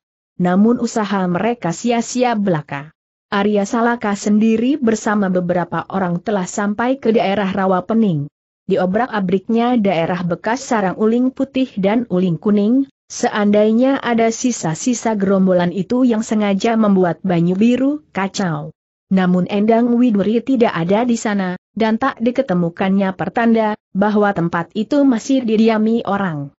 Namun usaha mereka sia-sia belaka. Arya Salaka sendiri bersama beberapa orang telah sampai ke daerah Rawa Pening diobrak-abriknya daerah bekas sarang uling putih dan uling kuning, seandainya ada sisa-sisa gerombolan itu yang sengaja membuat banyu biru kacau. Namun Endang Widuri tidak ada di sana, dan tak diketemukannya pertanda bahwa tempat itu masih didiami orang.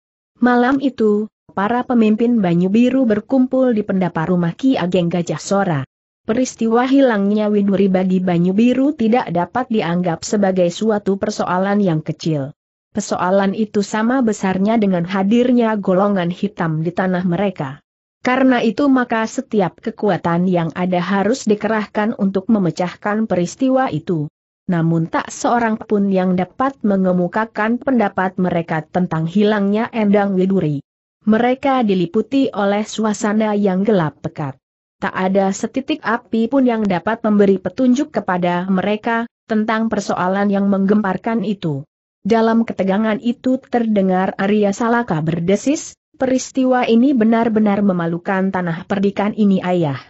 Malam itu, para pemimpin Banyu Biru berkumpul di pendapa rumah Ki Ageng Gajah Sora. Peristiwa hilangnya Widuri bagi Banyu Biru tidak dapat dianggap sebagai suatu persoalan yang kecil. Persoalan itu sama besarnya dengan hadirnya golongan hitam di tanah mereka. Karena itu maka setiap kekuatan yang ada harus dikerahkan untuk memecahkan peristiwa itu. Namun tak seorang pun yang dapat mengemukakan pendapat mereka tentang hilangnya Endang Widuri. Mereka diliputi oleh suasana yang gelap pekat tak ada setitik api pun yang dapat memberi petunjuk kepada mereka, tentang persoalan yang menggemparkan itu. Dalam ketegangan itu terdengar Arya Salaka berdesis, peristiwa ini benar-benar memalukan tanah perdikan ini ayah.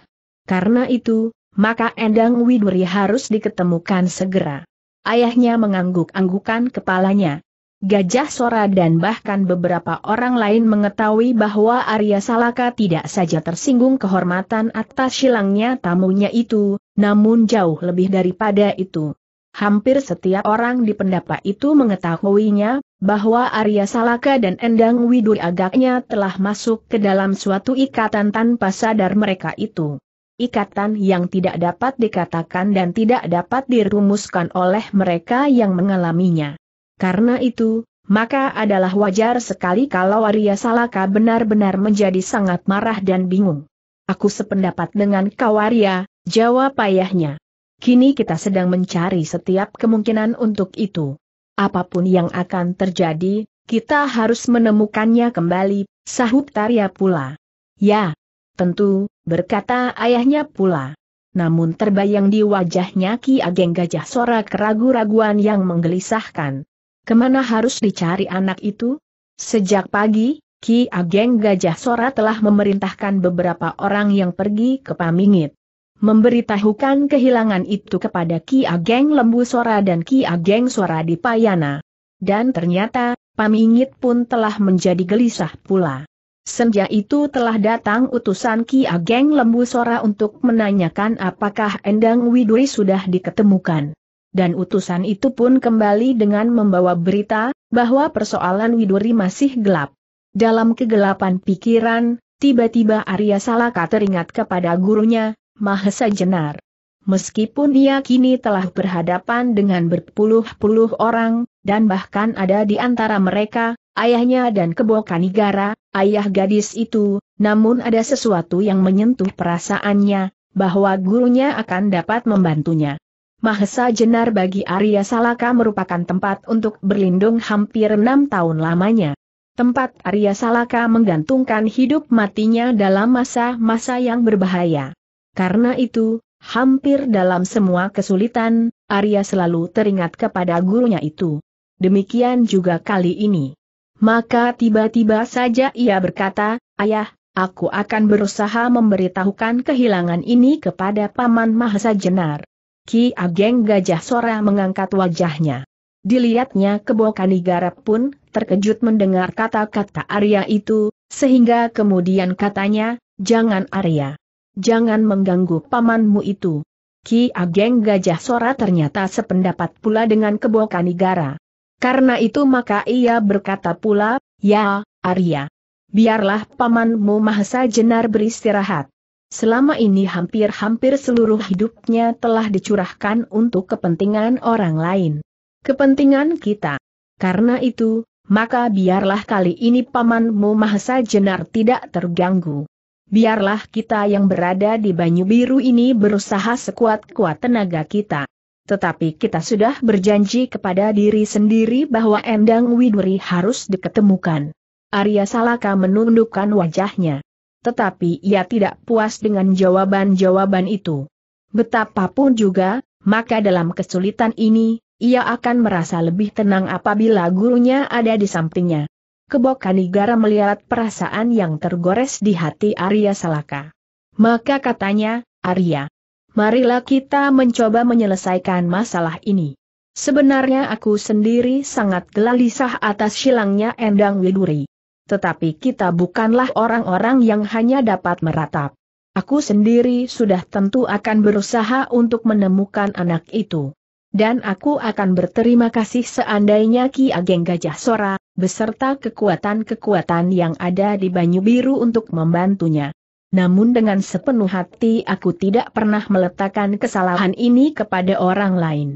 Karena itu, maka Endang Widuri harus diketemukan segera. Ayahnya mengangguk-anggukan kepalanya, Gajah Sora dan bahkan beberapa orang lain mengetahui bahwa Arya Salaka tidak saja tersinggung kehormatan atas silangnya tamunya itu, namun jauh lebih daripada itu. Hampir setiap orang di pendapa itu mengetahuinya, bahwa Arya Salaka dan Endang Widur agaknya telah masuk ke dalam suatu ikatan tanpa sadar mereka itu. Ikatan yang tidak dapat dikatakan dan tidak dapat dirumuskan oleh mereka yang mengalaminya. Karena itu, maka adalah wajar sekali kalau Arya Salaka benar-benar menjadi sangat marah dan bingung. Aku sependapat dengan kau Arya, jawab ayahnya. Kini kita sedang mencari setiap kemungkinan untuk itu. Apapun yang akan terjadi, kita harus menemukannya kembali, sahut Arya pula. Ya, tentu, berkata ayahnya pula. Namun terbayang di wajahnya Ki Ageng Gajah Sora keragu-raguan yang menggelisahkan. Kemana harus dicari anak itu? Sejak pagi, Ki Ageng Gajah Sora telah memerintahkan beberapa orang yang pergi ke Pamingit. Memberitahukan kehilangan itu kepada Ki Ageng Lembu Sora dan Ki Ageng Sora di Payana. Dan ternyata, Pamingit pun telah menjadi gelisah pula. Senja itu telah datang utusan Ki Ageng Lembu Sora untuk menanyakan apakah Endang Widuri sudah diketemukan dan utusan itu pun kembali dengan membawa berita, bahwa persoalan Widuri masih gelap. Dalam kegelapan pikiran, tiba-tiba Arya Salaka teringat kepada gurunya, Mahesa Jenar. Meskipun ia kini telah berhadapan dengan berpuluh-puluh orang, dan bahkan ada di antara mereka, ayahnya dan Kebo Kanigara, ayah gadis itu, namun ada sesuatu yang menyentuh perasaannya, bahwa gurunya akan dapat membantunya. Mahesa Jenar bagi Arya Salaka merupakan tempat untuk berlindung hampir enam tahun lamanya. Tempat Arya Salaka menggantungkan hidup matinya dalam masa-masa yang berbahaya. Karena itu, hampir dalam semua kesulitan, Arya selalu teringat kepada gurunya itu. Demikian juga kali ini. Maka tiba-tiba saja ia berkata, Ayah, aku akan berusaha memberitahukan kehilangan ini kepada Paman Mahesa Jenar. Ki Ageng Gajah Sora mengangkat wajahnya. Dilihatnya Kebokani Garap pun terkejut mendengar kata-kata Arya itu, sehingga kemudian katanya, jangan Arya. Jangan mengganggu pamanmu itu. Ki Ageng Gajah Sora ternyata sependapat pula dengan Kebokani Gara. Karena itu maka ia berkata pula, ya, Arya. Biarlah pamanmu Mahesa Jenar beristirahat. Selama ini hampir-hampir seluruh hidupnya telah dicurahkan untuk kepentingan orang lain. Kepentingan kita. Karena itu, maka biarlah kali ini pamanmu Mahesa Jenar tidak terganggu. Biarlah kita yang berada di Banyu Biru ini berusaha sekuat-kuat tenaga kita. Tetapi kita sudah berjanji kepada diri sendiri bahwa Endang Widuri harus diketemukan. Arya Salaka menundukkan wajahnya tetapi ia tidak puas dengan jawaban-jawaban itu. Betapapun juga, maka dalam kesulitan ini, ia akan merasa lebih tenang apabila gurunya ada di sampingnya. Kebokanigara Igara melihat perasaan yang tergores di hati Arya Salaka. Maka katanya, Arya, marilah kita mencoba menyelesaikan masalah ini. Sebenarnya aku sendiri sangat gelisah atas silangnya Endang Widuri. Tetapi kita bukanlah orang-orang yang hanya dapat meratap. Aku sendiri sudah tentu akan berusaha untuk menemukan anak itu. Dan aku akan berterima kasih seandainya Ki Ageng Gajah Sora, beserta kekuatan-kekuatan yang ada di Banyu Biru untuk membantunya. Namun dengan sepenuh hati aku tidak pernah meletakkan kesalahan ini kepada orang lain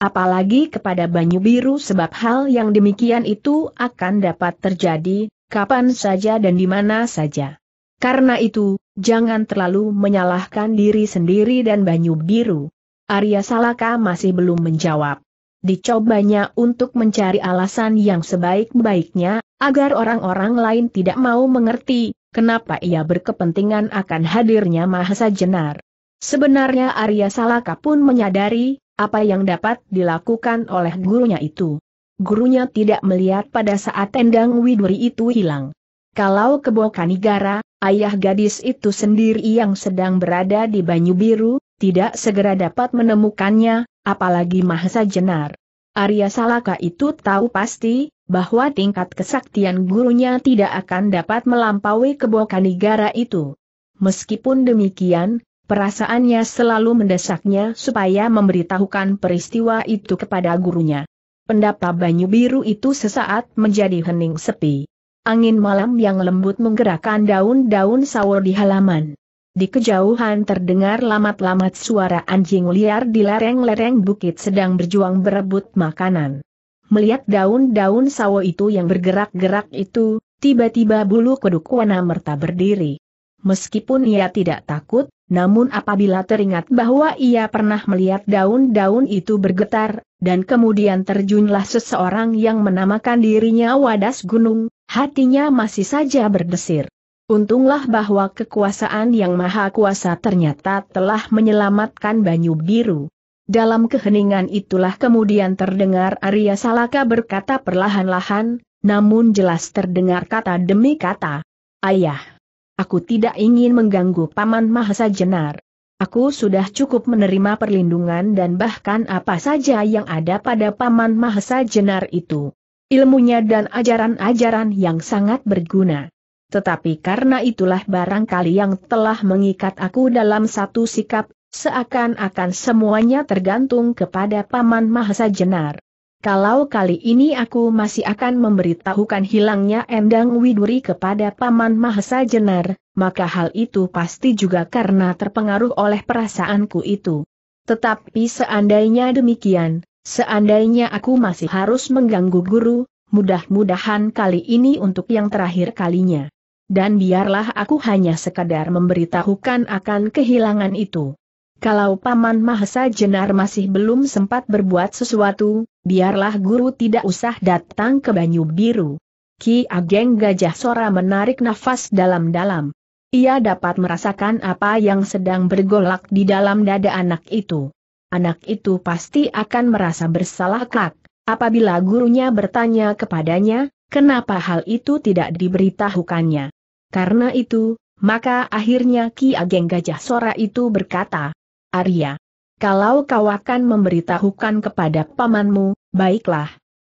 apalagi kepada Banyu Biru sebab hal yang demikian itu akan dapat terjadi, kapan saja dan di mana saja. Karena itu, jangan terlalu menyalahkan diri sendiri dan Banyu Biru. Arya Salaka masih belum menjawab. Dicobanya untuk mencari alasan yang sebaik-baiknya, agar orang-orang lain tidak mau mengerti, kenapa ia berkepentingan akan hadirnya Mahesa Jenar. Sebenarnya Arya Salaka pun menyadari, apa yang dapat dilakukan oleh gurunya itu gurunya tidak melihat pada saat tendang Widuri itu hilang. Kalau kebo Kanigara, ayah gadis itu sendiri yang sedang berada di Banyu Biru, tidak segera dapat menemukannya, apalagi Mahesa Jenar. Arya Salaka itu tahu pasti, bahwa tingkat kesaktian gurunya tidak akan dapat melampaui kebo Kanigara itu. Meskipun demikian, perasaannya selalu mendesaknya supaya memberitahukan peristiwa itu kepada gurunya. Pendapa banyu biru itu sesaat menjadi hening sepi. Angin malam yang lembut menggerakkan daun-daun sawo di halaman. Di kejauhan terdengar lamat-lamat suara anjing liar di lereng-lereng bukit sedang berjuang berebut makanan. Melihat daun-daun sawo itu yang bergerak-gerak itu, tiba-tiba bulu kuduk Wana Merta berdiri. Meskipun ia tidak takut, namun apabila teringat bahwa ia pernah melihat daun-daun itu bergetar, dan kemudian terjunlah seseorang yang menamakan dirinya Wadas Gunung, hatinya masih saja berdesir. Untunglah bahwa kekuasaan yang maha kuasa ternyata telah menyelamatkan Banyu Biru. Dalam keheningan itulah kemudian terdengar Arya Salaka berkata perlahan-lahan, namun jelas terdengar kata demi kata. Ayah. Aku tidak ingin mengganggu Paman Mahesa Jenar. Aku sudah cukup menerima perlindungan dan bahkan apa saja yang ada pada Paman Mahesa Jenar itu. Ilmunya dan ajaran-ajaran yang sangat berguna. Tetapi karena itulah barangkali yang telah mengikat aku dalam satu sikap, seakan-akan semuanya tergantung kepada Paman Mahesa Jenar. Kalau kali ini aku masih akan memberitahukan hilangnya Endang Widuri kepada Paman Mahesa Jenar, maka hal itu pasti juga karena terpengaruh oleh perasaanku itu. Tetapi seandainya demikian, seandainya aku masih harus mengganggu guru, mudah-mudahan kali ini untuk yang terakhir kalinya. Dan biarlah aku hanya sekadar memberitahukan akan kehilangan itu. Kalau Paman Mahesa Jenar masih belum sempat berbuat sesuatu, biarlah guru tidak usah datang ke Banyu Biru. Ki Ageng Gajah Sora menarik nafas dalam-dalam. Ia dapat merasakan apa yang sedang bergolak di dalam dada anak itu. Anak itu pasti akan merasa bersalah kak, apabila gurunya bertanya kepadanya, kenapa hal itu tidak diberitahukannya. Karena itu, maka akhirnya Ki Ageng Gajah Sora itu berkata, Arya. Kalau kau akan memberitahukan kepada pamanmu, baiklah.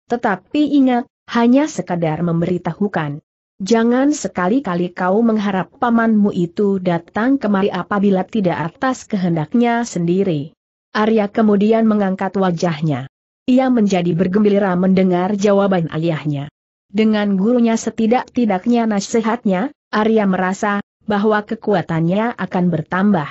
Tetapi ingat, hanya sekadar memberitahukan. Jangan sekali-kali kau mengharap pamanmu itu datang kemari apabila tidak atas kehendaknya sendiri. Arya kemudian mengangkat wajahnya. Ia menjadi bergembira mendengar jawaban ayahnya. Dengan gurunya setidak-tidaknya nasihatnya, Arya merasa bahwa kekuatannya akan bertambah.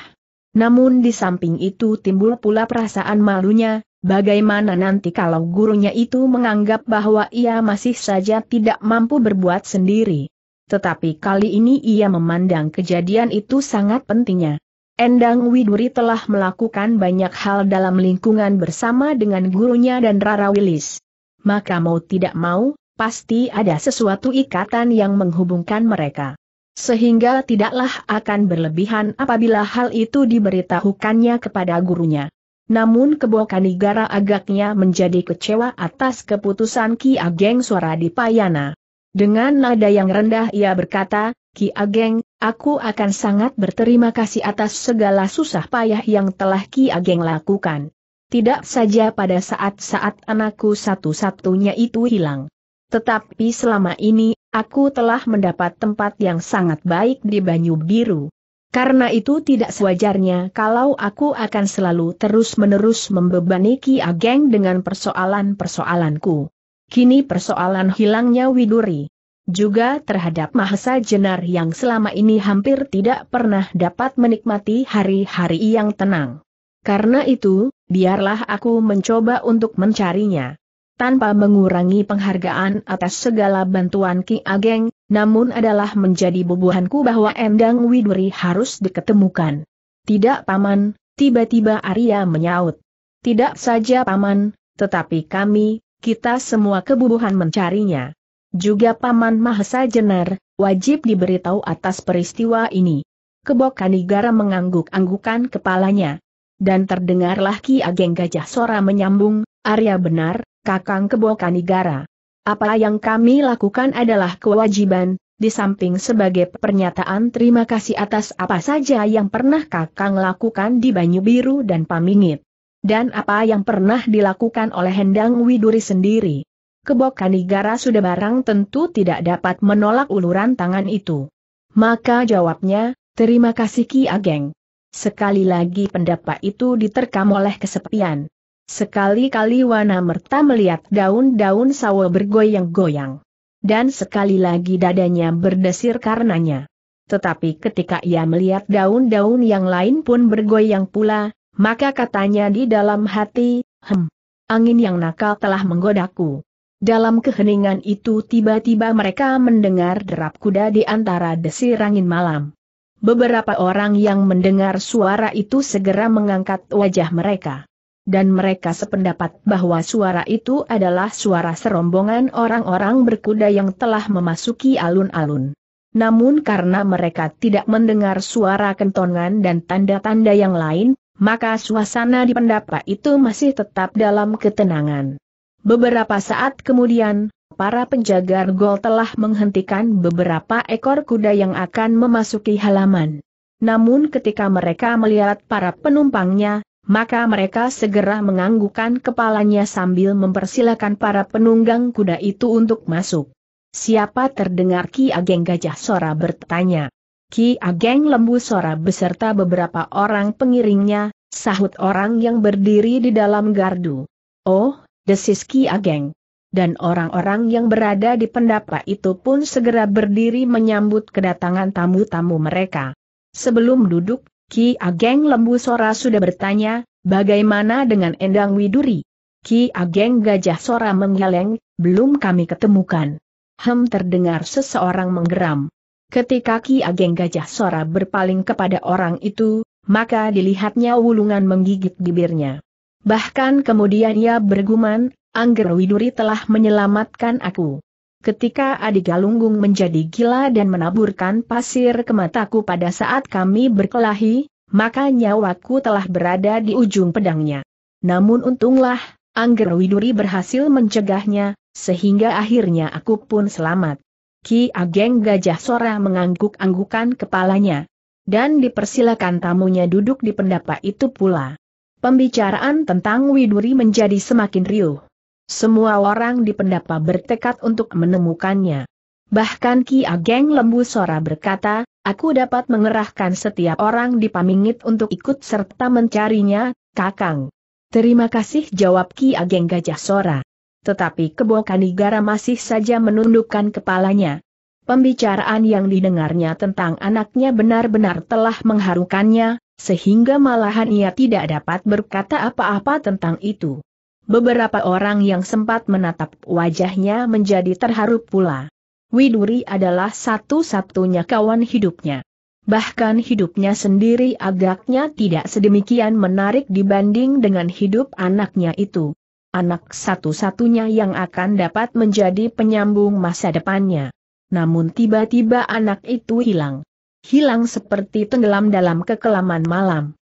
Namun di samping itu timbul pula perasaan malunya, bagaimana nanti kalau gurunya itu menganggap bahwa ia masih saja tidak mampu berbuat sendiri. Tetapi kali ini ia memandang kejadian itu sangat pentingnya. Endang Widuri telah melakukan banyak hal dalam lingkungan bersama dengan gurunya dan Rara Wilis. Maka mau tidak mau, pasti ada sesuatu ikatan yang menghubungkan mereka sehingga tidaklah akan berlebihan apabila hal itu diberitahukannya kepada gurunya. Namun Kebo Kanigara agaknya menjadi kecewa atas keputusan Ki Ageng Suara di Payana. Dengan nada yang rendah ia berkata, Ki Ageng, aku akan sangat berterima kasih atas segala susah payah yang telah Ki Ageng lakukan. Tidak saja pada saat-saat anakku satu-satunya itu hilang. Tetapi selama ini aku telah mendapat tempat yang sangat baik di Banyu Biru. Karena itu tidak sewajarnya kalau aku akan selalu terus-menerus membebani Ki Ageng dengan persoalan-persoalanku. Kini persoalan hilangnya Widuri. Juga terhadap Mahesa Jenar yang selama ini hampir tidak pernah dapat menikmati hari-hari yang tenang. Karena itu, biarlah aku mencoba untuk mencarinya tanpa mengurangi penghargaan atas segala bantuan Ki Ageng, namun adalah menjadi bubuhanku bahwa Endang Widuri harus diketemukan. Tidak paman, tiba-tiba Arya menyaut. Tidak saja paman, tetapi kami, kita semua kebubuhan mencarinya. Juga Paman Mahesa Jenar, wajib diberitahu atas peristiwa ini. Kebokanigara Kanigara mengangguk-anggukan kepalanya. Dan terdengarlah Ki Ageng Gajah Sora menyambung, Arya benar, Kakang Kebo Kanigara. Apa yang kami lakukan adalah kewajiban, di samping sebagai pernyataan terima kasih atas apa saja yang pernah Kakang lakukan di Banyu Biru dan Pamingit. Dan apa yang pernah dilakukan oleh Hendang Widuri sendiri. Kebo Kanigara sudah barang tentu tidak dapat menolak uluran tangan itu. Maka jawabnya, terima kasih Ki Ageng. Sekali lagi pendapat itu diterkam oleh kesepian. Sekali-kali Wana Merta melihat daun-daun sawo bergoyang-goyang. Dan sekali lagi dadanya berdesir karenanya. Tetapi ketika ia melihat daun-daun yang lain pun bergoyang pula, maka katanya di dalam hati, hem, angin yang nakal telah menggodaku. Dalam keheningan itu tiba-tiba mereka mendengar derap kuda di antara desir angin malam. Beberapa orang yang mendengar suara itu segera mengangkat wajah mereka dan mereka sependapat bahwa suara itu adalah suara serombongan orang-orang berkuda yang telah memasuki alun-alun. Namun karena mereka tidak mendengar suara kentongan dan tanda-tanda yang lain, maka suasana di pendapa itu masih tetap dalam ketenangan. Beberapa saat kemudian, para penjaga gol telah menghentikan beberapa ekor kuda yang akan memasuki halaman. Namun ketika mereka melihat para penumpangnya, maka mereka segera menganggukkan kepalanya sambil mempersilahkan para penunggang kuda itu untuk masuk. Siapa terdengar Ki Ageng Gajah Sora bertanya. Ki Ageng Lembu Sora beserta beberapa orang pengiringnya, sahut orang yang berdiri di dalam gardu. Oh, desis Ki Ageng dan orang-orang yang berada di pendapa itu pun segera berdiri menyambut kedatangan tamu-tamu mereka. Sebelum duduk, Ki Ageng Lembu Sora sudah bertanya, bagaimana dengan Endang Widuri? Ki Ageng Gajah Sora menggeleng, belum kami ketemukan. Hem terdengar seseorang menggeram. Ketika Ki Ageng Gajah Sora berpaling kepada orang itu, maka dilihatnya wulungan menggigit bibirnya. Bahkan kemudian ia bergumam, Angger Widuri telah menyelamatkan aku ketika Adi Galunggung menjadi gila dan menaburkan pasir ke mataku pada saat kami berkelahi, maka nyawaku telah berada di ujung pedangnya. Namun untunglah, Angger Widuri berhasil mencegahnya, sehingga akhirnya aku pun selamat. Ki Ageng Gajah Sora mengangguk-anggukan kepalanya. Dan dipersilakan tamunya duduk di pendapa itu pula. Pembicaraan tentang Widuri menjadi semakin riuh. Semua orang di pendapa bertekad untuk menemukannya. Bahkan Ki Ageng Lembu Sora berkata, aku dapat mengerahkan setiap orang di Pamingit untuk ikut serta mencarinya, Kakang. Terima kasih jawab Ki Ageng Gajah Sora. Tetapi kebohongan negara masih saja menundukkan kepalanya. Pembicaraan yang didengarnya tentang anaknya benar-benar telah mengharukannya, sehingga malahan ia tidak dapat berkata apa-apa tentang itu. Beberapa orang yang sempat menatap wajahnya menjadi terharu pula. Widuri adalah satu-satunya kawan hidupnya. Bahkan hidupnya sendiri agaknya tidak sedemikian menarik dibanding dengan hidup anaknya itu. Anak satu-satunya yang akan dapat menjadi penyambung masa depannya. Namun tiba-tiba anak itu hilang. Hilang seperti tenggelam dalam kekelaman malam.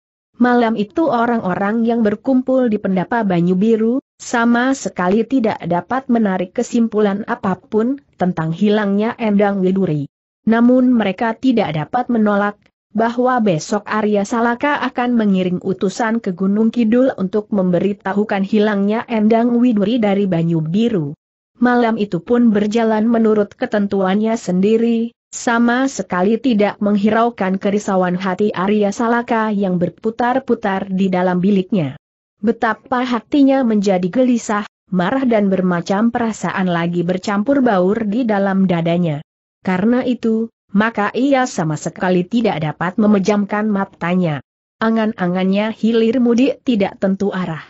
Malam itu orang-orang yang berkumpul di pendapa Banyu Biru, sama sekali tidak dapat menarik kesimpulan apapun tentang hilangnya Endang Widuri. Namun mereka tidak dapat menolak bahwa besok Arya Salaka akan mengiring utusan ke Gunung Kidul untuk memberitahukan hilangnya Endang Widuri dari Banyu Biru. Malam itu pun berjalan menurut ketentuannya sendiri, sama sekali tidak menghiraukan kerisauan hati Arya Salaka yang berputar-putar di dalam biliknya. Betapa hatinya menjadi gelisah, marah dan bermacam perasaan lagi bercampur baur di dalam dadanya. Karena itu, maka ia sama sekali tidak dapat memejamkan matanya. Angan-angannya hilir mudik tidak tentu arah.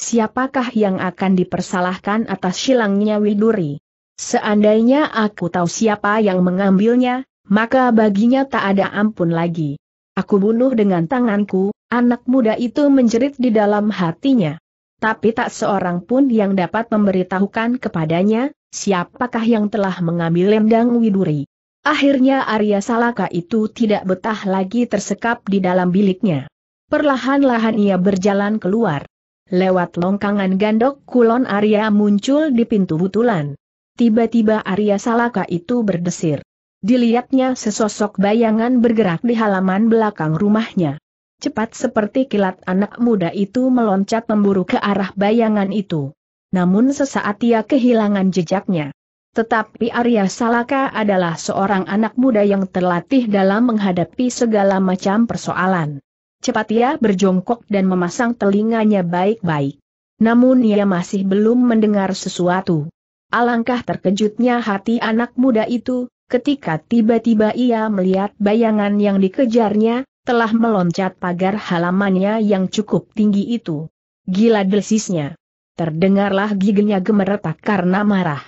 Siapakah yang akan dipersalahkan atas silangnya Widuri? Seandainya aku tahu siapa yang mengambilnya, maka baginya tak ada ampun lagi. Aku bunuh dengan tanganku, anak muda itu menjerit di dalam hatinya. Tapi tak seorang pun yang dapat memberitahukan kepadanya, siapakah yang telah mengambil lendang widuri. Akhirnya Arya Salaka itu tidak betah lagi tersekap di dalam biliknya. Perlahan-lahan ia berjalan keluar. Lewat longkangan gandok kulon Arya muncul di pintu butulan. Tiba-tiba Arya Salaka itu berdesir. Dilihatnya sesosok bayangan bergerak di halaman belakang rumahnya. Cepat seperti kilat anak muda itu meloncat memburu ke arah bayangan itu. Namun sesaat ia kehilangan jejaknya. Tetapi Arya Salaka adalah seorang anak muda yang terlatih dalam menghadapi segala macam persoalan. Cepat ia berjongkok dan memasang telinganya baik-baik. Namun ia masih belum mendengar sesuatu. Alangkah terkejutnya hati anak muda itu, ketika tiba-tiba ia melihat bayangan yang dikejarnya, telah meloncat pagar halamannya yang cukup tinggi itu. Gila desisnya. Terdengarlah giginya gemeretak karena marah.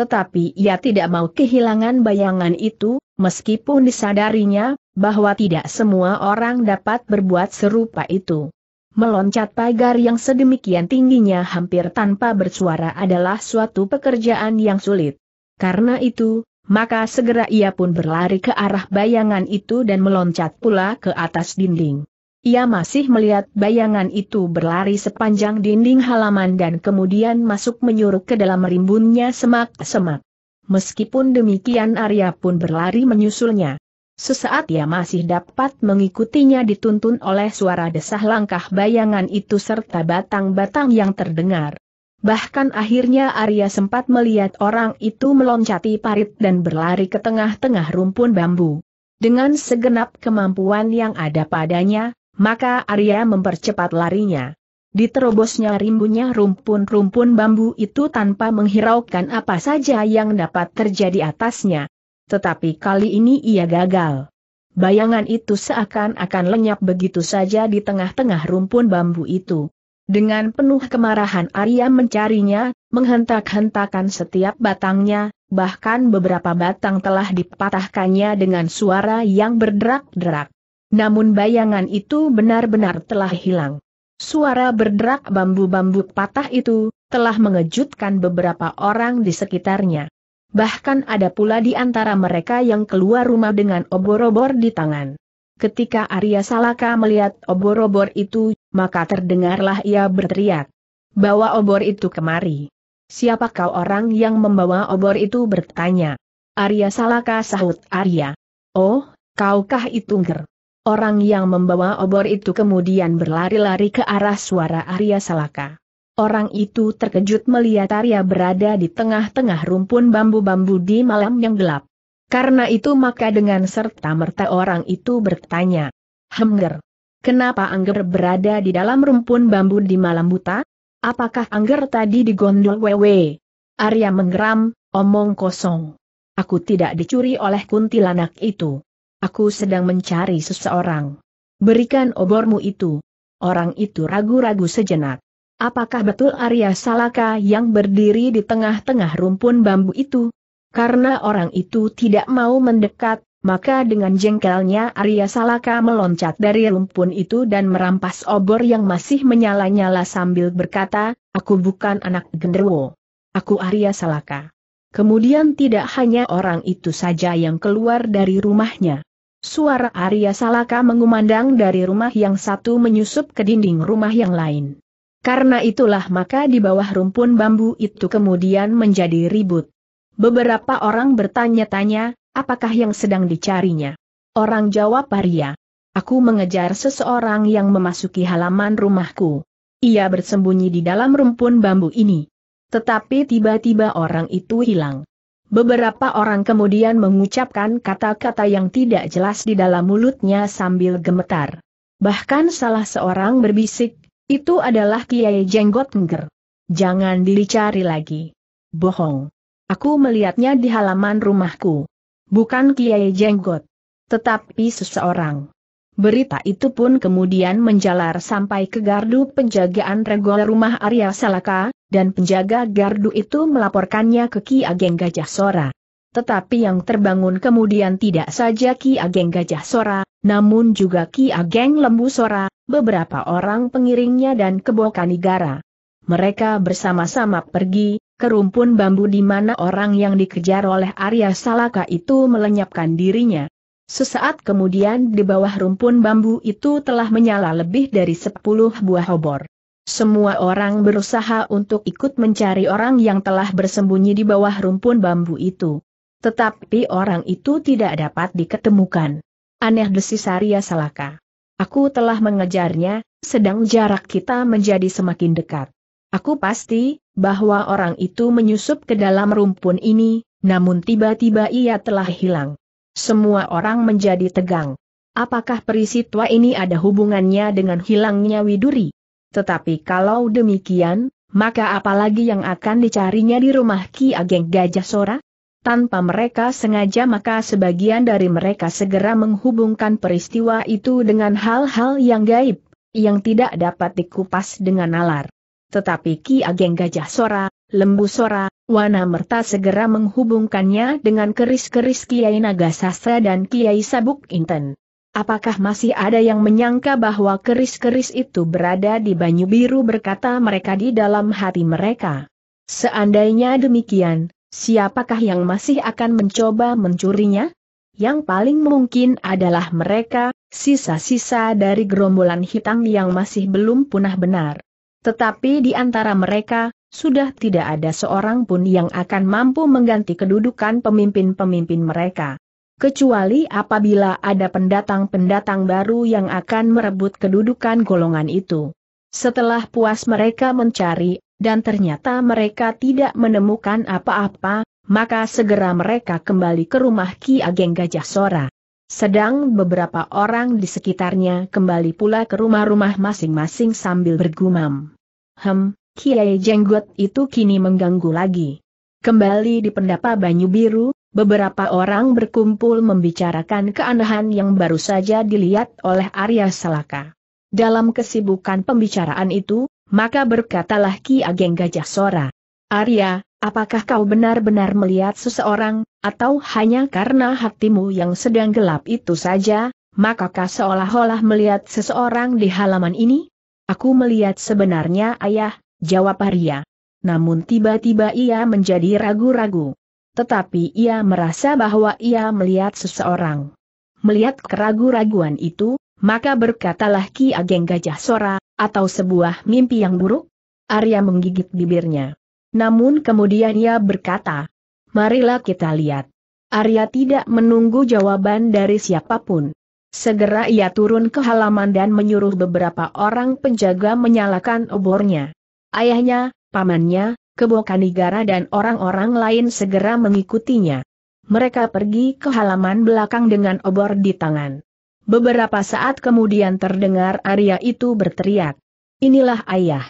Tetapi ia tidak mau kehilangan bayangan itu, meskipun disadarinya, bahwa tidak semua orang dapat berbuat serupa itu. Meloncat pagar yang sedemikian tingginya hampir tanpa bersuara adalah suatu pekerjaan yang sulit. Karena itu, maka segera ia pun berlari ke arah bayangan itu dan meloncat pula ke atas dinding. Ia masih melihat bayangan itu berlari sepanjang dinding halaman dan kemudian masuk menyuruh ke dalam rimbunnya semak-semak. Meskipun demikian Arya pun berlari menyusulnya. Sesaat ia masih dapat mengikutinya dituntun oleh suara desah langkah bayangan itu serta batang-batang yang terdengar. Bahkan akhirnya Arya sempat melihat orang itu meloncati parit dan berlari ke tengah-tengah rumpun bambu. Dengan segenap kemampuan yang ada padanya, maka Arya mempercepat larinya. Diterobosnya rimbunya rumpun-rumpun bambu itu tanpa menghiraukan apa saja yang dapat terjadi atasnya. Tetapi kali ini ia gagal. Bayangan itu seakan-akan lenyap begitu saja di tengah-tengah rumpun bambu itu. Dengan penuh kemarahan Arya mencarinya, menghentak-hentakan setiap batangnya, bahkan beberapa batang telah dipatahkannya dengan suara yang berderak-derak. Namun bayangan itu benar-benar telah hilang. Suara berderak bambu-bambu patah itu, telah mengejutkan beberapa orang di sekitarnya. Bahkan ada pula di antara mereka yang keluar rumah dengan obor-obor di tangan. Ketika Arya Salaka melihat obor-obor itu, maka terdengarlah ia berteriak. Bawa obor itu kemari. Siapa kau orang yang membawa obor itu bertanya. Arya Salaka sahut Arya. Oh, kaukah itu nger? Orang yang membawa obor itu kemudian berlari-lari ke arah suara Arya Salaka. Orang itu terkejut melihat Arya berada di tengah-tengah rumpun bambu-bambu di malam yang gelap. Karena itu maka dengan serta-merta orang itu bertanya, Hemger, kenapa Angger berada di dalam rumpun bambu di malam buta? Apakah Angger tadi digondol wewe? Arya menggeram, omong kosong. Aku tidak dicuri oleh kuntilanak itu. Aku sedang mencari seseorang. Berikan obormu itu. Orang itu ragu-ragu sejenak. Apakah betul Arya Salaka yang berdiri di tengah-tengah rumpun bambu itu? Karena orang itu tidak mau mendekat, maka dengan jengkelnya Arya Salaka meloncat dari rumpun itu dan merampas obor yang masih menyala-nyala sambil berkata, Aku bukan anak genderwo. Aku Arya Salaka. Kemudian tidak hanya orang itu saja yang keluar dari rumahnya. Suara Arya Salaka mengumandang dari rumah yang satu menyusup ke dinding rumah yang lain. Karena itulah maka di bawah rumpun bambu itu kemudian menjadi ribut. Beberapa orang bertanya-tanya, apakah yang sedang dicarinya? Orang jawab Paria. Aku mengejar seseorang yang memasuki halaman rumahku. Ia bersembunyi di dalam rumpun bambu ini. Tetapi tiba-tiba orang itu hilang. Beberapa orang kemudian mengucapkan kata-kata yang tidak jelas di dalam mulutnya sambil gemetar. Bahkan salah seorang berbisik, itu adalah Kiai Jenggot Ngger. Jangan dicari lagi. Bohong. Aku melihatnya di halaman rumahku. Bukan Kiai Jenggot. Tetapi seseorang. Berita itu pun kemudian menjalar sampai ke gardu penjagaan regol rumah Arya Salaka, dan penjaga gardu itu melaporkannya ke Ki Ageng Gajah Sora. Tetapi yang terbangun kemudian tidak saja Ki Ageng Gajah Sora, namun juga Ki Ageng Lembu Sora, beberapa orang pengiringnya dan Kebokanigara. Mereka bersama-sama pergi, ke rumpun bambu di mana orang yang dikejar oleh Arya Salaka itu melenyapkan dirinya. Sesaat kemudian di bawah rumpun bambu itu telah menyala lebih dari sepuluh buah obor. Semua orang berusaha untuk ikut mencari orang yang telah bersembunyi di bawah rumpun bambu itu. Tetapi orang itu tidak dapat diketemukan. Aneh desis Arya Salaka. Aku telah mengejarnya, sedang jarak kita menjadi semakin dekat. Aku pasti, bahwa orang itu menyusup ke dalam rumpun ini, namun tiba-tiba ia telah hilang. Semua orang menjadi tegang. Apakah perisi ini ada hubungannya dengan hilangnya Widuri? Tetapi kalau demikian, maka apalagi yang akan dicarinya di rumah Ki Ageng Gajah Sora? tanpa mereka sengaja maka sebagian dari mereka segera menghubungkan peristiwa itu dengan hal-hal yang gaib, yang tidak dapat dikupas dengan nalar. Tetapi Ki Ageng Gajah Sora, Lembu Sora, Wana Merta segera menghubungkannya dengan keris-keris Kiai Naga Sastra dan Kiai Sabuk Inten. Apakah masih ada yang menyangka bahwa keris-keris itu berada di Banyu Biru berkata mereka di dalam hati mereka? Seandainya demikian, Siapakah yang masih akan mencoba mencurinya? Yang paling mungkin adalah mereka, sisa-sisa dari gerombolan hitam yang masih belum punah benar. Tetapi di antara mereka, sudah tidak ada seorang pun yang akan mampu mengganti kedudukan pemimpin-pemimpin mereka. Kecuali apabila ada pendatang-pendatang baru yang akan merebut kedudukan golongan itu. Setelah puas mereka mencari, dan ternyata mereka tidak menemukan apa-apa, maka segera mereka kembali ke rumah Ki Ageng Gajah Sora. Sedang beberapa orang di sekitarnya kembali pula ke rumah-rumah masing-masing sambil bergumam. Hem, Kiai Jenggot itu kini mengganggu lagi. Kembali di pendapa Banyu Biru, beberapa orang berkumpul membicarakan keanehan yang baru saja dilihat oleh Arya Salaka. Dalam kesibukan pembicaraan itu, maka berkatalah Ki Ageng Gajah Sora. Arya, apakah kau benar-benar melihat seseorang, atau hanya karena hatimu yang sedang gelap itu saja, maka kau seolah-olah melihat seseorang di halaman ini? Aku melihat sebenarnya ayah, jawab Arya. Namun tiba-tiba ia menjadi ragu-ragu. Tetapi ia merasa bahwa ia melihat seseorang. Melihat keragu-raguan itu, maka berkatalah Ki Ageng Gajah Sora, atau sebuah mimpi yang buruk? Arya menggigit bibirnya. Namun kemudian ia berkata, marilah kita lihat. Arya tidak menunggu jawaban dari siapapun. Segera ia turun ke halaman dan menyuruh beberapa orang penjaga menyalakan obornya. Ayahnya, pamannya, Kebokanigara dan orang-orang lain segera mengikutinya. Mereka pergi ke halaman belakang dengan obor di tangan. Beberapa saat kemudian terdengar Arya itu berteriak. Inilah ayah.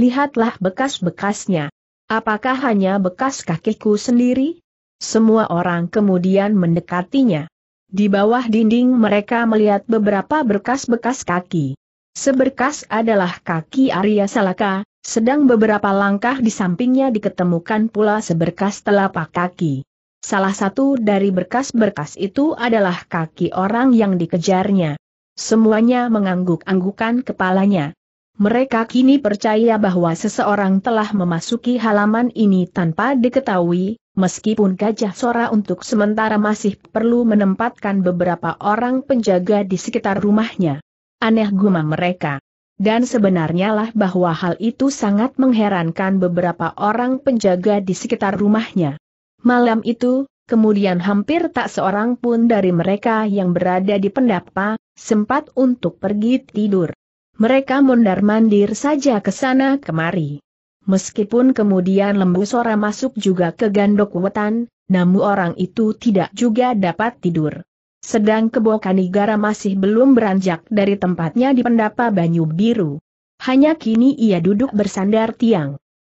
Lihatlah bekas-bekasnya. Apakah hanya bekas kakiku sendiri? Semua orang kemudian mendekatinya. Di bawah dinding mereka melihat beberapa berkas-bekas kaki. Seberkas adalah kaki Arya Salaka, sedang beberapa langkah di sampingnya diketemukan pula seberkas telapak kaki. Salah satu dari berkas-berkas itu adalah kaki orang yang dikejarnya. Semuanya mengangguk-anggukan kepalanya. Mereka kini percaya bahwa seseorang telah memasuki halaman ini tanpa diketahui, meskipun Gajah Sora untuk sementara masih perlu menempatkan beberapa orang penjaga di sekitar rumahnya. Aneh gumam mereka. Dan sebenarnya lah bahwa hal itu sangat mengherankan beberapa orang penjaga di sekitar rumahnya. Malam itu, kemudian hampir tak seorang pun dari mereka yang berada di pendapa, sempat untuk pergi tidur. Mereka mondar-mandir saja ke sana kemari. Meskipun kemudian lembu sora masuk juga ke gandok wetan, namun orang itu tidak juga dapat tidur. Sedang kebokan kanigara masih belum beranjak dari tempatnya di pendapa Banyu Biru. Hanya kini ia duduk bersandar tiang.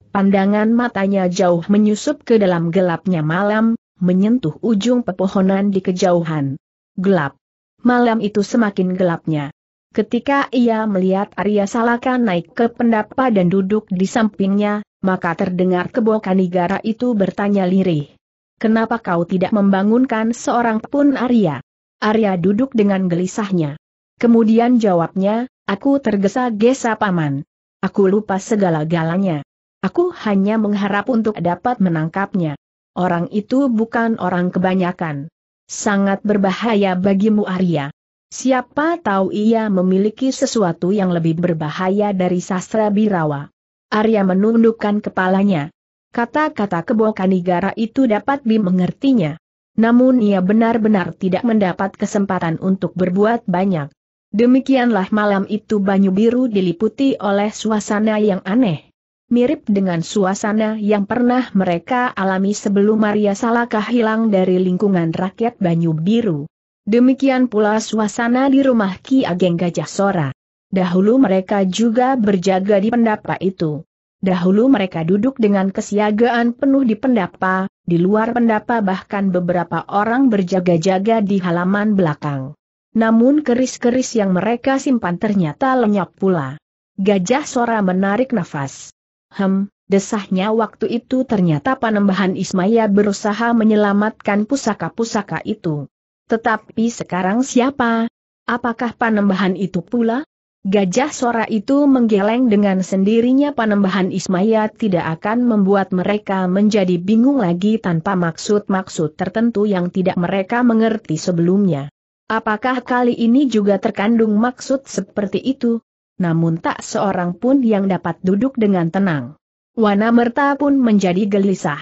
Pandangan matanya jauh menyusup ke dalam gelapnya malam, menyentuh ujung pepohonan di kejauhan. Gelap. Malam itu semakin gelapnya. Ketika ia melihat Arya Salaka naik ke pendapa dan duduk di sampingnya, maka terdengar kebokan negara itu bertanya lirih. Kenapa kau tidak membangunkan seorang pun Arya? Arya duduk dengan gelisahnya. Kemudian jawabnya, aku tergesa-gesa paman. Aku lupa segala-galanya. Aku hanya mengharap untuk dapat menangkapnya. Orang itu bukan orang kebanyakan. Sangat berbahaya bagimu Arya. Siapa tahu ia memiliki sesuatu yang lebih berbahaya dari sastra birawa. Arya menundukkan kepalanya. Kata-kata Kebokanigara itu dapat dimengertinya. Namun ia benar-benar tidak mendapat kesempatan untuk berbuat banyak. Demikianlah malam itu Banyu Biru diliputi oleh suasana yang aneh mirip dengan suasana yang pernah mereka alami sebelum Maria Salaka hilang dari lingkungan rakyat Banyu Biru. Demikian pula suasana di rumah Ki Ageng Gajah Sora. Dahulu mereka juga berjaga di pendapa itu. Dahulu mereka duduk dengan kesiagaan penuh di pendapa, di luar pendapa bahkan beberapa orang berjaga-jaga di halaman belakang. Namun keris-keris yang mereka simpan ternyata lenyap pula. Gajah Sora menarik nafas. Hem, desahnya waktu itu ternyata panembahan Ismaya berusaha menyelamatkan pusaka-pusaka itu. Tetapi sekarang siapa? Apakah panembahan itu pula? Gajah Sora itu menggeleng dengan sendirinya panembahan Ismaya tidak akan membuat mereka menjadi bingung lagi tanpa maksud-maksud tertentu yang tidak mereka mengerti sebelumnya. Apakah kali ini juga terkandung maksud seperti itu? namun tak seorang pun yang dapat duduk dengan tenang. Wana Merta pun menjadi gelisah.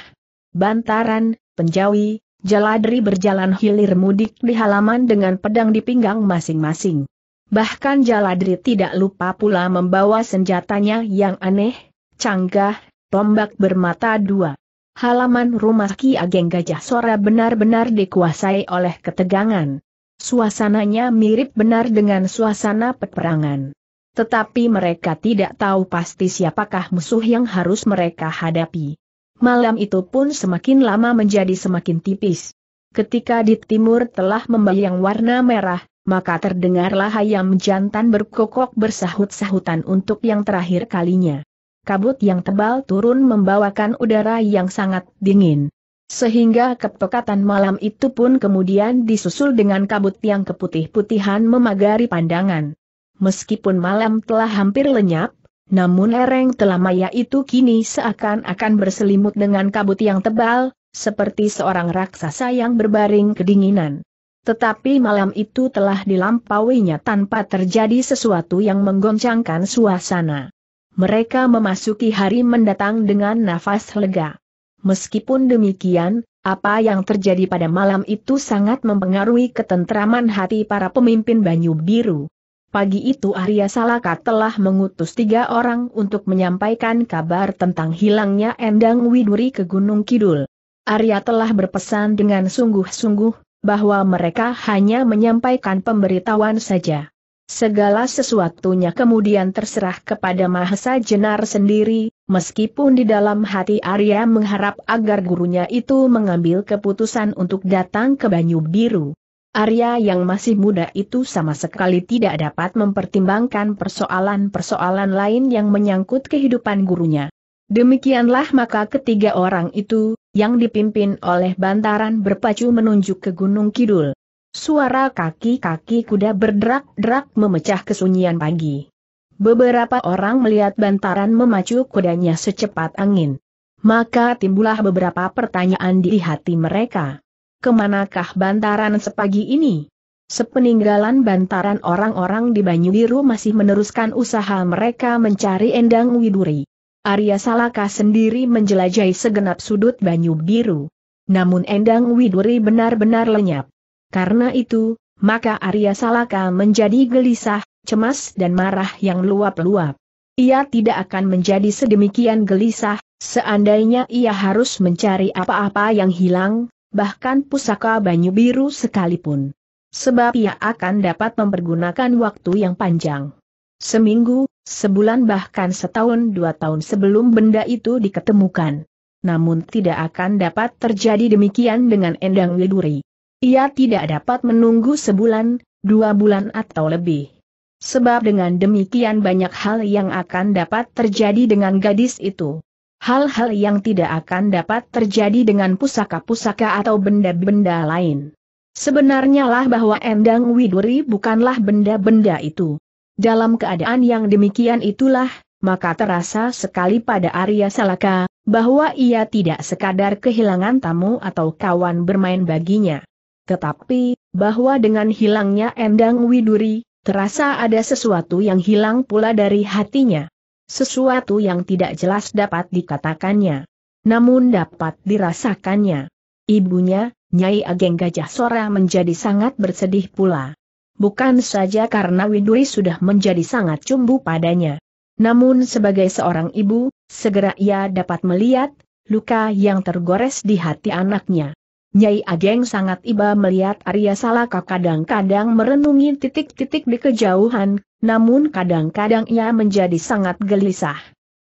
Bantaran, penjawi, Jaladri berjalan hilir mudik di halaman dengan pedang di pinggang masing-masing. Bahkan Jaladri tidak lupa pula membawa senjatanya yang aneh, canggah, tombak bermata dua. Halaman rumah Ki Ageng Gajah Sora benar-benar dikuasai oleh ketegangan. Suasananya mirip benar dengan suasana peperangan. Tetapi mereka tidak tahu pasti siapakah musuh yang harus mereka hadapi. Malam itu pun semakin lama menjadi semakin tipis. Ketika di timur telah membayang warna merah, maka terdengarlah ayam jantan berkokok bersahut-sahutan untuk yang terakhir kalinya. Kabut yang tebal turun membawakan udara yang sangat dingin. Sehingga kepekatan malam itu pun kemudian disusul dengan kabut yang keputih-putihan memagari pandangan meskipun malam telah hampir lenyap, namun lereng telamaya itu kini seakan-akan berselimut dengan kabut yang tebal, seperti seorang raksasa yang berbaring kedinginan. Tetapi malam itu telah dilampauinya tanpa terjadi sesuatu yang menggoncangkan suasana. Mereka memasuki hari mendatang dengan nafas lega. Meskipun demikian, apa yang terjadi pada malam itu sangat mempengaruhi ketentraman hati para pemimpin Banyu Biru. Pagi itu Arya Salaka telah mengutus tiga orang untuk menyampaikan kabar tentang hilangnya Endang Widuri ke Gunung Kidul. Arya telah berpesan dengan sungguh-sungguh, bahwa mereka hanya menyampaikan pemberitahuan saja. Segala sesuatunya kemudian terserah kepada Mahesa Jenar sendiri, meskipun di dalam hati Arya mengharap agar gurunya itu mengambil keputusan untuk datang ke Banyu Biru. Arya yang masih muda itu sama sekali tidak dapat mempertimbangkan persoalan-persoalan lain yang menyangkut kehidupan gurunya. Demikianlah maka ketiga orang itu, yang dipimpin oleh bantaran berpacu menunjuk ke Gunung Kidul. Suara kaki-kaki kuda berderak-derak memecah kesunyian pagi. Beberapa orang melihat bantaran memacu kudanya secepat angin. Maka timbullah beberapa pertanyaan di hati mereka kemanakah bantaran sepagi ini? Sepeninggalan bantaran orang-orang di Banyu Biru masih meneruskan usaha mereka mencari Endang Widuri. Arya Salaka sendiri menjelajahi segenap sudut Banyu Biru. Namun Endang Widuri benar-benar lenyap. Karena itu, maka Arya Salaka menjadi gelisah, cemas dan marah yang luap-luap. Ia tidak akan menjadi sedemikian gelisah, seandainya ia harus mencari apa-apa yang hilang, bahkan pusaka banyu biru sekalipun. Sebab ia akan dapat mempergunakan waktu yang panjang. Seminggu, sebulan bahkan setahun dua tahun sebelum benda itu diketemukan. Namun tidak akan dapat terjadi demikian dengan Endang Widuri. Ia tidak dapat menunggu sebulan, dua bulan atau lebih. Sebab dengan demikian banyak hal yang akan dapat terjadi dengan gadis itu. Hal-hal yang tidak akan dapat terjadi dengan pusaka-pusaka atau benda-benda lain. Sebenarnya lah bahwa Endang Widuri bukanlah benda-benda itu. Dalam keadaan yang demikian itulah, maka terasa sekali pada Arya Salaka, bahwa ia tidak sekadar kehilangan tamu atau kawan bermain baginya. Tetapi, bahwa dengan hilangnya Endang Widuri, terasa ada sesuatu yang hilang pula dari hatinya. Sesuatu yang tidak jelas dapat dikatakannya. Namun dapat dirasakannya. Ibunya, Nyai Ageng Gajah Sora menjadi sangat bersedih pula. Bukan saja karena Widuri sudah menjadi sangat cumbu padanya. Namun sebagai seorang ibu, segera ia dapat melihat, luka yang tergores di hati anaknya. Nyai Ageng sangat iba melihat Arya Salaka kadang-kadang merenungi titik-titik di kejauhan, namun kadang-kadang ia menjadi sangat gelisah.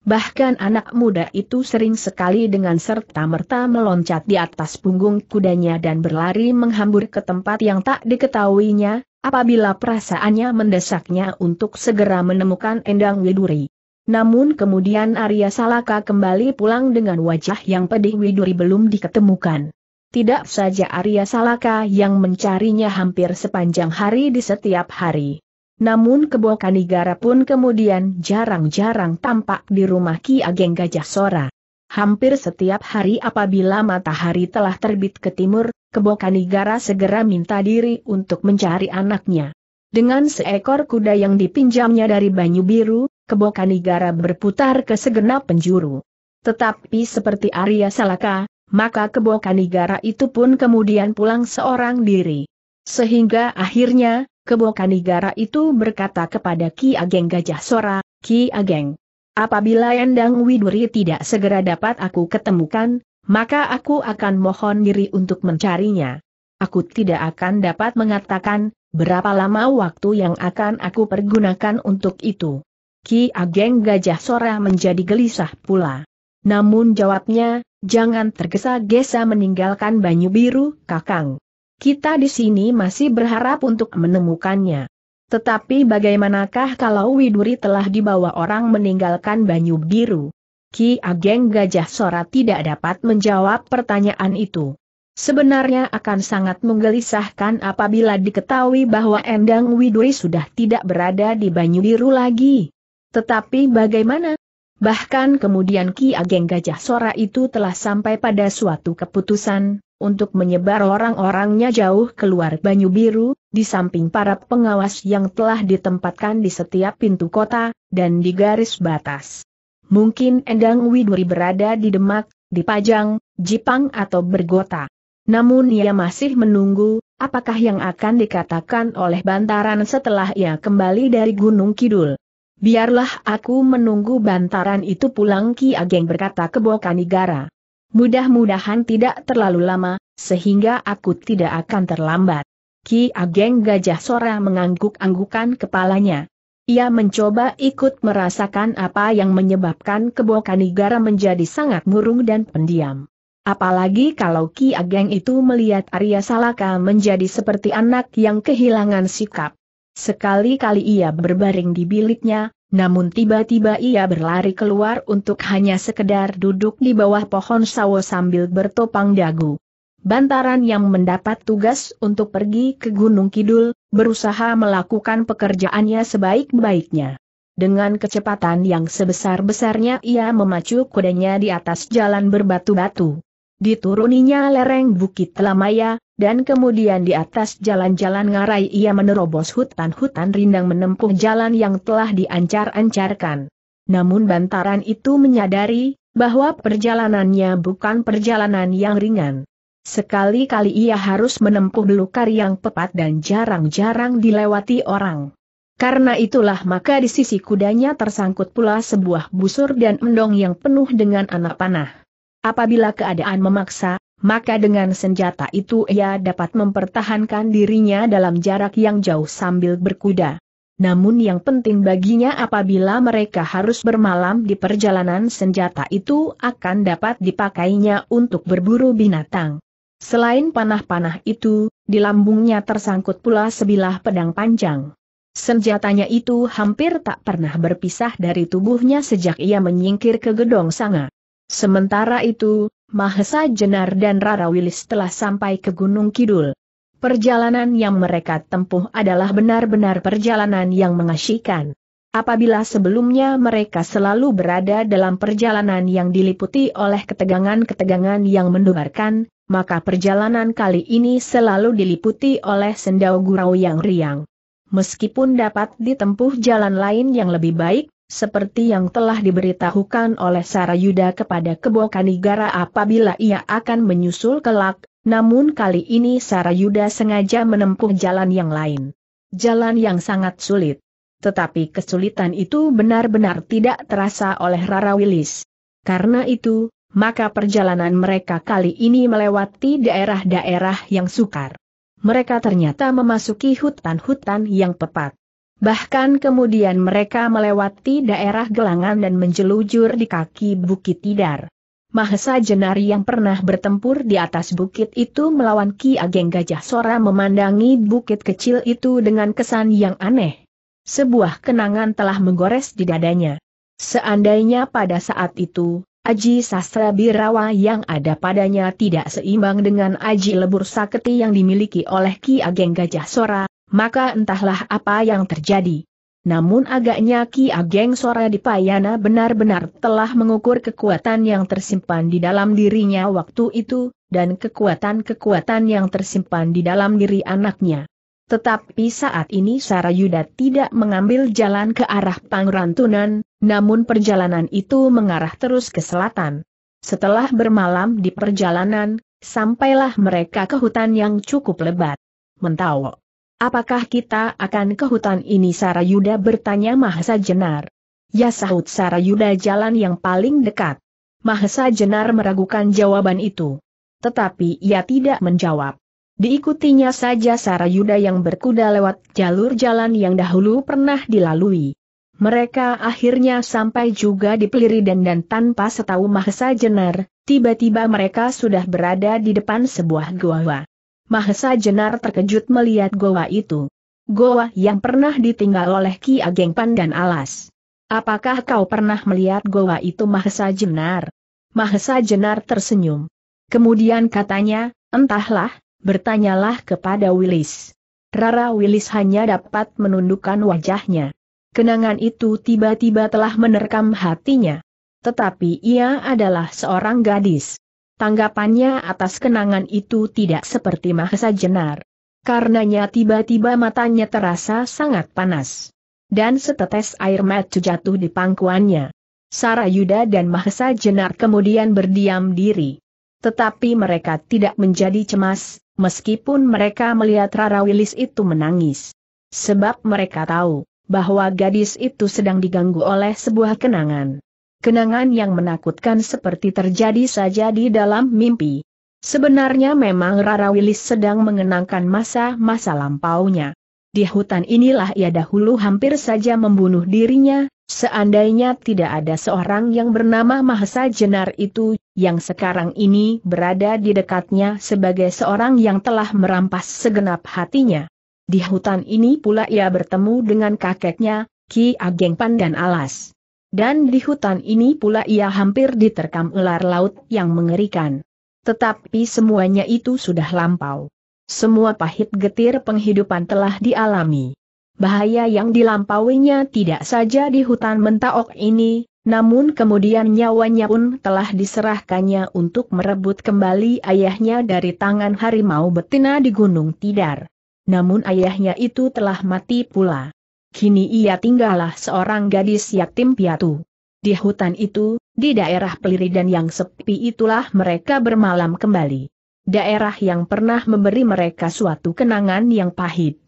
Bahkan anak muda itu sering sekali dengan serta-merta meloncat di atas punggung kudanya dan berlari menghambur ke tempat yang tak diketahuinya, apabila perasaannya mendesaknya untuk segera menemukan Endang Widuri. Namun kemudian Arya Salaka kembali pulang dengan wajah yang pedih Widuri belum diketemukan tidak saja Arya Salaka yang mencarinya hampir sepanjang hari di setiap hari. Namun kebo Kanigara pun kemudian jarang-jarang tampak di rumah Ki Ageng Gajah Sora. Hampir setiap hari apabila matahari telah terbit ke timur, kebo Kanigara segera minta diri untuk mencari anaknya. Dengan seekor kuda yang dipinjamnya dari Banyu Biru, Kebo Kanigara berputar ke segenap penjuru. Tetapi seperti Arya Salaka, maka Kebokan negara itu pun kemudian pulang seorang diri. Sehingga akhirnya, Kebokan negara itu berkata kepada Ki Ageng Gajah Sora, Ki Ageng, apabila Endang Widuri tidak segera dapat aku ketemukan, maka aku akan mohon diri untuk mencarinya. Aku tidak akan dapat mengatakan, berapa lama waktu yang akan aku pergunakan untuk itu. Ki Ageng Gajah Sora menjadi gelisah pula. Namun jawabnya, jangan tergesa-gesa meninggalkan Banyu Biru, Kakang. Kita di sini masih berharap untuk menemukannya. Tetapi bagaimanakah kalau Widuri telah dibawa orang meninggalkan Banyu Biru? Ki Ageng Gajah Sora tidak dapat menjawab pertanyaan itu. Sebenarnya akan sangat menggelisahkan apabila diketahui bahwa Endang Widuri sudah tidak berada di Banyu Biru lagi. Tetapi bagaimana? Bahkan kemudian Ki Ageng Gajah Sora itu telah sampai pada suatu keputusan, untuk menyebar orang-orangnya jauh keluar Banyu Biru, di samping para pengawas yang telah ditempatkan di setiap pintu kota, dan di garis batas. Mungkin Endang Widuri berada di Demak, di Pajang, Jipang atau Bergota. Namun ia masih menunggu, apakah yang akan dikatakan oleh Bantaran setelah ia kembali dari Gunung Kidul. Biarlah aku menunggu bantaran itu pulang Ki Ageng berkata ke Bokanigara. Mudah-mudahan tidak terlalu lama, sehingga aku tidak akan terlambat. Ki Ageng Gajah Sora mengangguk-anggukan kepalanya. Ia mencoba ikut merasakan apa yang menyebabkan Kebokanigara menjadi sangat murung dan pendiam. Apalagi kalau Ki Ageng itu melihat Arya Salaka menjadi seperti anak yang kehilangan sikap. Sekali-kali ia berbaring di biliknya, namun tiba-tiba ia berlari keluar untuk hanya sekedar duduk di bawah pohon sawo sambil bertopang dagu. Bantaran yang mendapat tugas untuk pergi ke Gunung Kidul, berusaha melakukan pekerjaannya sebaik-baiknya. Dengan kecepatan yang sebesar-besarnya ia memacu kudanya di atas jalan berbatu-batu dituruninya lereng Bukit Telamaya, dan kemudian di atas jalan-jalan ngarai ia menerobos hutan-hutan rindang menempuh jalan yang telah diancar-ancarkan. Namun bantaran itu menyadari, bahwa perjalanannya bukan perjalanan yang ringan. Sekali-kali ia harus menempuh belukar yang tepat dan jarang-jarang dilewati orang. Karena itulah maka di sisi kudanya tersangkut pula sebuah busur dan endong yang penuh dengan anak panah. Apabila keadaan memaksa, maka dengan senjata itu ia dapat mempertahankan dirinya dalam jarak yang jauh sambil berkuda. Namun yang penting baginya apabila mereka harus bermalam di perjalanan senjata itu akan dapat dipakainya untuk berburu binatang. Selain panah-panah itu, di lambungnya tersangkut pula sebilah pedang panjang. Senjatanya itu hampir tak pernah berpisah dari tubuhnya sejak ia menyingkir ke gedong sanga. Sementara itu, Mahesa Jenar dan Rara Wilis telah sampai ke Gunung Kidul. Perjalanan yang mereka tempuh adalah benar-benar perjalanan yang mengasyikan. Apabila sebelumnya mereka selalu berada dalam perjalanan yang diliputi oleh ketegangan-ketegangan yang mendengarkan, maka perjalanan kali ini selalu diliputi oleh sendau gurau yang riang. Meskipun dapat ditempuh jalan lain yang lebih baik, seperti yang telah diberitahukan oleh Sarayuda kepada Kebokanigara apabila ia akan menyusul kelak, namun kali ini Sarayuda sengaja menempuh jalan yang lain. Jalan yang sangat sulit. Tetapi kesulitan itu benar-benar tidak terasa oleh Rara Wilis. Karena itu, maka perjalanan mereka kali ini melewati daerah-daerah yang sukar. Mereka ternyata memasuki hutan-hutan yang pepat. Bahkan kemudian mereka melewati daerah gelangan dan menjelujur di kaki Bukit Tidar. Mahesa Jenari yang pernah bertempur di atas bukit itu melawan Ki Ageng Gajah Sora memandangi bukit kecil itu dengan kesan yang aneh. Sebuah kenangan telah menggores di dadanya. Seandainya pada saat itu, Aji Sastra Birawa yang ada padanya tidak seimbang dengan Aji Lebur Saketi yang dimiliki oleh Ki Ageng Gajah Sora, maka entahlah apa yang terjadi. Namun agaknya Ki Ageng Sora Dipayana benar-benar telah mengukur kekuatan yang tersimpan di dalam dirinya waktu itu, dan kekuatan-kekuatan yang tersimpan di dalam diri anaknya. Tetapi saat ini Sarayuda tidak mengambil jalan ke arah Pangrantunan, namun perjalanan itu mengarah terus ke selatan. Setelah bermalam di perjalanan, sampailah mereka ke hutan yang cukup lebat. Mentawo. Apakah kita akan ke hutan ini Sarayuda bertanya Mahesa Jenar. Ya sahut Sarayuda jalan yang paling dekat. Mahesa Jenar meragukan jawaban itu. Tetapi ia tidak menjawab. Diikutinya saja Sarayuda yang berkuda lewat jalur jalan yang dahulu pernah dilalui. Mereka akhirnya sampai juga di Peliridan dan tanpa setahu Mahesa Jenar, tiba-tiba mereka sudah berada di depan sebuah gua. Mahesa Jenar terkejut melihat goa itu. Goa yang pernah ditinggal oleh Ki Ageng Pandan Alas. Apakah kau pernah melihat goa itu Mahesa Jenar? Mahesa Jenar tersenyum. Kemudian katanya, entahlah, bertanyalah kepada Willis. Rara Willis hanya dapat menundukkan wajahnya. Kenangan itu tiba-tiba telah menerkam hatinya. Tetapi ia adalah seorang gadis. Tanggapannya atas kenangan itu tidak seperti Mahesa Jenar. Karenanya tiba-tiba matanya terasa sangat panas. Dan setetes air mata jatuh di pangkuannya. Sarayuda dan Mahesa Jenar kemudian berdiam diri. Tetapi mereka tidak menjadi cemas, meskipun mereka melihat Rara Wilis itu menangis. Sebab mereka tahu, bahwa gadis itu sedang diganggu oleh sebuah kenangan kenangan yang menakutkan seperti terjadi saja di dalam mimpi. Sebenarnya memang Rara Wilis sedang mengenangkan masa-masa lampaunya. Di hutan inilah ia dahulu hampir saja membunuh dirinya, seandainya tidak ada seorang yang bernama Mahesa Jenar itu, yang sekarang ini berada di dekatnya sebagai seorang yang telah merampas segenap hatinya. Di hutan ini pula ia bertemu dengan kakeknya, Ki Ageng Pandan Alas. Dan di hutan ini pula ia hampir diterkam ular laut yang mengerikan. Tetapi semuanya itu sudah lampau. Semua pahit getir penghidupan telah dialami. Bahaya yang dilampauinya tidak saja di hutan mentaok ini, namun kemudian nyawanya pun telah diserahkannya untuk merebut kembali ayahnya dari tangan harimau betina di Gunung Tidar. Namun ayahnya itu telah mati pula kini ia tinggallah seorang gadis yatim piatu. Di hutan itu, di daerah peliridan yang sepi itulah mereka bermalam kembali. Daerah yang pernah memberi mereka suatu kenangan yang pahit.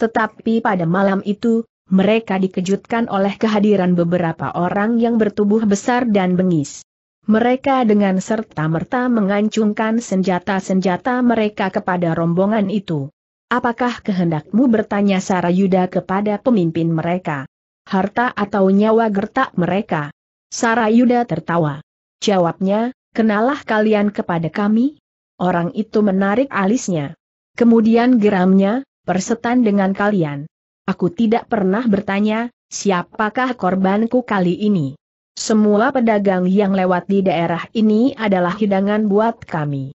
Tetapi pada malam itu, mereka dikejutkan oleh kehadiran beberapa orang yang bertubuh besar dan bengis. Mereka dengan serta-merta mengancungkan senjata-senjata mereka kepada rombongan itu. Apakah kehendakmu bertanya Sarayuda kepada pemimpin mereka? Harta atau nyawa gertak mereka? Sarayuda tertawa. Jawabnya, kenalah kalian kepada kami? Orang itu menarik alisnya. Kemudian geramnya, persetan dengan kalian. Aku tidak pernah bertanya, siapakah korbanku kali ini? Semua pedagang yang lewat di daerah ini adalah hidangan buat kami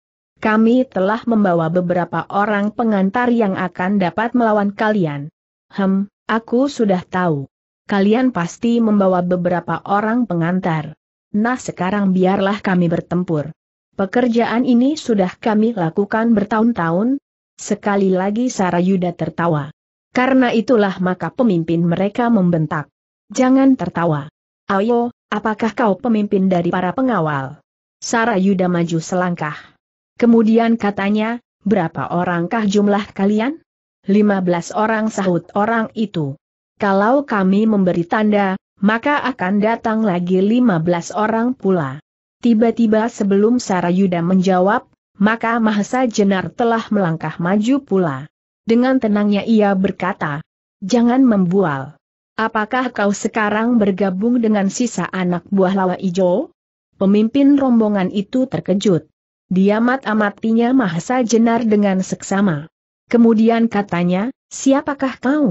kami telah membawa beberapa orang pengantar yang akan dapat melawan kalian. Hem, aku sudah tahu. Kalian pasti membawa beberapa orang pengantar. Nah sekarang biarlah kami bertempur. Pekerjaan ini sudah kami lakukan bertahun-tahun. Sekali lagi Sarayuda tertawa. Karena itulah maka pemimpin mereka membentak. Jangan tertawa. Ayo, apakah kau pemimpin dari para pengawal? Sarayuda maju selangkah. Kemudian katanya, berapa orangkah jumlah kalian? 15 orang sahut orang itu. Kalau kami memberi tanda, maka akan datang lagi 15 orang pula. Tiba-tiba sebelum Sarayuda menjawab, maka Mahasa Jenar telah melangkah maju pula. Dengan tenangnya ia berkata, Jangan membual. Apakah kau sekarang bergabung dengan sisa anak buah lawa ijo? Pemimpin rombongan itu terkejut. Diamat amatinya Mahesa Jenar dengan seksama. Kemudian katanya, siapakah kau?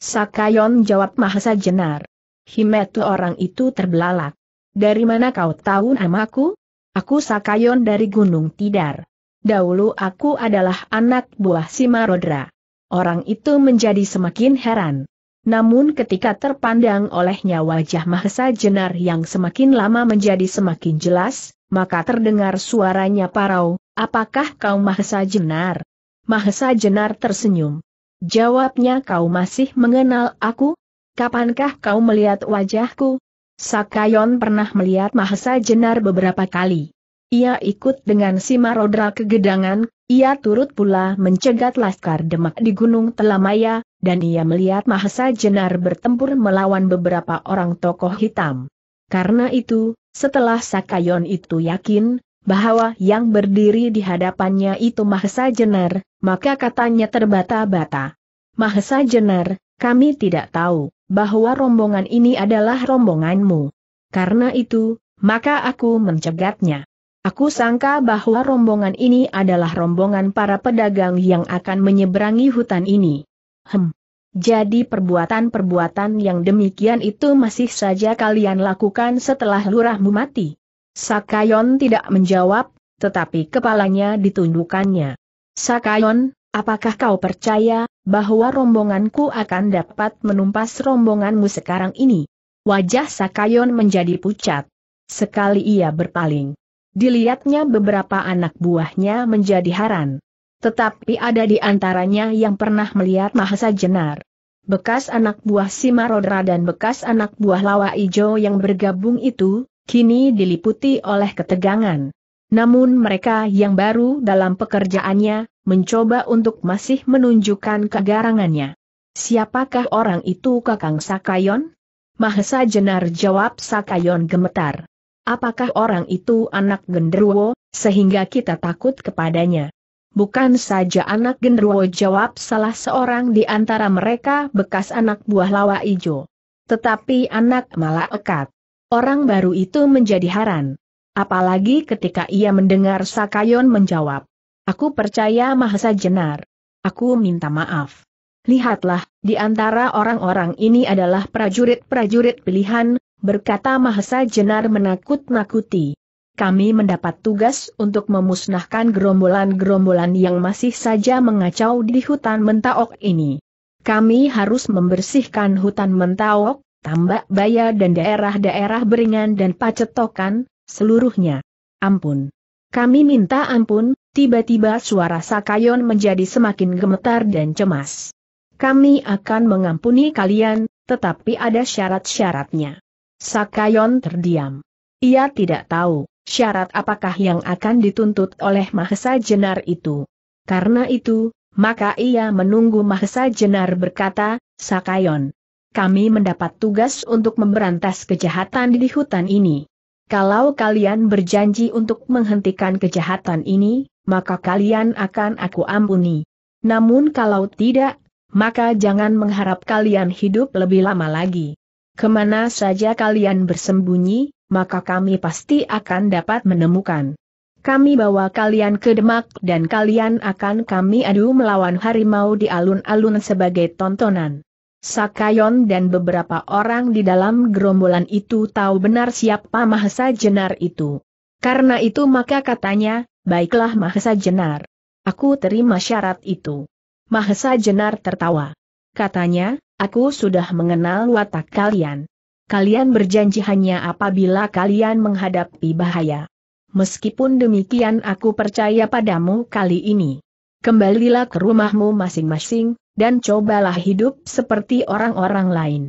Sakayon jawab Mahesa Jenar. Himetu orang itu terbelalak. Dari mana kau tahu namaku? Aku Sakayon dari Gunung Tidar. Dahulu aku adalah anak buah Simarodra. Orang itu menjadi semakin heran. Namun ketika terpandang olehnya wajah Mahesa Jenar yang semakin lama menjadi semakin jelas, maka terdengar suaranya parau, apakah kau Mahesa Jenar? Mahesa Jenar tersenyum. Jawabnya kau masih mengenal aku? Kapankah kau melihat wajahku? Sakayon pernah melihat Mahesa Jenar beberapa kali. Ia ikut dengan si Marodra gedangan, ia turut pula mencegat Laskar Demak di Gunung Telamaya, dan ia melihat Mahesa Jenar bertempur melawan beberapa orang tokoh hitam. Karena itu, setelah Sakayon itu yakin, bahwa yang berdiri di hadapannya itu Mahesa Jenar, maka katanya terbata-bata. Mahesa Jenar, kami tidak tahu, bahwa rombongan ini adalah rombonganmu. Karena itu, maka aku mencegatnya. Aku sangka bahwa rombongan ini adalah rombongan para pedagang yang akan menyeberangi hutan ini. Hem, jadi perbuatan-perbuatan yang demikian itu masih saja kalian lakukan setelah lurahmu mati. Sakayon tidak menjawab, tetapi kepalanya ditundukannya. Sakayon, apakah kau percaya, bahwa rombonganku akan dapat menumpas rombonganmu sekarang ini? Wajah Sakayon menjadi pucat. Sekali ia berpaling. Dilihatnya beberapa anak buahnya menjadi haran. Tetapi ada di antaranya yang pernah melihat Mahesa Jenar. Bekas anak buah Simarodra dan bekas anak buah Lawa Ijo yang bergabung itu, kini diliputi oleh ketegangan. Namun mereka yang baru dalam pekerjaannya, mencoba untuk masih menunjukkan kegarangannya. Siapakah orang itu Kakang Sakayon? Mahesa Jenar jawab Sakayon gemetar. Apakah orang itu anak genderuwo, sehingga kita takut kepadanya? Bukan saja anak genderuwo jawab salah seorang di antara mereka bekas anak buah lawa ijo. Tetapi anak malah ekat. Orang baru itu menjadi haran. Apalagi ketika ia mendengar Sakayon menjawab. Aku percaya Mahesa Jenar. Aku minta maaf. Lihatlah, di antara orang-orang ini adalah prajurit-prajurit pilihan, berkata Mahesa Jenar menakut-nakuti kami mendapat tugas untuk memusnahkan gerombolan-gerombolan yang masih saja mengacau di hutan Mentaok ini. Kami harus membersihkan hutan Mentaok, Tambak Baya dan daerah-daerah Beringan dan Pacetokan, seluruhnya. Ampun. Kami minta ampun, tiba-tiba suara Sakayon menjadi semakin gemetar dan cemas. Kami akan mengampuni kalian, tetapi ada syarat-syaratnya. Sakayon terdiam. Ia tidak tahu syarat apakah yang akan dituntut oleh Mahesa Jenar itu. Karena itu, maka ia menunggu Mahesa Jenar berkata, Sakayon. Kami mendapat tugas untuk memberantas kejahatan di hutan ini. Kalau kalian berjanji untuk menghentikan kejahatan ini, maka kalian akan aku ampuni. Namun kalau tidak, maka jangan mengharap kalian hidup lebih lama lagi. Kemana saja kalian bersembunyi, maka kami pasti akan dapat menemukan. Kami bawa kalian ke Demak dan kalian akan kami adu melawan harimau di alun-alun sebagai tontonan. Sakayon dan beberapa orang di dalam gerombolan itu tahu benar siapa Mahesa Jenar itu. Karena itu maka katanya, baiklah Mahesa Jenar. Aku terima syarat itu. Mahesa Jenar tertawa. Katanya, Aku sudah mengenal watak kalian. Kalian berjanji hanya apabila kalian menghadapi bahaya. Meskipun demikian aku percaya padamu kali ini. Kembalilah ke rumahmu masing-masing, dan cobalah hidup seperti orang-orang lain.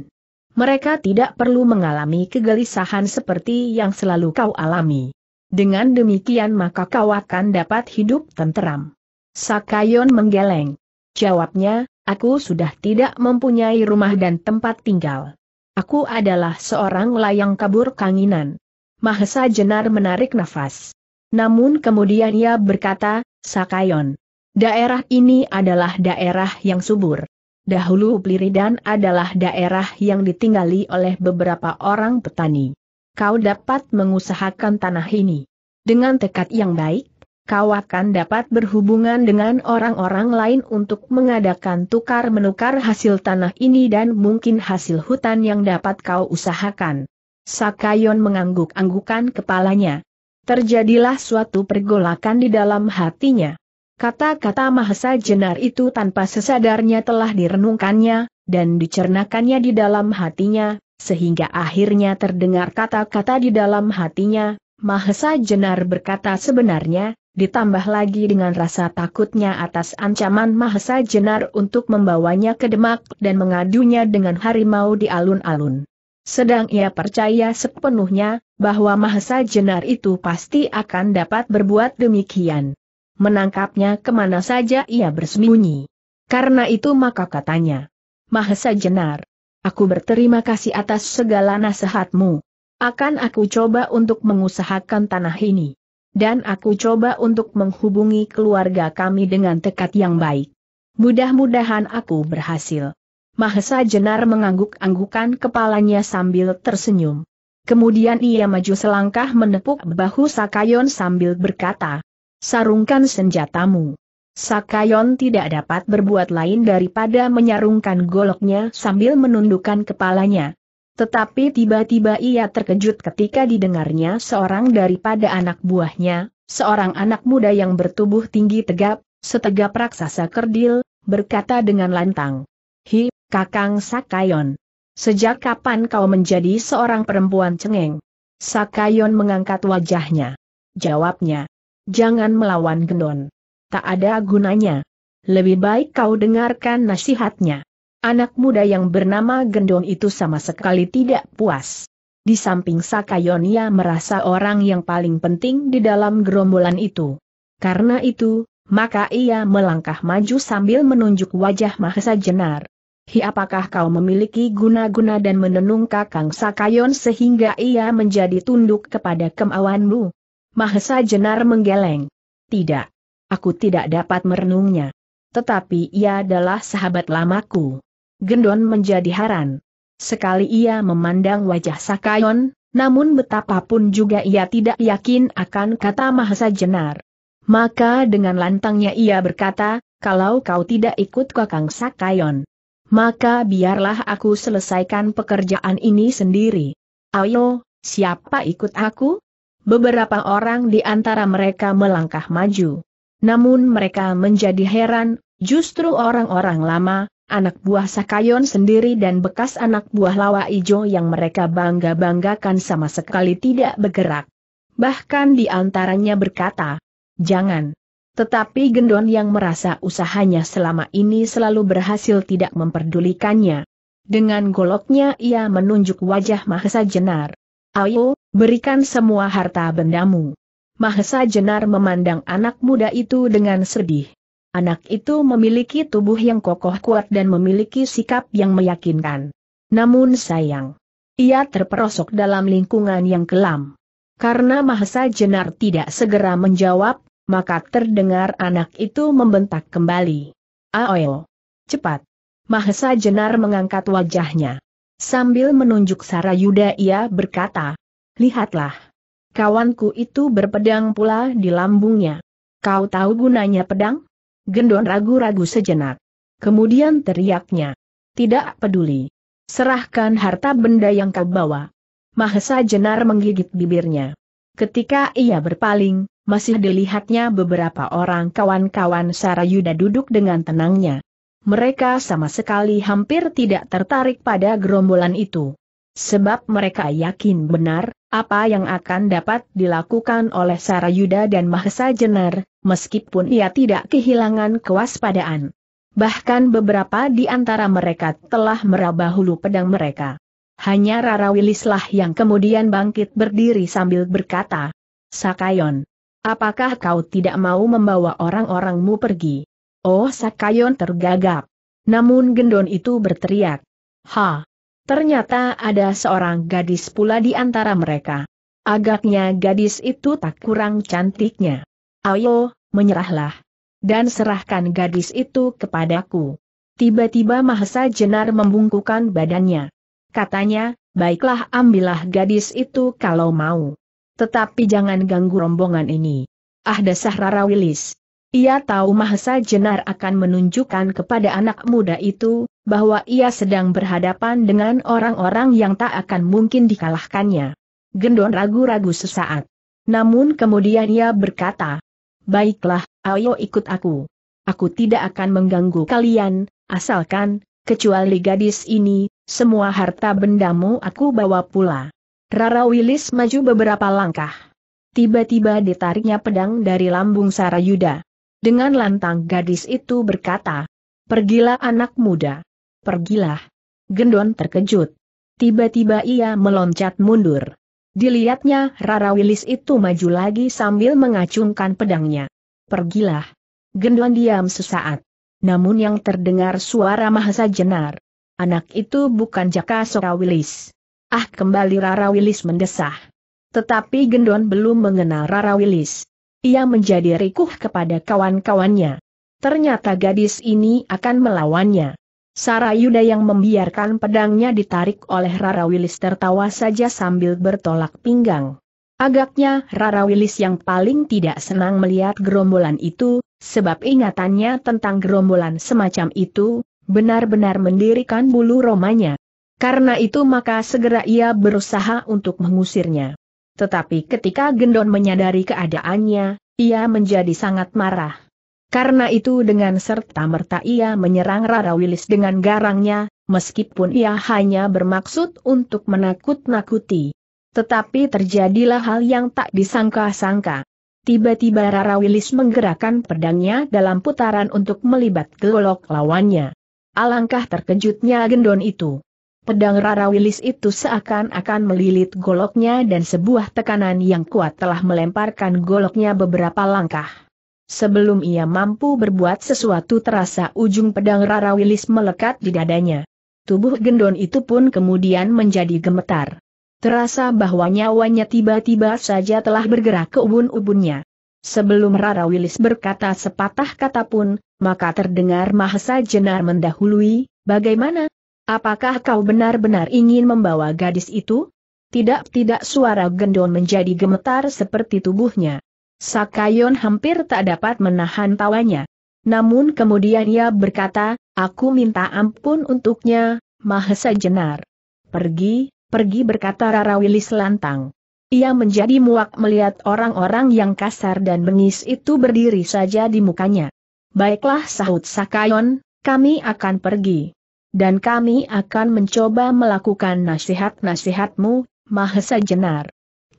Mereka tidak perlu mengalami kegelisahan seperti yang selalu kau alami. Dengan demikian maka kau akan dapat hidup tenteram. Sakayon menggeleng. Jawabnya, Aku sudah tidak mempunyai rumah dan tempat tinggal. Aku adalah seorang layang kabur kanginan. Mahesa Jenar menarik nafas. Namun kemudian ia berkata, Sakayon. Daerah ini adalah daerah yang subur. Dahulu Pliridan adalah daerah yang ditinggali oleh beberapa orang petani. Kau dapat mengusahakan tanah ini. Dengan tekad yang baik, kau akan dapat berhubungan dengan orang-orang lain untuk mengadakan tukar-menukar hasil tanah ini dan mungkin hasil hutan yang dapat kau usahakan. Sakayon mengangguk-anggukan kepalanya. Terjadilah suatu pergolakan di dalam hatinya. Kata-kata Mahesa Jenar itu tanpa sesadarnya telah direnungkannya, dan dicernakannya di dalam hatinya, sehingga akhirnya terdengar kata-kata di dalam hatinya, Mahesa Jenar berkata sebenarnya, ditambah lagi dengan rasa takutnya atas ancaman Mahesa Jenar untuk membawanya ke Demak dan mengadunya dengan harimau di alun-alun. Sedang ia percaya sepenuhnya, bahwa Mahesa Jenar itu pasti akan dapat berbuat demikian. Menangkapnya kemana saja ia bersembunyi. Karena itu maka katanya, Mahesa Jenar, aku berterima kasih atas segala nasihatmu. Akan aku coba untuk mengusahakan tanah ini dan aku coba untuk menghubungi keluarga kami dengan tekad yang baik. Mudah-mudahan aku berhasil. Mahesa Jenar mengangguk-anggukan kepalanya sambil tersenyum. Kemudian ia maju selangkah menepuk bahu Sakayon sambil berkata, Sarungkan senjatamu. Sakayon tidak dapat berbuat lain daripada menyarungkan goloknya sambil menundukkan kepalanya. Tetapi tiba-tiba ia terkejut ketika didengarnya seorang daripada anak buahnya, seorang anak muda yang bertubuh tinggi tegap, setegap raksasa kerdil, berkata dengan lantang. Hi, Kakang Sakayon. Sejak kapan kau menjadi seorang perempuan cengeng? Sakayon mengangkat wajahnya. Jawabnya. Jangan melawan gendon. Tak ada gunanya. Lebih baik kau dengarkan nasihatnya. Anak muda yang bernama Gendong itu sama sekali tidak puas. Di samping Sakayonia merasa orang yang paling penting di dalam gerombolan itu. Karena itu, maka ia melangkah maju sambil menunjuk wajah Mahesa Jenar. Hi apakah kau memiliki guna-guna dan menenung kakang Sakayon sehingga ia menjadi tunduk kepada kemauanmu? Mahesa Jenar menggeleng. Tidak. Aku tidak dapat merenungnya. Tetapi ia adalah sahabat lamaku. Gendon menjadi heran. Sekali ia memandang wajah Sakayon, namun betapapun juga ia tidak yakin akan kata Mahasa Jenar. Maka dengan lantangnya ia berkata, kalau kau tidak ikut kakang Sakayon, maka biarlah aku selesaikan pekerjaan ini sendiri. Ayo, siapa ikut aku? Beberapa orang di antara mereka melangkah maju. Namun mereka menjadi heran, justru orang-orang lama, anak buah Sakayon sendiri dan bekas anak buah Lawa Ijo yang mereka bangga-banggakan sama sekali tidak bergerak. Bahkan di antaranya berkata, jangan. Tetapi Gendon yang merasa usahanya selama ini selalu berhasil tidak memperdulikannya. Dengan goloknya ia menunjuk wajah Mahesa Jenar. Ayo, berikan semua harta bendamu. Mahesa Jenar memandang anak muda itu dengan sedih. Anak itu memiliki tubuh yang kokoh kuat dan memiliki sikap yang meyakinkan. Namun sayang, ia terperosok dalam lingkungan yang kelam. Karena Mahesa Jenar tidak segera menjawab, maka terdengar anak itu membentak kembali. Aoyo! Cepat! Mahesa Jenar mengangkat wajahnya. Sambil menunjuk Sarayuda ia berkata, Lihatlah! Kawanku itu berpedang pula di lambungnya. Kau tahu gunanya pedang? Gendon ragu-ragu sejenak. Kemudian teriaknya. Tidak peduli. Serahkan harta benda yang kau bawa. Mahesa Jenar menggigit bibirnya. Ketika ia berpaling, masih dilihatnya beberapa orang kawan-kawan Sarayuda duduk dengan tenangnya. Mereka sama sekali hampir tidak tertarik pada gerombolan itu. Sebab mereka yakin benar, apa yang akan dapat dilakukan oleh Sarayuda dan Mahesa Jenar, meskipun ia tidak kehilangan kewaspadaan. Bahkan beberapa di antara mereka telah meraba hulu pedang mereka. Hanya Rara Wilislah yang kemudian bangkit berdiri sambil berkata, Sakayon, apakah kau tidak mau membawa orang-orangmu pergi? Oh Sakayon tergagap. Namun gendon itu berteriak, Ha, Ternyata ada seorang gadis pula di antara mereka. Agaknya gadis itu tak kurang cantiknya. Ayo, menyerahlah. Dan serahkan gadis itu kepadaku. Tiba-tiba Mahesa Jenar membungkukan badannya. Katanya, baiklah ambillah gadis itu kalau mau. Tetapi jangan ganggu rombongan ini. Ah dasar Rara Wilis. Ia tahu Mahesa Jenar akan menunjukkan kepada anak muda itu, bahwa ia sedang berhadapan dengan orang-orang yang tak akan mungkin dikalahkannya. Gendon ragu-ragu sesaat. Namun kemudian ia berkata, Baiklah, ayo ikut aku. Aku tidak akan mengganggu kalian, asalkan, kecuali gadis ini, semua harta bendamu aku bawa pula. Rara Wilis maju beberapa langkah. Tiba-tiba ditariknya pedang dari lambung Sarayuda. Dengan lantang gadis itu berkata, Pergilah anak muda. Pergilah. Gendon terkejut. Tiba-tiba ia meloncat mundur. Dilihatnya Rara Wilis itu maju lagi sambil mengacungkan pedangnya. Pergilah. Gendon diam sesaat. Namun yang terdengar suara Mahasa Jenar. Anak itu bukan Jaka Sora Wilis. Ah kembali Rara Wilis mendesah. Tetapi Gendon belum mengenal Rara Wilis ia menjadi rikuh kepada kawan-kawannya. Ternyata gadis ini akan melawannya. Sarayuda yang membiarkan pedangnya ditarik oleh Rara Willis tertawa saja sambil bertolak pinggang. Agaknya Rara Willis yang paling tidak senang melihat gerombolan itu, sebab ingatannya tentang gerombolan semacam itu, benar-benar mendirikan bulu romanya. Karena itu maka segera ia berusaha untuk mengusirnya. Tetapi ketika Gendon menyadari keadaannya, ia menjadi sangat marah. Karena itu dengan serta-merta ia menyerang Rara Wilis dengan garangnya, meskipun ia hanya bermaksud untuk menakut-nakuti. Tetapi terjadilah hal yang tak disangka-sangka. Tiba-tiba Rara Wilis menggerakkan pedangnya dalam putaran untuk melibat golok lawannya. Alangkah terkejutnya gendon itu. Pedang Rara Wilis itu seakan-akan melilit goloknya dan sebuah tekanan yang kuat telah melemparkan goloknya beberapa langkah. Sebelum ia mampu berbuat sesuatu terasa ujung pedang Rara Wilis melekat di dadanya. Tubuh gendon itu pun kemudian menjadi gemetar. Terasa bahwa nyawanya tiba-tiba saja telah bergerak ke ubun-ubunnya. Sebelum Rara Wilis berkata sepatah kata pun, maka terdengar Mahesa Jenar mendahului, bagaimana, Apakah kau benar-benar ingin membawa gadis itu? Tidak-tidak suara gendong menjadi gemetar seperti tubuhnya. Sakayon hampir tak dapat menahan tawanya. Namun kemudian ia berkata, aku minta ampun untuknya, Mahesa Jenar. Pergi, pergi berkata Rara Willis lantang. Ia menjadi muak melihat orang-orang yang kasar dan bengis itu berdiri saja di mukanya. Baiklah sahut Sakayon, kami akan pergi dan kami akan mencoba melakukan nasihat-nasihatmu, Mahesa Jenar.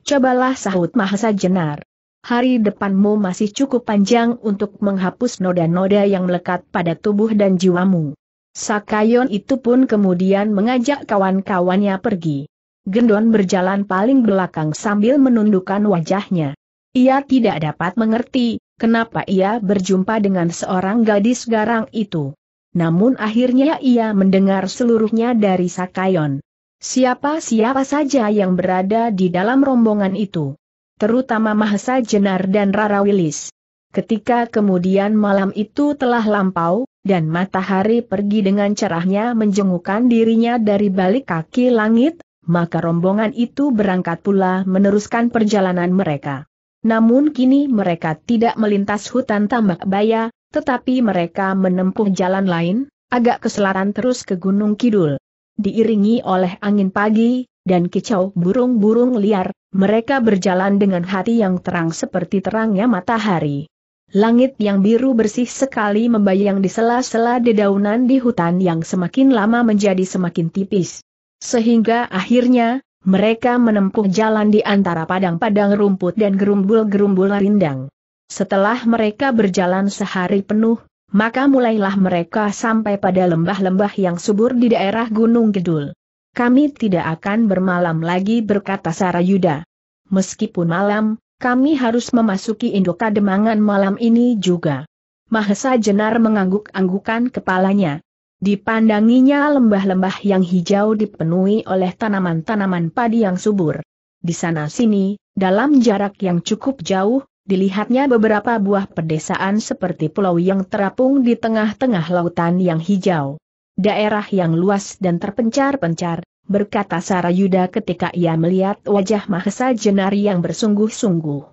Cobalah sahut Mahesa Jenar. Hari depanmu masih cukup panjang untuk menghapus noda-noda yang melekat pada tubuh dan jiwamu. Sakayon itu pun kemudian mengajak kawan-kawannya pergi. Gendon berjalan paling belakang sambil menundukkan wajahnya. Ia tidak dapat mengerti, kenapa ia berjumpa dengan seorang gadis garang itu namun akhirnya ia mendengar seluruhnya dari Sakayon. Siapa-siapa saja yang berada di dalam rombongan itu. Terutama Mahesa Jenar dan Rara Wilis. Ketika kemudian malam itu telah lampau, dan matahari pergi dengan cerahnya menjengukkan dirinya dari balik kaki langit, maka rombongan itu berangkat pula meneruskan perjalanan mereka. Namun kini mereka tidak melintas hutan tambak baya, tetapi mereka menempuh jalan lain, agak ke selatan terus ke Gunung Kidul. Diiringi oleh angin pagi, dan kicau burung-burung liar, mereka berjalan dengan hati yang terang seperti terangnya matahari. Langit yang biru bersih sekali membayang di sela-sela dedaunan di hutan yang semakin lama menjadi semakin tipis. Sehingga akhirnya, mereka menempuh jalan di antara padang-padang rumput dan gerumbul-gerumbul rindang. Setelah mereka berjalan sehari penuh, maka mulailah mereka sampai pada lembah-lembah yang subur di daerah Gunung Gedul. Kami tidak akan bermalam lagi berkata Sarayuda. Meskipun malam, kami harus memasuki induk Kademangan malam ini juga. Mahesa Jenar mengangguk-anggukan kepalanya. Dipandanginya lembah-lembah yang hijau dipenuhi oleh tanaman-tanaman padi yang subur. Di sana-sini, dalam jarak yang cukup jauh, Dilihatnya beberapa buah pedesaan seperti pulau yang terapung di tengah-tengah lautan yang hijau. Daerah yang luas dan terpencar-pencar, berkata Sarayuda ketika ia melihat wajah Mahesa Jenar yang bersungguh-sungguh.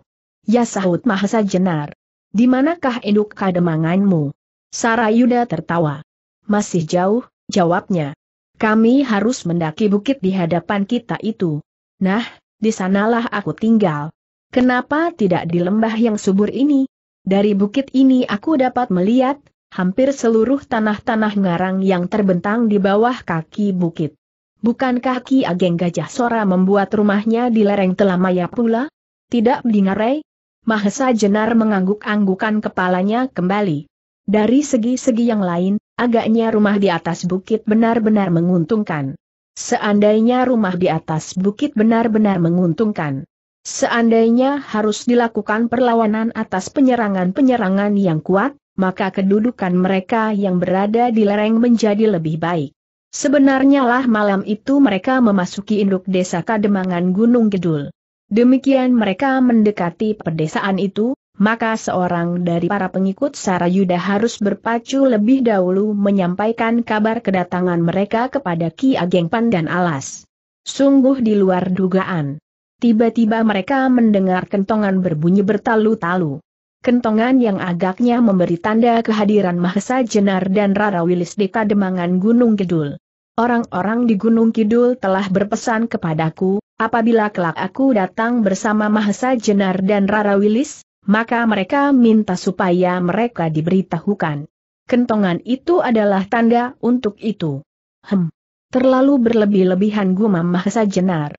Ya sahut Mahesa Jenar. Di manakah induk kademanganmu? Sarayuda tertawa. Masih jauh, jawabnya. Kami harus mendaki bukit di hadapan kita itu. Nah, di sanalah aku tinggal, Kenapa tidak di lembah yang subur ini? Dari bukit ini aku dapat melihat, hampir seluruh tanah-tanah ngarang yang terbentang di bawah kaki bukit. Bukankah Ki Ageng Gajah Sora membuat rumahnya di lereng Telamaya pula? Tidak dingarai? Mahesa Jenar mengangguk-anggukan kepalanya kembali. Dari segi-segi yang lain, agaknya rumah di atas bukit benar-benar menguntungkan. Seandainya rumah di atas bukit benar-benar menguntungkan Seandainya harus dilakukan perlawanan atas penyerangan-penyerangan yang kuat, maka kedudukan mereka yang berada di lereng menjadi lebih baik. Sebenarnya lah malam itu mereka memasuki induk desa Kademangan Gunung Gedul. Demikian mereka mendekati pedesaan itu, maka seorang dari para pengikut Sarayuda harus berpacu lebih dahulu menyampaikan kabar kedatangan mereka kepada Ki Ageng Pandan Alas. Sungguh di luar dugaan. Tiba-tiba mereka mendengar kentongan berbunyi bertalu-talu. Kentongan yang agaknya memberi tanda kehadiran Mahesa Jenar dan Rara Wilis di Kademangan Gunung Kidul. Orang-orang di Gunung Kidul telah berpesan kepadaku, apabila kelak aku datang bersama Mahesa Jenar dan Rara Wilis, maka mereka minta supaya mereka diberitahukan. Kentongan itu adalah tanda untuk itu. Hem. Terlalu berlebih-lebihan gumam Mahesa Jenar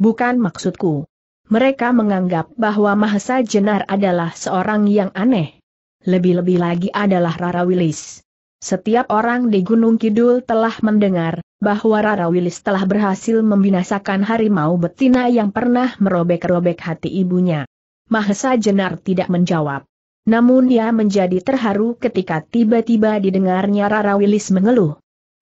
bukan maksudku. Mereka menganggap bahwa Mahesa Jenar adalah seorang yang aneh. Lebih-lebih lagi adalah Rara Wilis. Setiap orang di Gunung Kidul telah mendengar bahwa Rara Wilis telah berhasil membinasakan harimau betina yang pernah merobek-robek hati ibunya. Mahesa Jenar tidak menjawab. Namun ia menjadi terharu ketika tiba-tiba didengarnya Rara Wilis mengeluh.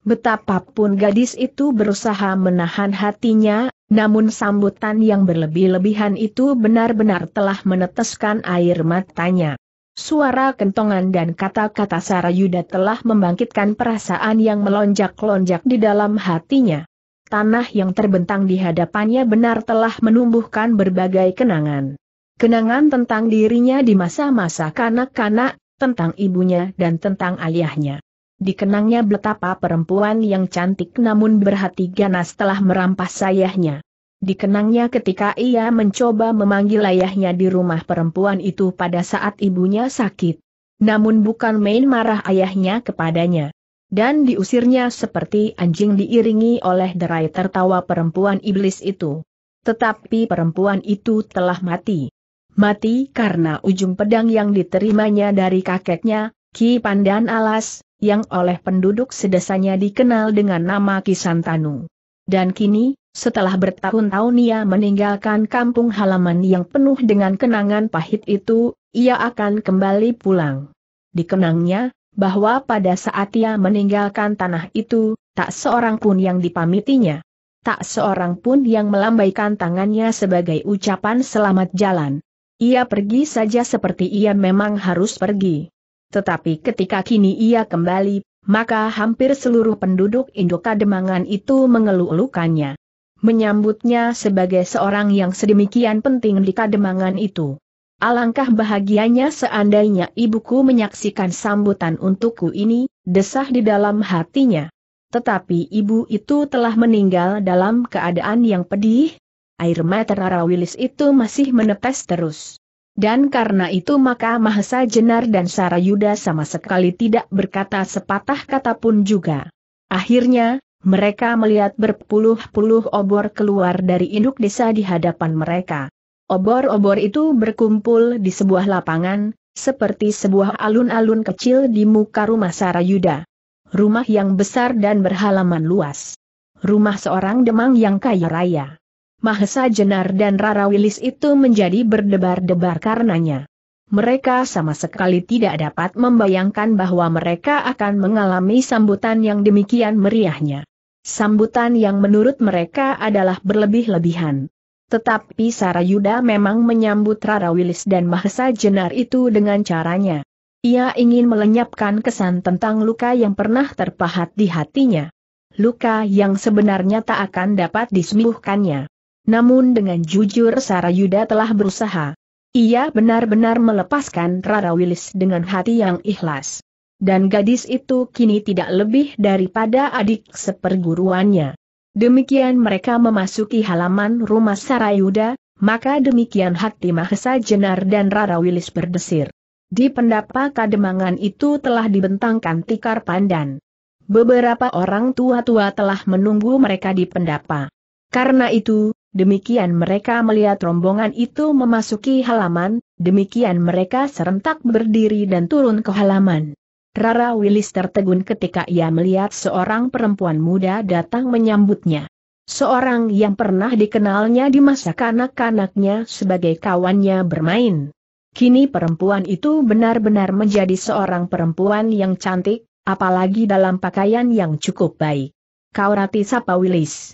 Betapapun gadis itu berusaha menahan hatinya, namun sambutan yang berlebih-lebihan itu benar-benar telah meneteskan air matanya. Suara kentongan dan kata-kata Sarayuda telah membangkitkan perasaan yang melonjak-lonjak di dalam hatinya. Tanah yang terbentang di hadapannya benar telah menumbuhkan berbagai kenangan. Kenangan tentang dirinya di masa-masa kanak-kanak, tentang ibunya dan tentang ayahnya dikenangnya betapa perempuan yang cantik namun berhati ganas telah merampas sayahnya. Dikenangnya ketika ia mencoba memanggil ayahnya di rumah perempuan itu pada saat ibunya sakit. Namun bukan main marah ayahnya kepadanya. Dan diusirnya seperti anjing diiringi oleh derai tertawa perempuan iblis itu. Tetapi perempuan itu telah mati. Mati karena ujung pedang yang diterimanya dari kakeknya, Ki Pandan Alas, yang oleh penduduk sedesanya dikenal dengan nama Kisantanu. Dan kini, setelah bertahun-tahun ia meninggalkan kampung halaman yang penuh dengan kenangan pahit itu, ia akan kembali pulang. Dikenangnya, bahwa pada saat ia meninggalkan tanah itu, tak seorang pun yang dipamitinya. Tak seorang pun yang melambaikan tangannya sebagai ucapan selamat jalan. Ia pergi saja seperti ia memang harus pergi. Tetapi ketika kini ia kembali, maka hampir seluruh penduduk Induk Kademangan itu mengeluh-elukannya. Menyambutnya sebagai seorang yang sedemikian penting di Kademangan itu. Alangkah bahagianya seandainya ibuku menyaksikan sambutan untukku ini, desah di dalam hatinya. Tetapi ibu itu telah meninggal dalam keadaan yang pedih. Air mata Rara Willis itu masih menetes terus. Dan karena itu maka Mahesa Jenar dan Sarayuda sama sekali tidak berkata sepatah kata pun juga. Akhirnya, mereka melihat berpuluh-puluh obor keluar dari induk desa di hadapan mereka. Obor-obor itu berkumpul di sebuah lapangan, seperti sebuah alun-alun kecil di muka rumah Sarayuda. Rumah yang besar dan berhalaman luas. Rumah seorang demang yang kaya raya. Mahesa Jenar dan Rara Wilis itu menjadi berdebar-debar karenanya. Mereka sama sekali tidak dapat membayangkan bahwa mereka akan mengalami sambutan yang demikian meriahnya. Sambutan yang menurut mereka adalah berlebih-lebihan. Tetapi Sarayuda memang menyambut Rara Wilis dan Mahesa Jenar itu dengan caranya. Ia ingin melenyapkan kesan tentang luka yang pernah terpahat di hatinya. Luka yang sebenarnya tak akan dapat disembuhkannya. Namun dengan jujur Sarayuda telah berusaha. Ia benar-benar melepaskan Rara Wilis dengan hati yang ikhlas. Dan gadis itu kini tidak lebih daripada adik seperguruannya. Demikian mereka memasuki halaman rumah Sarayuda, maka demikian hati Mahesa Jenar dan Rara Wilis berdesir. Di pendapa kademangan itu telah dibentangkan tikar pandan. Beberapa orang tua-tua telah menunggu mereka di pendapa. Karena itu, Demikian mereka melihat rombongan itu memasuki halaman, demikian mereka serentak berdiri dan turun ke halaman. Rara Willis tertegun ketika ia melihat seorang perempuan muda datang menyambutnya. Seorang yang pernah dikenalnya di masa kanak-kanaknya sebagai kawannya bermain. Kini perempuan itu benar-benar menjadi seorang perempuan yang cantik, apalagi dalam pakaian yang cukup baik. Kau rati sapa Willis.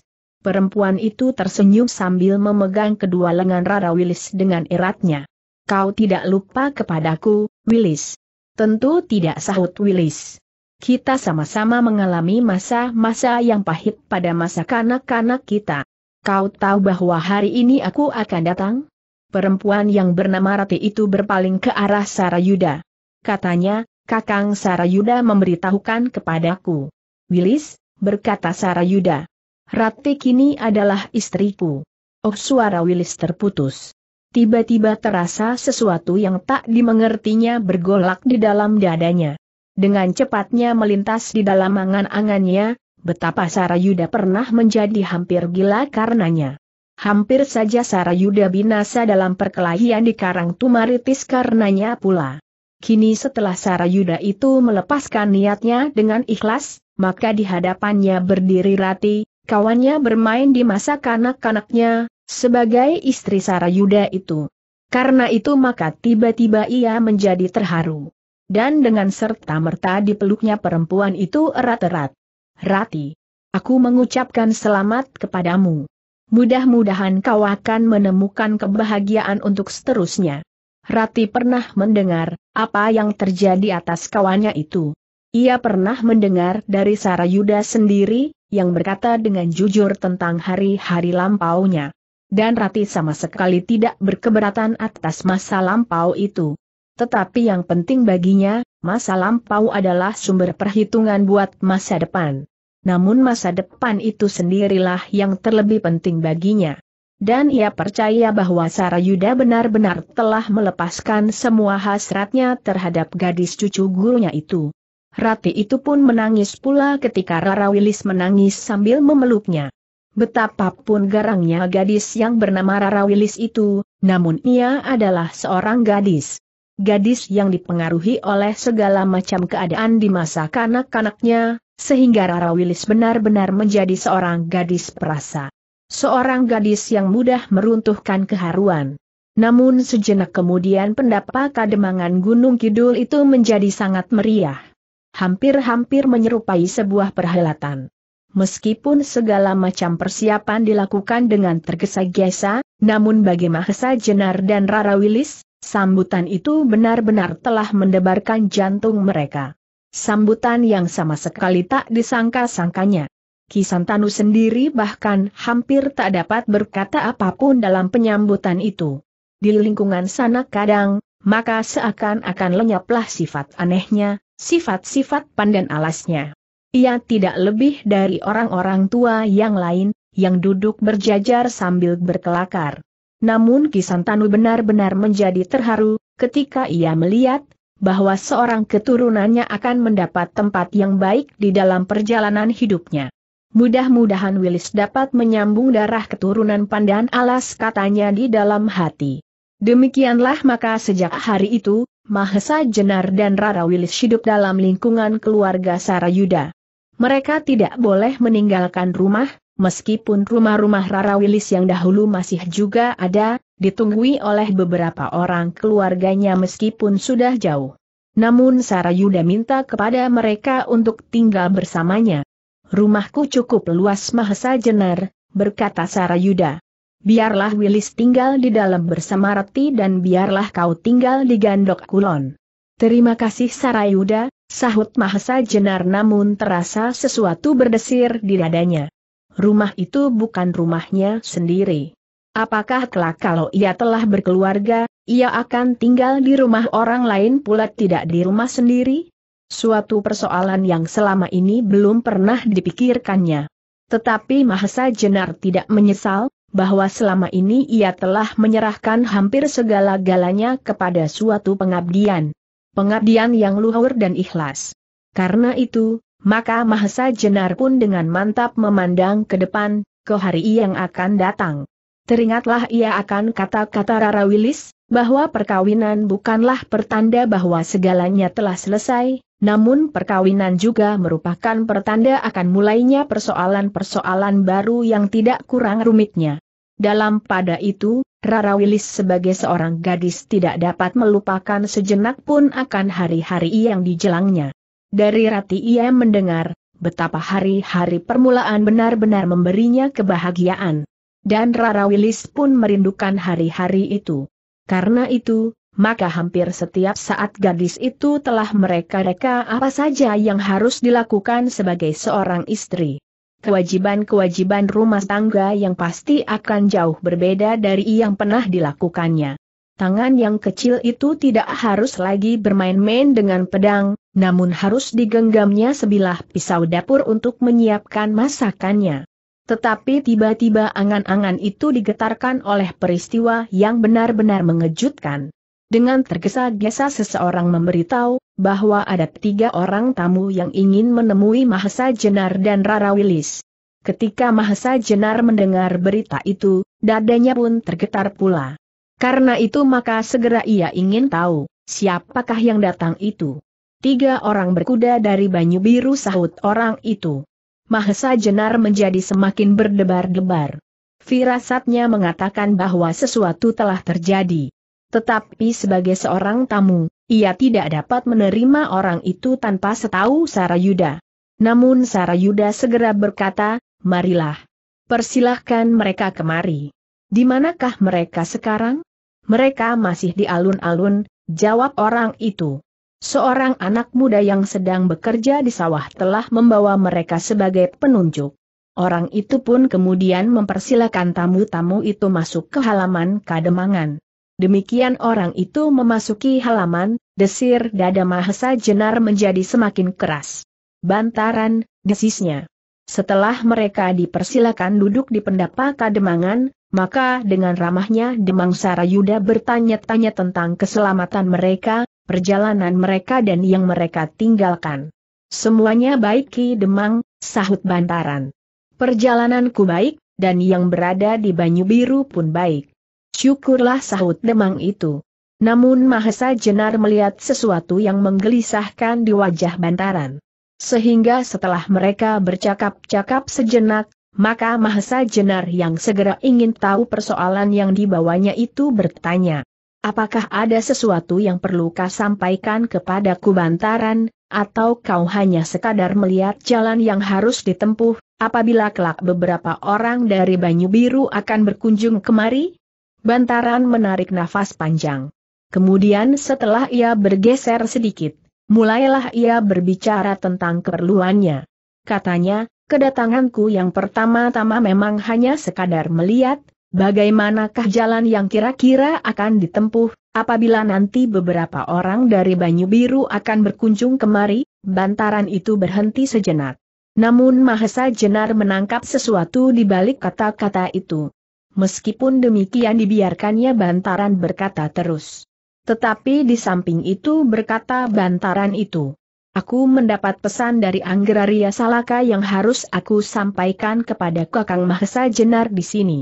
Perempuan itu tersenyum sambil memegang kedua lengan Rara Willis dengan eratnya. Kau tidak lupa kepadaku, Willis. Tentu tidak sahut Willis. Kita sama-sama mengalami masa-masa yang pahit pada masa kanak-kanak kita. Kau tahu bahwa hari ini aku akan datang? Perempuan yang bernama Rati itu berpaling ke arah Sarayuda. Katanya, Kakang Sarayuda memberitahukan kepadaku. Willis, berkata Sarayuda, Rati kini adalah istriku. Oh suara Willis terputus. Tiba-tiba terasa sesuatu yang tak dimengertinya bergolak di dalam dadanya. Dengan cepatnya melintas di dalam angan-angannya, betapa Sarayuda pernah menjadi hampir gila karenanya. Hampir saja Sarayuda binasa dalam perkelahian di Karang Tumaritis karenanya pula. Kini setelah Sarayuda itu melepaskan niatnya dengan ikhlas, maka di hadapannya berdiri Rati, kawannya bermain di masa kanak-kanaknya, sebagai istri Sarayuda itu. Karena itu maka tiba-tiba ia menjadi terharu. Dan dengan serta-merta dipeluknya perempuan itu erat-erat. Rati, aku mengucapkan selamat kepadamu. Mudah-mudahan kau akan menemukan kebahagiaan untuk seterusnya. Rati pernah mendengar apa yang terjadi atas kawannya itu. Ia pernah mendengar dari Sarayuda sendiri yang berkata dengan jujur tentang hari-hari lampaunya. Dan Rati sama sekali tidak berkeberatan atas masa lampau itu. Tetapi yang penting baginya, masa lampau adalah sumber perhitungan buat masa depan. Namun masa depan itu sendirilah yang terlebih penting baginya. Dan ia percaya bahwa Sarayuda benar-benar telah melepaskan semua hasratnya terhadap gadis cucu gurunya itu. Rati itu pun menangis pula ketika Rara Wilis menangis sambil memeluknya. Betapapun garangnya gadis yang bernama Rara Wilis itu, namun ia adalah seorang gadis. Gadis yang dipengaruhi oleh segala macam keadaan di masa kanak-kanaknya, sehingga Rara Wilis benar-benar menjadi seorang gadis perasa. Seorang gadis yang mudah meruntuhkan keharuan. Namun sejenak kemudian pendapat kademangan Gunung Kidul itu menjadi sangat meriah hampir-hampir menyerupai sebuah perhelatan. Meskipun segala macam persiapan dilakukan dengan tergesa-gesa, namun bagi Mahesa Jenar dan Rara Wilis, sambutan itu benar-benar telah mendebarkan jantung mereka. Sambutan yang sama sekali tak disangka-sangkanya. Kisantanu sendiri bahkan hampir tak dapat berkata apapun dalam penyambutan itu. Di lingkungan sana kadang, maka seakan-akan lenyaplah sifat anehnya, sifat-sifat pandan alasnya. Ia tidak lebih dari orang-orang tua yang lain, yang duduk berjajar sambil berkelakar. Namun Kisantanu benar-benar menjadi terharu, ketika ia melihat, bahwa seorang keturunannya akan mendapat tempat yang baik di dalam perjalanan hidupnya. Mudah-mudahan Willis dapat menyambung darah keturunan pandan alas katanya di dalam hati. Demikianlah maka sejak hari itu, Mahesa Jenar dan Rara Wilis hidup dalam lingkungan keluarga Sarayuda. Mereka tidak boleh meninggalkan rumah, meskipun rumah-rumah Rara Wilis yang dahulu masih juga ada, ditunggui oleh beberapa orang keluarganya meskipun sudah jauh. Namun Sarayuda minta kepada mereka untuk tinggal bersamanya. Rumahku cukup luas Mahesa Jenar, berkata Sarayuda biarlah Wilis tinggal di dalam bersama Rati dan biarlah kau tinggal di Gandok Kulon. Terima kasih Sarayuda, sahut Mahesa Jenar namun terasa sesuatu berdesir di dadanya. Rumah itu bukan rumahnya sendiri. Apakah kelak kalau ia telah berkeluarga, ia akan tinggal di rumah orang lain pula tidak di rumah sendiri? Suatu persoalan yang selama ini belum pernah dipikirkannya. Tetapi Mahesa Jenar tidak menyesal, bahwa selama ini ia telah menyerahkan hampir segala galanya kepada suatu pengabdian. Pengabdian yang luhur dan ikhlas. Karena itu, maka Mahesa Jenar pun dengan mantap memandang ke depan, ke hari yang akan datang. Teringatlah ia akan kata-kata Rara Wilis, bahwa perkawinan bukanlah pertanda bahwa segalanya telah selesai, namun perkawinan juga merupakan pertanda akan mulainya persoalan-persoalan baru yang tidak kurang rumitnya. Dalam pada itu, Rara Wilis sebagai seorang gadis tidak dapat melupakan sejenak pun akan hari-hari yang dijelangnya. Dari Rati ia mendengar, betapa hari-hari permulaan benar-benar memberinya kebahagiaan. Dan Rara Wilis pun merindukan hari-hari itu. Karena itu, maka hampir setiap saat gadis itu telah mereka-reka apa saja yang harus dilakukan sebagai seorang istri kewajiban-kewajiban rumah tangga yang pasti akan jauh berbeda dari yang pernah dilakukannya. Tangan yang kecil itu tidak harus lagi bermain-main dengan pedang, namun harus digenggamnya sebilah pisau dapur untuk menyiapkan masakannya. Tetapi tiba-tiba angan-angan itu digetarkan oleh peristiwa yang benar-benar mengejutkan. Dengan tergesa-gesa seseorang memberitahu, bahwa ada tiga orang tamu yang ingin menemui Mahesa Jenar dan Rara Wilis. Ketika Mahesa Jenar mendengar berita itu, dadanya pun tergetar pula. Karena itu maka segera ia ingin tahu, siapakah yang datang itu. Tiga orang berkuda dari Banyu Biru sahut orang itu. Mahesa Jenar menjadi semakin berdebar-debar. Firasatnya mengatakan bahwa sesuatu telah terjadi. Tetapi sebagai seorang tamu, ia tidak dapat menerima orang itu tanpa setahu Sarayuda. Namun Sarayuda segera berkata, marilah. Persilahkan mereka kemari. Di manakah mereka sekarang? Mereka masih di alun-alun, jawab orang itu. Seorang anak muda yang sedang bekerja di sawah telah membawa mereka sebagai penunjuk. Orang itu pun kemudian mempersilahkan tamu-tamu itu masuk ke halaman kademangan. Demikian orang itu memasuki halaman, desir dada Mahesa Jenar menjadi semakin keras. Bantaran, desisnya. Setelah mereka dipersilakan duduk di pendapa kademangan, maka dengan ramahnya Demang Sarayuda bertanya-tanya tentang keselamatan mereka, perjalanan mereka dan yang mereka tinggalkan. Semuanya baik Ki Demang, sahut Bantaran. Perjalananku baik, dan yang berada di Banyu Biru pun baik. Syukurlah sahut demang itu. Namun Mahesa Jenar melihat sesuatu yang menggelisahkan di wajah bantaran. Sehingga setelah mereka bercakap-cakap sejenak, maka Mahesa Jenar yang segera ingin tahu persoalan yang dibawanya itu bertanya. Apakah ada sesuatu yang perlu kau sampaikan kepadaku bantaran, atau kau hanya sekadar melihat jalan yang harus ditempuh, apabila kelak beberapa orang dari Banyu Biru akan berkunjung kemari? Bantaran menarik nafas panjang. Kemudian setelah ia bergeser sedikit, mulailah ia berbicara tentang keperluannya. Katanya, kedatanganku yang pertama-tama memang hanya sekadar melihat, bagaimanakah jalan yang kira-kira akan ditempuh, apabila nanti beberapa orang dari Banyu Biru akan berkunjung kemari, bantaran itu berhenti sejenak. Namun Mahesa Jenar menangkap sesuatu di balik kata-kata itu meskipun demikian dibiarkannya bantaran berkata terus. Tetapi di samping itu berkata bantaran itu. Aku mendapat pesan dari Anggeraria Salaka yang harus aku sampaikan kepada Kakang Mahesa Jenar di sini.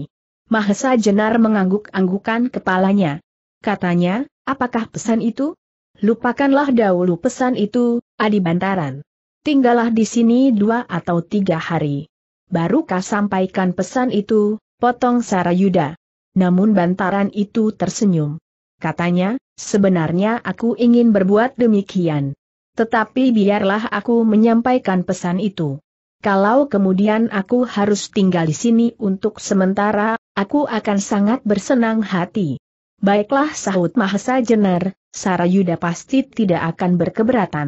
Mahesa Jenar mengangguk-anggukan kepalanya. Katanya, apakah pesan itu? Lupakanlah dahulu pesan itu, Adi Bantaran. Tinggallah di sini dua atau tiga hari. Barukah sampaikan pesan itu, potong Sarayuda. Namun bantaran itu tersenyum. Katanya, sebenarnya aku ingin berbuat demikian. Tetapi biarlah aku menyampaikan pesan itu. Kalau kemudian aku harus tinggal di sini untuk sementara, aku akan sangat bersenang hati. Baiklah sahut Mahesa Jenar, Sarayuda pasti tidak akan berkeberatan.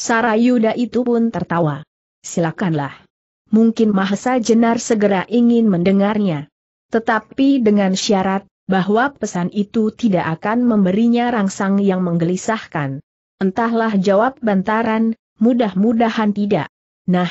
Sarayuda itu pun tertawa. Silakanlah mungkin Mahesa Jenar segera ingin mendengarnya. Tetapi dengan syarat, bahwa pesan itu tidak akan memberinya rangsang yang menggelisahkan. Entahlah jawab bantaran, mudah-mudahan tidak. Nah,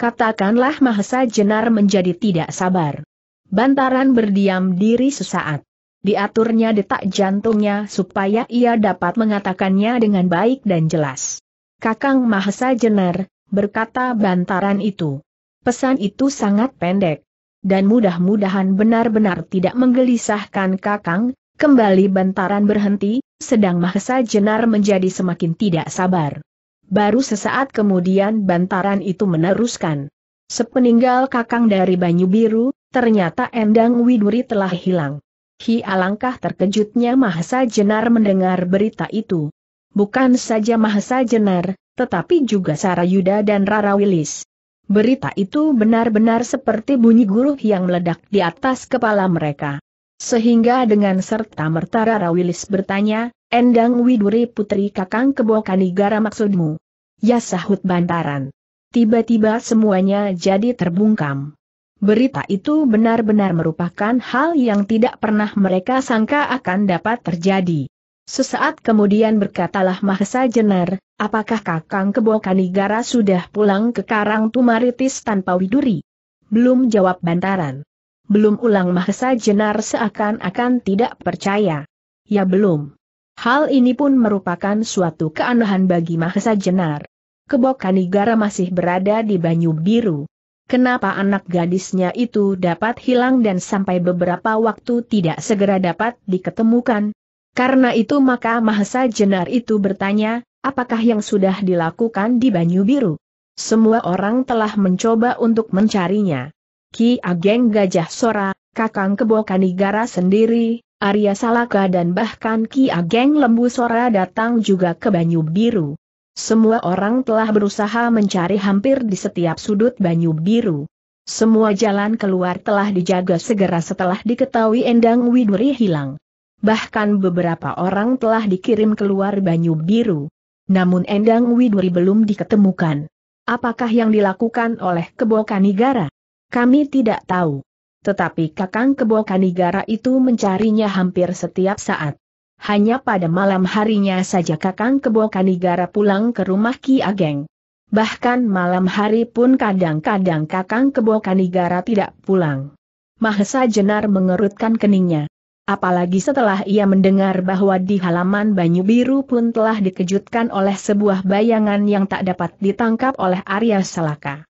katakanlah Mahesa Jenar menjadi tidak sabar. Bantaran berdiam diri sesaat. Diaturnya detak jantungnya supaya ia dapat mengatakannya dengan baik dan jelas. Kakang Mahesa Jenar, berkata bantaran itu. Pesan itu sangat pendek. Dan mudah-mudahan benar-benar tidak menggelisahkan Kakang, kembali bantaran berhenti, sedang Mahesa Jenar menjadi semakin tidak sabar. Baru sesaat kemudian bantaran itu meneruskan. Sepeninggal Kakang dari Banyu Biru, ternyata Endang Widuri telah hilang. Hi alangkah terkejutnya Mahesa Jenar mendengar berita itu. Bukan saja Mahesa Jenar, tetapi juga Sarayuda dan Rara Wilis. Berita itu benar-benar seperti bunyi guruh yang meledak di atas kepala mereka. Sehingga dengan serta merta Rara Wilis bertanya, Endang Widuri Putri Kakang Kebokanigara maksudmu? Ya sahut bantaran. Tiba-tiba semuanya jadi terbungkam. Berita itu benar-benar merupakan hal yang tidak pernah mereka sangka akan dapat terjadi. Sesaat kemudian berkatalah Mahesa Jenar, Apakah Kakang Kebokanigara sudah pulang ke Karang Tumaritis tanpa Widuri? Belum jawab Bantaran. Belum ulang Mahesa Jenar seakan-akan tidak percaya. Ya belum. Hal ini pun merupakan suatu keanehan bagi Mahesa Jenar. Kebokanigara masih berada di Banyu Biru. Kenapa anak gadisnya itu dapat hilang dan sampai beberapa waktu tidak segera dapat diketemukan? Karena itu maka Mahesa Jenar itu bertanya, Apakah yang sudah dilakukan di Banyu Biru? Semua orang telah mencoba untuk mencarinya. Ki Ageng Gajah Sora, Kakang Kebo Kanigara sendiri, Arya Salaka dan bahkan Ki Ageng Lembu Sora datang juga ke Banyu Biru. Semua orang telah berusaha mencari hampir di setiap sudut Banyu Biru. Semua jalan keluar telah dijaga segera setelah diketahui Endang Widuri hilang. Bahkan beberapa orang telah dikirim keluar Banyu Biru namun Endang Widuri belum diketemukan. Apakah yang dilakukan oleh Kebo Kanigara? Kami tidak tahu. Tetapi Kakang Kebo Kanigara itu mencarinya hampir setiap saat. Hanya pada malam harinya saja Kakang Kebo Kanigara pulang ke rumah Ki Ageng. Bahkan malam hari pun kadang-kadang Kakang Kebo Kanigara tidak pulang. Mahesa Jenar mengerutkan keningnya apalagi setelah ia mendengar bahwa di halaman Banyu Biru pun telah dikejutkan oleh sebuah bayangan yang tak dapat ditangkap oleh Arya Salaka.